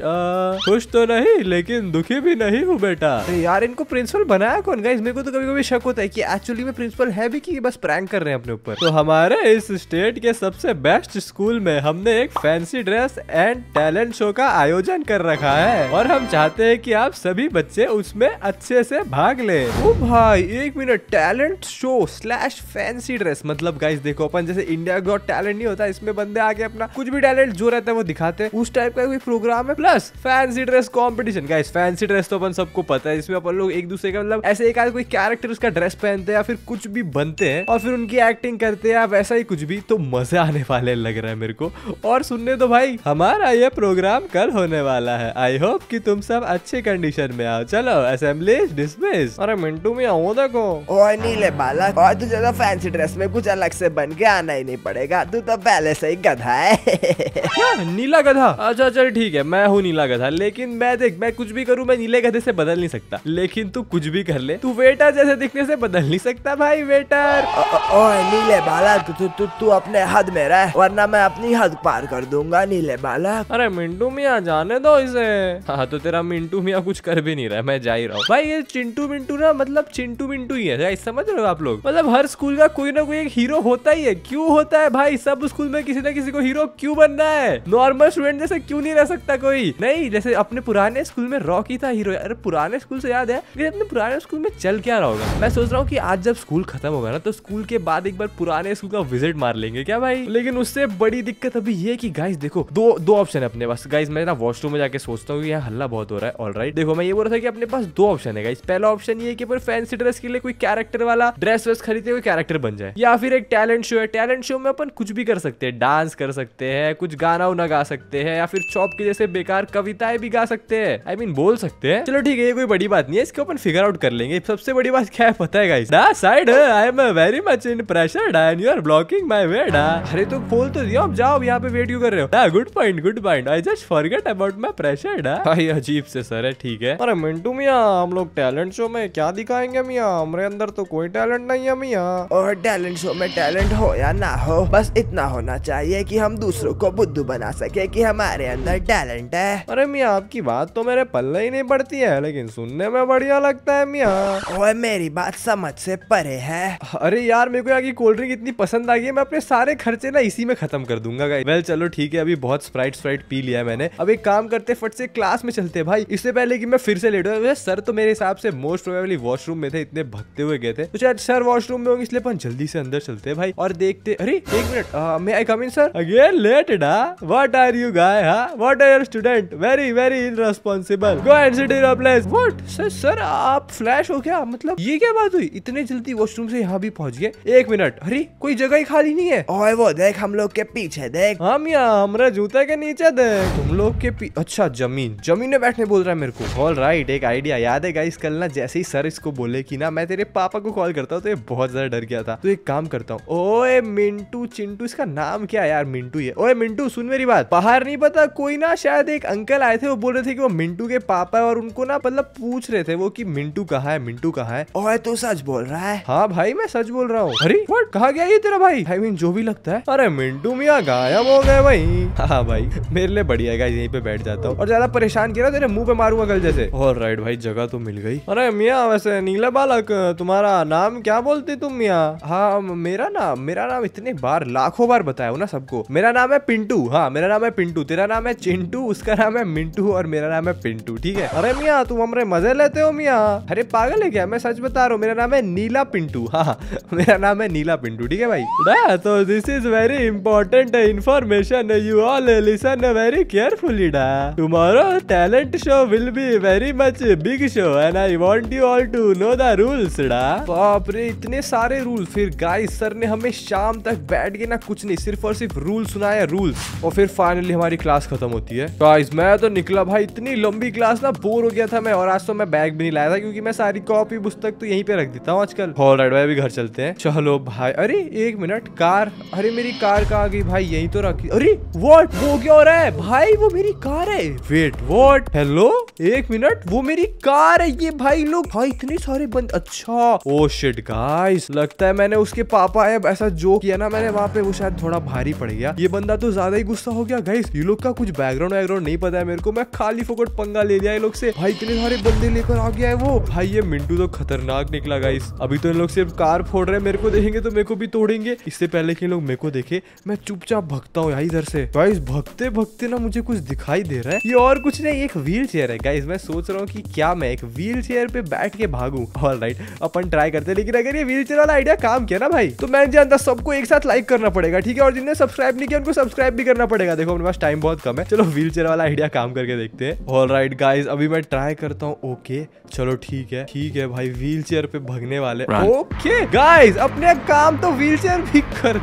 S1: खुश तो नहीं लेकिन दुखी भी नहीं हूँ बेटा यार इनको प्रिंसिपल बनाया कौन गाइज मेरे को तो कभी कभी शक होता है की एक्चुअली में प्रिंसिपल है भी की बस प्रैंक कर रहे हैं अपने ऊपर तो हमारे इस स्टेट के सबसे बेस्ट स्कूल में हमने एक fans fancy dress and talent show का आयोजन कर रखा है और हम चाहते हैं कि आप सभी बच्चे उसमें अच्छे से भाग ले ओ भाई एक minute talent show slash fancy dress मतलब गाइस देखो अपन जैसे इंडिया गॉट टैलेंट नहीं होता इसमें बंदे आके अपना कुछ भी टैलेंट जो रहता है वो दिखाते हैं उस टाइप का कोई प्रोग्राम है plus fancy dress competition guys fancy dress तो अपन सबको पता है इसमें अपन लोग एक दूसरे का मतलब ऐसे एक आदमी कोई कैरेक्टर उसका ड्रेस पहनते हैं या फिर कुछ भी बनते हैं और फिर उनकी एक्टिंग करते हैं या वैसा ही कुछ भी तो मजा आने वाले लग रहा है मेरे को और सुनने तो भाई हमारा ये प्रोग्राम कल होने वाला है आई होप कि तुम सब अच्छे कंडीशन में आओ चलो असेंबलीज डिसमिस अरे मिंटू में आओ देखो और नीले बाला और तुझे तो फैंसी ड्रेस में कुछ अलग से बन के आना ही नहीं पड़ेगा तू तो पहले से ही गधा है नीला गधा अच्छा चल ठीक है मैं हूँ नीला गधा लेकिन मैं देख मैं कुछ भी करूँ मैं नीले गधे से बदल नहीं सकता लेकिन तू कुछ भी कर ले तू वेटर जैसे दिखने से बदल नहीं सकता भाई वेटर ओए नीले बाला तू तू तू अपने हद में रह वरना मैं अपनी हद पार कर दूंगा दूंगा नीले बालक अरे मिंटू मिया जाने दो इसे हाँ तो तेरा मिंटू मिया कुछ कर भी नहीं रहा मैं जा ही रहा हूँ भाई ये चिंटू मिंटू ना मतलब चिंटू मिंटू ही है समझ रहे हो आप लोग मतलब हर स्कूल का कोई ना कोई एक हीरो होता ही है क्यूँ होता है भाई सब स्कूल में किसी न किसी को हीरो क्यों बनना है नॉर्मल स्टूडेंट जैसे क्यूँ नहीं रह सकता कोई नहीं जैसे अपने पुराने स्कूल में रॉकी था हीरो अरे पुराने स्कूल से याद है अपने पुराने स्कूल में चल क्या रहा होगा मैं सोच रहा हूँ की आज जब स्कूल खत्म होगा ना तो स्कूल के बाद एक बार पुराने स्कूल का विजिट मार लेंगे क्या भाई लेकिन उससे बड़ी दिक्कत अभी ये की गाइस देखो दो दो ऑप्शन है अपने पास गाइज मैं ना वॉशरूम में जाके सोचता हूँ यहाँ हल्ला बहुत हो रहा है ऑल राइट देखो मैं ये बोल रहा था कि अपने पास दो ऑप्शन है पहला ऑप्शन ये कि फैंसी ड्रेस के लिए कोई कैरेक्टर वाला ड्रेस वेस खरीदे कोई कैरेक्टर बन जाए या फिर एक टैलेंट शो है टैलेंट शो में अपन कुछ भी कर सकते हैं डांस कर सकते हैं कुछ गाना उना गा सकते हैं या फिर चौप के जैसे बेकार कविताएं भी गा सकते हैं आई मीन बोल सकते हैं चलो ठीक है ये कोई बड़ी बात नहीं है इसको अपन फिगर आउट कर लेंगे सबसे बड़ी बात क्या है पता है guys side I am very much in pressure and you are blocking my way डा अरे तो खोल तो दिया अब जाओ यहाँ पे वेट क्यों कर रहे हो हो good point good point I just forget about my pressure भाई अजीब से सर है ठीक है अरे मिंटू मियाँ हम लोग टैलेंट शो में क्या दिखाएंगे मियाँ हमारे अंदर तो कोई टैलेंट नहीं है मियाँ और टैलेंट शो में टैलेंट हो या ना हो बस इतना होना चाहिए कि हम दूसरों को बुद्धू बना सके कि हमारे अंदर टैलेंट है अरे मियाँ आपकी बात तो मेरे पल्ले ही नहीं पड़ती है लेकिन सुनने में बढ़िया लगता है मियाँ और मेरी बात समझ से परे है अरे यार मेरे को यहाँ की कोल्ड ड्रिंक इतनी पसंद आ गई है मैं अपने सारे खर्चे ना इसी में खत्म कर दूंगा वेल चलो ठीक ठीक है अभी बहुत स्प्राइट स्प्राइट पी लिया है मैंने अब एक काम करते फट से क्लास में चलते हैं भाई इससे पहले कि मैं फिर से लेट हुआ सर तो मेरे हिसाब से मोस्ट प्रोबेबली वॉशरूम में थे इतने भगते हुए गए थे तो शायद सर वॉशरूम में होंगे इसलिए अपन जल्दी से अंदर चलते हैं भाई और देखते अरे एक मिनट मैं I come in sir again late lated what are you guy what are your student very very irresponsible go and sit in place what sir sir आप फ्लैश हो क्या मतलब ये क्या बात हुई इतने जल्दी वॉशरूम से यहाँ भी पहुंच गए एक मिनट अरे कोई जगह ही खाली नहीं है और वो देख हम लोग के पीछे देख हम यहाँ हमारा जूता के नीचे दे तुम लोग के पी... अच्छा जमीन जमीन में बैठने बोल रहा है मेरे को ऑल राइट एक आइडिया याद है गाइस कल ना जैसे ही सर इसको बोले कि ना मैं तेरे पापा को कॉल करता हूँ तो ये बहुत ज्यादा डर गया था तो एक काम करता हूँ ओए मिंटू चिंटू इसका नाम क्या यार मिंटू ये ओए मिंटू सुन मेरी बात बाहर नहीं पता कोई ना शायद एक अंकल आए थे वो बोल रहे थे कि वो मिंटू के पापा है और उनको ना मतलब पूछ रहे थे वो की मिंटू कहा है मिंटू कहा है ओए तो सच बोल रहा है हाँ भाई मैं सच बोल रहा हूँ अरे कहा गया ये तेरा भाई आई मीन जो भी लगता है अरे मिंटू मिया गायब हो गए भाई भाई [laughs] हाँ भाई मेरे लिए बढ़िया है यहीं पे बैठ जाता हूँ और ज्यादा परेशान किया तेरे मुंह पे मारूंगा कल जैसे और राइट भाई जगह तो मिल गई अरे मियाँ वैसे नीला बालक तुम्हारा नाम क्या बोलती तुम मियाँ हाँ मेरा नाम मेरा नाम इतने बार लाखों बार बताया हो ना सबको मेरा नाम है पिंटू हाँ मेरा नाम है पिंटू तेरा नाम है चिंटू उसका नाम है मिंटू और मेरा नाम है पिंटू ठीक है अरे मियाँ तुम हमारे मजे लेते हो मियाँ अरे पागल है क्या मैं सच बता रहा हूँ मेरा नाम है नीला पिंटू हाँ, हाँ मेरा नाम है नीला पिंटू ठीक है भाई तो this is very important information you all listen very carefully da. Tomorrow talent show will be very much big show and I want you all to know the rules da. बाप रे इतने सारे रूल फिर guys sir ने हमें शाम तक बैठ के ना कुछ नहीं सिर्फ और सिर्फ रूल सुनाया रूल्स और फिर फाइनली हमारी क्लास खत्म होती है गाइस मैं तो निकला भाई इतनी लंबी क्लास ना बोर हो गया था मैं और आज तो मैं बैग भी नहीं लाया था क्योंकि मैं सारी कॉपी पुस्तक तो यहीं पे रख देता हूँ आजकल और राइट भाई अभी घर चलते हैं चलो भाई अरे एक मिनट कार अरे मेरी कार कहाँ गई भाई यहीं तो रखी अरे वॉट वो क्या हो रहा है भाई वो मेरी कार है वेट वॉट हेलो एक मिनट वो मेरी कार है ये भाई लोग भाई इतने सारे बंद अच्छा ओ शिट गाइस लगता है मैंने उसके पापा है ऐसा जो किया ना मैंने वहाँ पे वो शायद थोड़ा भारी पड़ गया ये बंदा तो ज्यादा ही गुस्सा हो गया गाइस ये लोग का कुछ बैकग्राउंड वैकग्राउंड नहीं पता है मेरे को मैं खाली फोकट पंगा ले लिया ये लोग से भाई इतने सारे बंदे लेकर आ गया है वो भाई ये मिंटू तो खतरनाक निकला गाइस अभी तो इन लोग सिर्फ कार फोड़ रहे हैं मेरे को देखेंगे तो मेरे को भी तोड़ेंगे इससे पहले के लोग मेरे को देखे मैं चुपचाप भगता हूँ यहाँ इधर से से गाइस भगते भगते ना मुझे कुछ दिखाई दे रहा है ये और कुछ नहीं एक व्हील चेयर है गाइस मैं सोच रहा हूँ कि क्या मैं एक व्हील चेयर पे बैठ के भागू ऑल राइट अपन ट्राई करते हैं लेकिन अगर ये व्हील चेयर वाला आइडिया काम किया ना भाई तो मैं जानता सबको एक साथ लाइक करना पड़ेगा ठीक है और जिनने सब्सक्राइब नहीं किया उनको सब्सक्राइब भी करना पड़ेगा देखो अपने पास टाइम बहुत कम है चलो व्हील चेयर वाला आइडिया काम करके देखते हैं ऑल राइट गाइज अभी मैं ट्राई करता हूँ ओके चलो ठीक है ठीक है भाई व्हील चेयर पे भगने वाले ओके गाइज अपने काम तो व्हील चेयर भी कर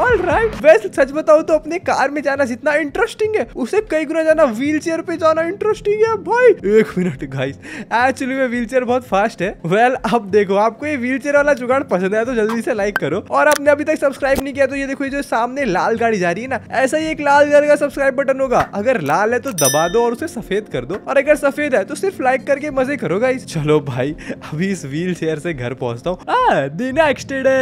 S1: ऑल राइट वैसे सच बताओ तो अपने कार में जाना जितना इंटरेस्टिंग है उसे कई गुना जाना व्हील चेयर पे जाना इंटरेस्टिंग है भाई एक मिनट गाइस एक्चुअली में व्हील चेयर बहुत फास्ट है वेल well, अब देखो आपको ये व्हील चेयर वाला जुगाड़ पसंद है तो जल्दी से लाइक करो और आपने अभी तक सब्सक्राइब नहीं किया तो ये देखो ये जो सामने लाल गाड़ी जा रही है ना ऐसा ही एक लाल गाड़ी का सब्सक्राइब बटन होगा अगर लाल है तो दबा दो और उसे सफेद कर दो और अगर सफेद है तो सिर्फ लाइक करके मजे करो गाइस चलो भाई अभी इस व्हील चेयर से घर पहुंचता हूँ next day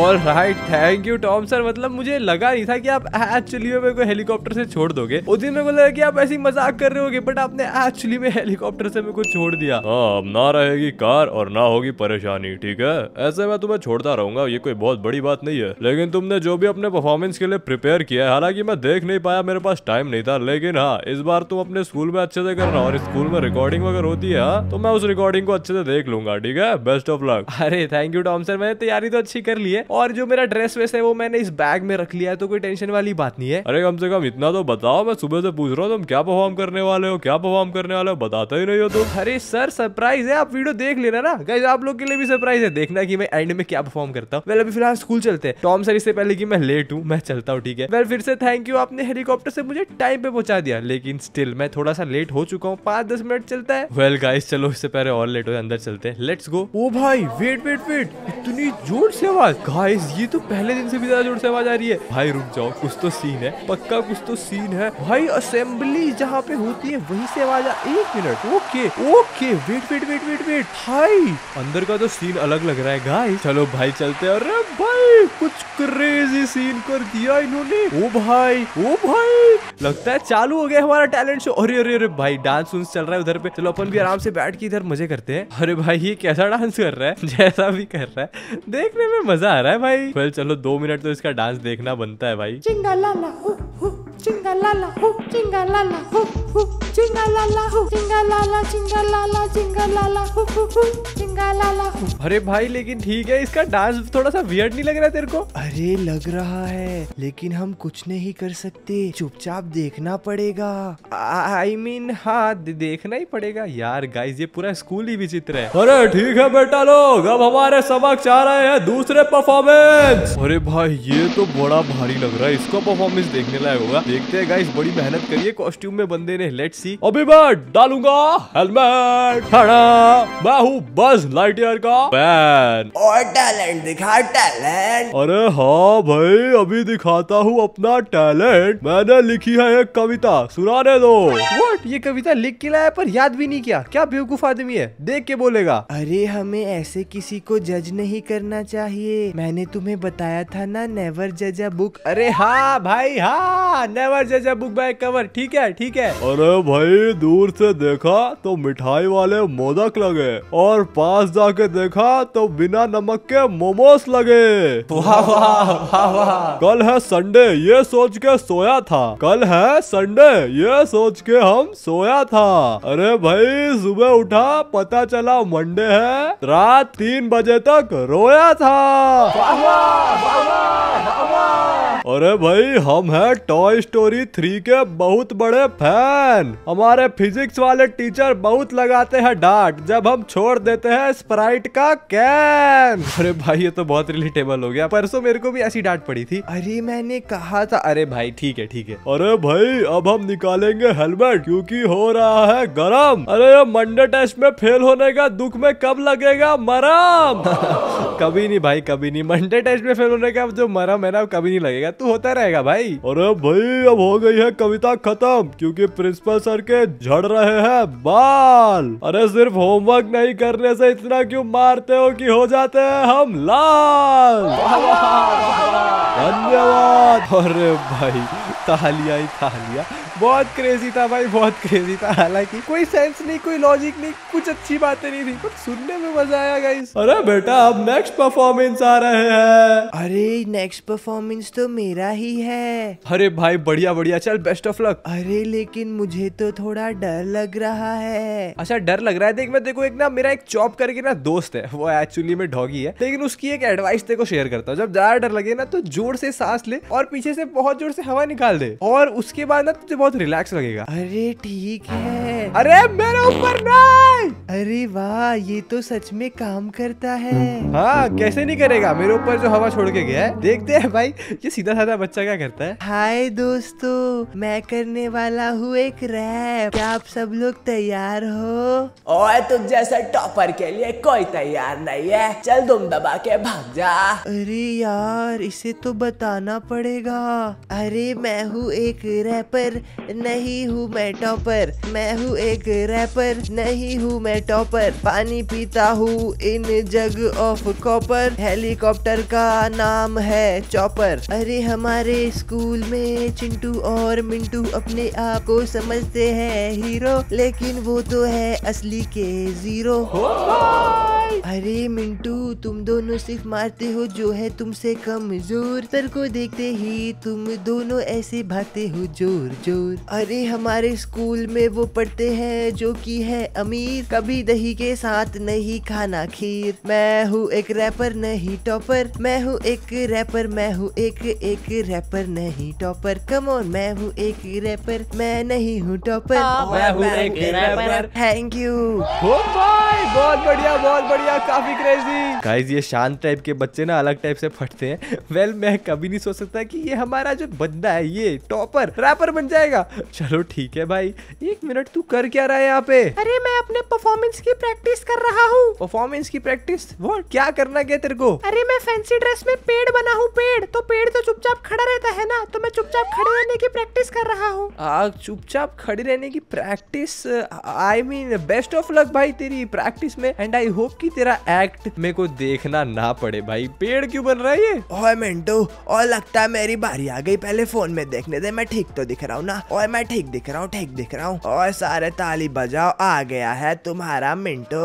S1: all right thank you Tom sir मतलब मुझे लगा नहीं था कि आप एच एक्चुअली मेरे को हेलीकॉप्टर से छोड़ दोगे उस दिन मेरे को लगा कि आप ऐसी मजाक कर रहे होगे बट आपने एक्चुअली में हेलीकॉप्टर से मेरे को छोड़ दिया हाँ अब ना रहेगी कार और ना होगी परेशानी ठीक है ऐसे मैं तुम्हें छोड़ता रहूंगा ये कोई बहुत बड़ी बात नहीं है लेकिन तुमने जो भी अपने परफॉर्मेंस के लिए प्रिपेयर किया है हालांकि मैं देख नहीं पाया मेरे पास टाइम नहीं था लेकिन हाँ इस बार तुम अपने स्कूल में अच्छे से करना और स्कूल में रिकॉर्डिंग वगैरह होती है हाँ, तो मैं उस रिकॉर्डिंग को अच्छे से देख लूंगा ठीक है बेस्ट ऑफ लक अरे थैंक यू टॉम सर मैंने तैयारी तो अच्छी कर ली है और जो मेरा ड्रेस वेस है वो मैंने इस बैग में रख लिया है तो कोई टेंशन वाली बात बात नहीं है अरे कम से कम इतना तो बताओ मैं सुबह से पूछ रहा हूँ तुम क्या परफॉर्म करने वाले हो क्या परफॉर्म करने वाले हो बताते ही नहीं हो तुम अरे सर सरप्राइज है आप वीडियो देख लेना ना गाइज आप लोग के लिए भी सरप्राइज है देखना की मैं एंड में क्या परफॉर्म करता हूँ वेल अभी फिलहाल स्कूल चलते हैं टॉम सर इससे पहले की मैं लेट हूँ मैं चलता हूँ ठीक है वेल फिर से थैंक यू आपने हेलीकॉप्टर से मुझे टाइम पे पहुंचा दिया लेकिन स्टिल मैं थोड़ा सा लेट हो चुका हूँ पाँच दस मिनट चलता है वेल गाइस चलो इससे पहले और लेट हो अंदर चलते हैं लेट्स गो ओ भाई वेट वेट वेट इतनी जोर से आवाज गाइस ये तो पहले दिन से भी ज्यादा जोर से आवाज आ रही है भाई रुक जाओ कुछ तो सीन है पक्का कुछ तो सीन है भाई असेंबली जहाँ पे होती है वही से आवाज आ एक minute okay okay wait wait wait wait wait भाई अंदर का तो सीन अलग लग रहा है गाइस चलो भाई चलते हैं अरे भाई कुछ क्रेजी सीन कर दिया इन्होंने ओ भाई ओ भाई लगता है चालू हो गया हमारा टैलेंट शो अरे अरे अरे भाई डांस उन्स चल रहा है उधर पे चलो अपन भी आराम से बैठ के इधर मजे करते हैं अरे भाई ये कैसा डांस कर रहा है [laughs] जैसा भी कर रहा है देखने में मजा आ रहा है भाई चलो दो मिनट तो इसका डांस देखना बनता है भाई चिंगा लाला hu, hu, hu, hu, hu, hu, hu, hu. अरे भाई लेकिन ठीक है इसका डांस थोड़ा सा वियर्ड नहीं लग रहा तेरे को अरे लग रहा है लेकिन हम कुछ नहीं कर सकते चुपचाप देखना पड़ेगा आई मीन हाँ देखना ही पड़ेगा यार गाइस ये पूरा स्कूल ही विचित्र है अरे ठीक है बेटा लोग अब हमारे समक्ष आ रहे हैं दूसरे परफॉर्मेंस अरे भाई ये तो बड़ा भारी लग रहा है इसका परफॉर्मेंस देखने लायक होगा देखते हैं गाइस बड़ी मेहनत करिए कॉस्ट्यूम में बंदे ने लेट सी अभी मैं डालूंगा हेलमेट मैं हूँ बस लाइट ईयर का फैन और टैलेंट दिखा टैलेंट अरे हाँ भाई अभी दिखाता हूँ अपना टैलेंट मैंने लिखी है एक कविता सुनाने दो What? ये कविता लिख के लाया पर याद भी नहीं किया क्या बेवकूफ आदमी है देख के बोलेगा अरे हमें ऐसे किसी को जज नहीं करना चाहिए मैंने तुम्हें बताया था ना नेवर जज अ बुक अरे हाँ भाई हाँ नेवर जज बुक बाय कवर ठीक है ठीक है अरे भाई दूर से देखा तो मिठाई वाले मोदक लगे और पास जाके देखा तो बिना नमक के मोमोस लगे वाह वाह वाह वाह कल है संडे ये सोच के सोया था कल है संडे ये सोच के हम सोया था अरे भाई सुबह उठा पता चला मंडे है रात तीन बजे तक रोया था वाह वाह वाह वाह अरे भाई हम हैं टॉय स्टोरी थ्री के बहुत बड़े फैन हमारे फिजिक्स वाले टीचर बहुत लगाते हैं डांट जब हम छोड़ देते हैं स्प्राइट का कैन अरे भाई ये तो बहुत रिलेटेबल हो गया परसों मेरे को भी ऐसी डांट पड़ी थी अरे मैंने कहा था अरे भाई ठीक है ठीक है अरे भाई अब हम निकालेंगे हेलमेट क्योंकि हो रहा है गरम अरे मंडे टेस्ट में फेल होने का दुख में कब लगेगा मरम [laughs] कभी नहीं भाई कभी नहीं मंडे टेस्ट में फेल होने का जो मरम है ना कभी नहीं लगेगा तू होता रहेगा भाई और भाई अब हो गई है कविता खत्म क्योंकि प्रिंसिपल सर के झड़ रहे हैं बाल अरे सिर्फ होमवर्क नहीं करने से इतना क्यों मारते हो कि हो जाते हैं हम लाल धन्यवाद अरे भाई तालिया ही तालिया बहुत क्रेजी था भाई बहुत क्रेजी था हालांकि कोई सेंस नहीं कोई लॉजिक नहीं कुछ अच्छी बातें नहीं थी पर सुनने में मजा आया गाइस अरे बेटा अब नेक्स्ट परफॉर्मेंस आ रहे हैं अरे नेक्स्ट परफॉर्मेंस तो मेरा ही है अरे भाई बढ़िया बढ़िया चल बेस्ट ऑफ लक अरे लेकिन मुझे तो थोड़ा डर लग रहा है अच्छा डर लग रहा है देख मैं देखो एक ना मेरा एक चॉप करके ना दोस्त है वो एक्चुअली में ढोगी है लेकिन उसकी एक एडवाइस देखो शेयर करता हूँ जब ज्यादा डर लगे ना तो जोर से सांस ले और पीछे से बहुत जोर से हवा निकाल डाल दे और उसके बाद ना तुझे बहुत रिलैक्स लगेगा अरे ठीक है अरे मेरे ऊपर नहीं अरे वाह ये तो सच में काम करता है हाँ कैसे नहीं करेगा मेरे ऊपर जो हवा छोड़ के गया है देखते हैं भाई ये सीधा साधा बच्चा क्या करता है हाय दोस्तों मैं करने वाला हूँ एक रैप क्या आप सब लोग तैयार हो ओए तुम जैसा टॉपर के लिए कोई तैयार नहीं है चल तुम दबा के भाग जा अरे यार इसे तो बताना पड़ेगा अरे मैं मैं हूँ एक रैपर नहीं हूँ मैं टॉपर मैं हूँ एक रैपर नहीं हूँ मैं टॉपर पानी पीता हूँ in jug of copper helicopter का नाम है चॉपर अरे हमारे स्कूल में चिंटू और मिंटू अपने आप को समझते हैं हीरो लेकिन वो तो है असली के जीरो अरे मिंटू तुम दोनों सिर्फ मारते हो जो है तुमसे कमजोर सर को देखते ही तुम दोनों ऐसे से भाते हो जोर जोर अरे हमारे स्कूल में वो पढ़ते हैं जो कि है अमीर कभी दही के साथ नहीं खाना खीर मैं हूँ एक रैपर नहीं टॉपर मैं हूँ एक रैपर मैं हूँ एक एक रैपर नहीं टॉपर कम और मैं हूँ एक रैपर मैं नहीं हूँ टॉपर मैं थैंक यू बहुत बढ़िया बहुत बढ़िया काफी क्रेजी गाइस ये शांत टाइप के बच्चे ना अलग टाइप से फटते हैं वेल well, मैं कभी नहीं सोच सकता कि ये हमारा जो बंदा है ये ये टॉपर रैपर बन जाएगा चलो ठीक है भाई एक मिनट तू कर क्या रहा है यहाँ पे अरे मैं अपने परफॉर्मेंस की प्रैक्टिस कर रहा हूँ परफॉर्मेंस की प्रैक्टिस वो क्या करना क्या तेरे को अरे मैं फैंसी ड्रेस में पेड़ बना हूँ पेड़ तो पेड़ तो चुपचाप खड़ा रहता है ना तो मैं चुपचाप खड़े रहने की प्रैक्टिस कर रहा हूँ चुपचाप खड़े रहने की practice I mean best of luck भाई तेरी प्रैक्टिस में एंड आई होप कि तेरा एक्ट मेरे को देखना ना पड़े भाई पेड़ क्यों बन रहा है ये और लगता है मेरी बारी आ गई पहले फोन में में देखने दे मैं ठीक तो दिख रहा हूँ ना और मैं ठीक दिख रहा हूँ ठीक दिख रहा हूँ और सारे ताली बजाओ आ गया है तुम्हारा मिंटो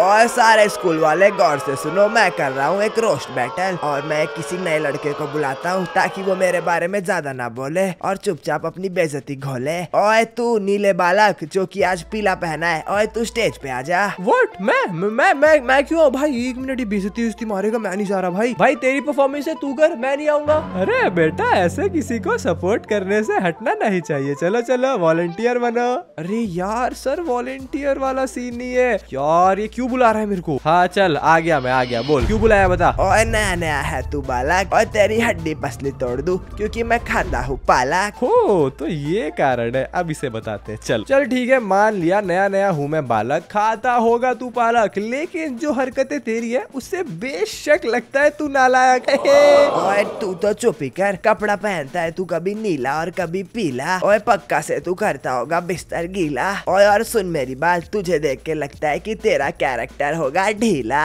S1: और सारे स्कूल वाले गौर से सुनो मैं कर रहा हूँ एक रोस्ट बैटल और मैं किसी नए लड़के को बुलाता हूँ ताकि वो मेरे बारे में ज्यादा ना बोले और चुपचाप अपनी बेजती घोले और तू नीले बालक जो की आज पीला पहना है और तू स्टेज पे आ जा वोट मैं मैं मैं मैं क्यों भाई एक मिनट बेजती उस्ती मारेगा मैं नहीं जा रहा भाई भाई तेरी परफॉर्मेंस है तू कर मैं नहीं आऊंगा अरे बेटा ऐसे किसी को सब सपोर्ट करने से हटना नहीं चाहिए चलो चलो वॉलेंटियर बनो अरे यार सर वॉलेंटियर वाला सीन नहीं है यार ये क्यों बुला रहा है मेरे को हाँ चल आ गया मैं आ गया बोल क्यों बुलाया बता ओ नया नया है तू बालक और तेरी हड्डी पसली तोड़ दू क्यूँकी मैं खाता हूँ पालक हो तो ये कारण है अब इसे बताते चल चल ठीक है मान लिया नया नया हूँ मैं बालक खाता होगा तू पालक लेकिन जो हरकतें तेरी है उससे बेशक लगता है तू नालायक है तू तो चुप ही कर कपड़ा पहनता है तू कभी कभी नीला और कभी पीला और पक्का से तू करता होगा बिस्तर गीला और और सुन मेरी बात तुझे देख के लगता है कि तेरा कैरेक्टर होगा ढीला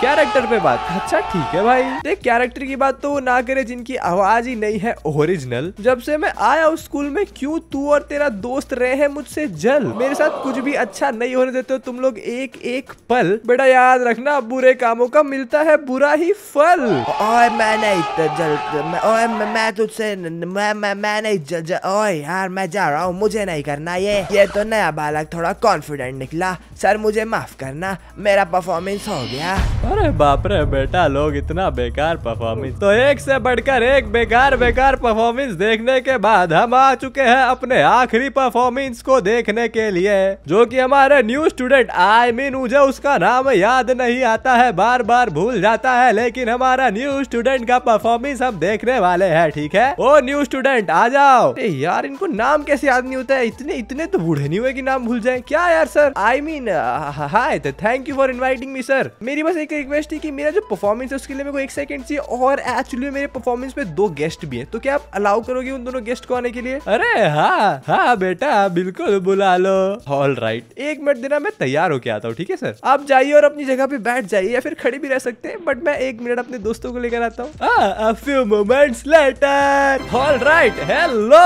S1: कैरेक्टर पे बात अच्छा ठीक है भाई देख कैरेक्टर की बात तो वो ना करे जिनकी आवाज ही नहीं है ओरिजिनल जब से मैं आया उस स्कूल में क्यों तू और तेरा दोस्त रहे हैं मुझसे जल मेरे साथ कुछ भी अच्छा नहीं होने देते हो तुम लोग एक एक पल बेटा याद रखना बुरे कामों का मिलता है बुरा ही फल और मैं नहीं जल मैं, मैं तुझसे मैं नहीं ओए यार मैं जा रहा हूँ मुझे नहीं करना ये ये तो नया बालक थोड़ा कॉन्फिडेंट निकला सर मुझे माफ करना मेरा परफॉर्मेंस हो गया अरे बाप रे बेटा लोग इतना बेकार परफॉर्मेंस तो एक से बढ़कर एक बेकार बेकार परफॉर्मेंस देखने के बाद हम आ चुके हैं अपने आखिरी परफॉर्मेंस को देखने के लिए जो की हमारे न्यू स्टूडेंट आई मीन मुझे उसका नाम याद नहीं आता है बार बार भूल जाता है लेकिन हमारा न्यू स्टूडेंट का परफॉर्मेंस हम देखने वाले है ठीक है वो न्यू स्टूडेंट आ जाओ यार इनको नाम कैसे याद नहीं होता है इतने इतने तो बूढ़े नहीं हुए कि नाम भूल जाए क्या यार sir I mean hi thank you for inviting me sir मेरी बस एक रिक्वेस्ट थी कि मेरा जो परफॉर्मेंस है उसके लिए मेरे को एक सेकंड चाहिए और एक्चुअली मेरे परफॉर्मेंस में दो गेस्ट भी है तो क्या आप अलाउ करोगे उन दोनों गेस्ट को आने के लिए अरे हाँ हाँ बेटा बिल्कुल बुला लो ऑल राइट right. एक मिनट देना मैं तैयार होके आता हूँ ठीक है सर आप जाइए और अपनी जगह पे बैठ जाइए या फिर खड़े भी रह सकते हैं बट मैं एक मिनट अपने दोस्तों को लेकर आता हूँ moments later all right hello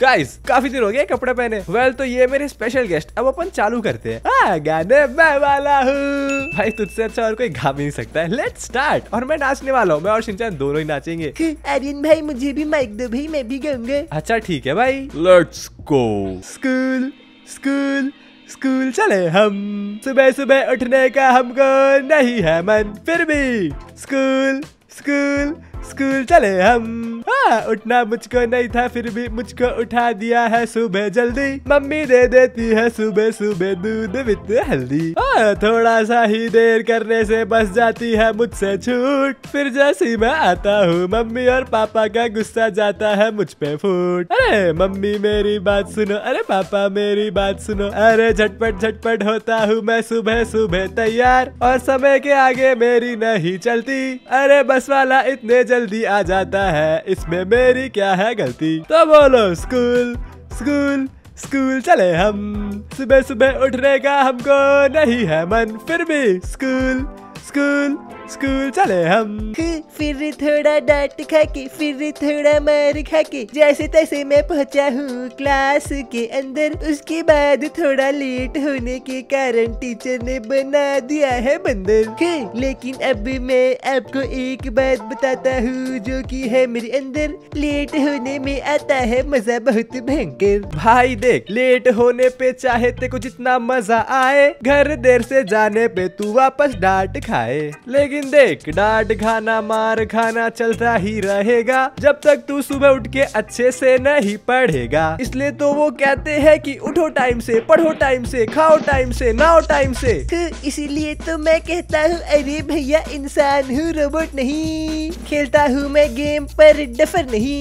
S1: guys काफी देर हो गया कपड़े पहने वेल well, तो ये मेरे स्पेशल गेस्ट अब अपन चालू करते हैं आ हाँ, गाने मैं वाला हूँ भाई तुझसे अच्छा और कोई गा भी नहीं सकता है लेट्स स्टार्ट और मैं नाचने वाला हूँ मैं और सिंचन दोनों ही नाचेंगे अरिन भाई मुझे भी माइक दो भाई मैं भी गाऊंगे अच्छा ठीक है भाई let's go school school school चले हम सुबह सुबह उठने का हमको नहीं है मन फिर भी स्कूल स्कूल स्कूल चले हम आ, हाँ, उठना मुझको नहीं था फिर भी मुझको उठा दिया है सुबह जल्दी मम्मी दे देती है सुबह सुबह दूध विद हल्दी हाँ, थोड़ा सा ही देर करने से बस जाती है मुझसे छूट फिर जैसी मैं आता हूँ मम्मी और पापा का गुस्सा जाता है मुझ पे फूट अरे मम्मी मेरी बात सुनो अरे पापा मेरी बात सुनो अरे झटपट झटपट होता हूँ मैं सुबह सुबह तैयार और समय के आगे मेरी नहीं चलती अरे बस वाला इतने जल्दी आ जाता है इसमें मेरी क्या है गलती तो बोलो स्कूल स्कूल स्कूल चले हम सुबह सुबह उठने का हमको नहीं है मन फिर भी स्कूल स्कूल स्कूल चले हम फिर थोड़ा डांट खा के फिर थोड़ा मार खा के जैसे तैसे मैं पहुंचा हूँ क्लास के अंदर उसके बाद थोड़ा लेट होने के कारण टीचर ने बना दिया है बंदर लेकिन अब मैं आपको एक बात बताता हूँ जो कि है मेरे अंदर लेट होने में आता है मजा बहुत भयंकर भाई देख लेट होने पे चाहे ते कुछ जितना मजा आए घर देर से जाने पे तू वापस डांट खाए लेकिन लेकिन देख डांट खाना मार खाना चलता ही रहेगा जब तक तू सुबह उठ के अच्छे से नहीं पढ़ेगा इसलिए तो वो कहते हैं कि उठो टाइम से पढ़ो टाइम से खाओ टाइम से नाओ टाइम से [laughs] इसीलिए तो मैं कहता हूँ अरे भैया इंसान हूँ रोबोट नहीं खेलता हूँ मैं गेम पर डफर नहीं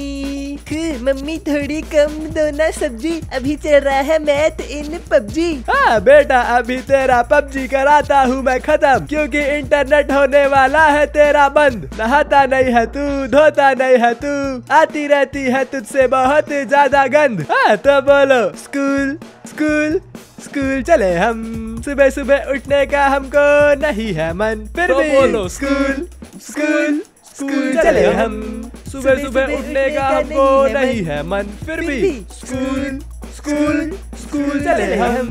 S1: [laughs] मम्मी थोड़ी कम दो ना सब्जी अभी चल रहा है मैथ इन पबजी हाँ बेटा अभी तेरा पबजी कराता हूँ मैं खत्म क्योंकि इंटरनेट होने वाला है तेरा बंद नहाता नहीं है तू धोता नहीं है तू आती रहती है तुझसे बहुत ज्यादा गंद हाँ तो बोलो स्कूल स्कूल स्कूल चले हम सुबह सुबह उठने का हमको नहीं है मन फिर तो भी बोलो स्कूल स्कूल स्कूल चले हम
S2: सुबह सुबह उठने का हमको नहीं है
S1: मन फिर भी स्कूल स्कूल स्कूल चले हम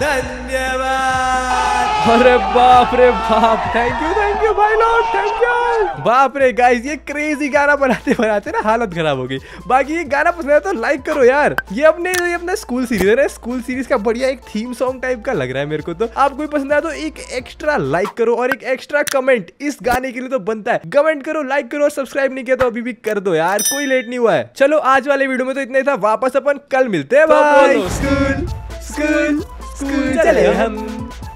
S1: धन्यवाद अरे बाप रे बाप थैंक यू थैंक यू भाई लॉर्ड थैंक यू बाप रे गाइस ये क्रेजी गाना बनाते बनाते ना हालत खराब हो गई बाकी ये गाना पसंद आया तो लाइक करो यार ये अपने ये अपने स्कूल सीरीज है ना स्कूल सीरीज का बढ़िया एक थीम सॉन्ग टाइप का लग रहा है मेरे को तो आपको भी पसंद आया तो एक एक्स्ट्रा लाइक करो और एक एक्स्ट्रा कमेंट इस गाने के लिए तो बनता है कमेंट करो लाइक करो और सब्सक्राइब नहीं किया तो अभी भी कर दो यार कोई लेट नहीं हुआ है चलो आज वाले वीडियो में तो इतना ही था वापस अपन कल मिलते では、school, school, school, school, school,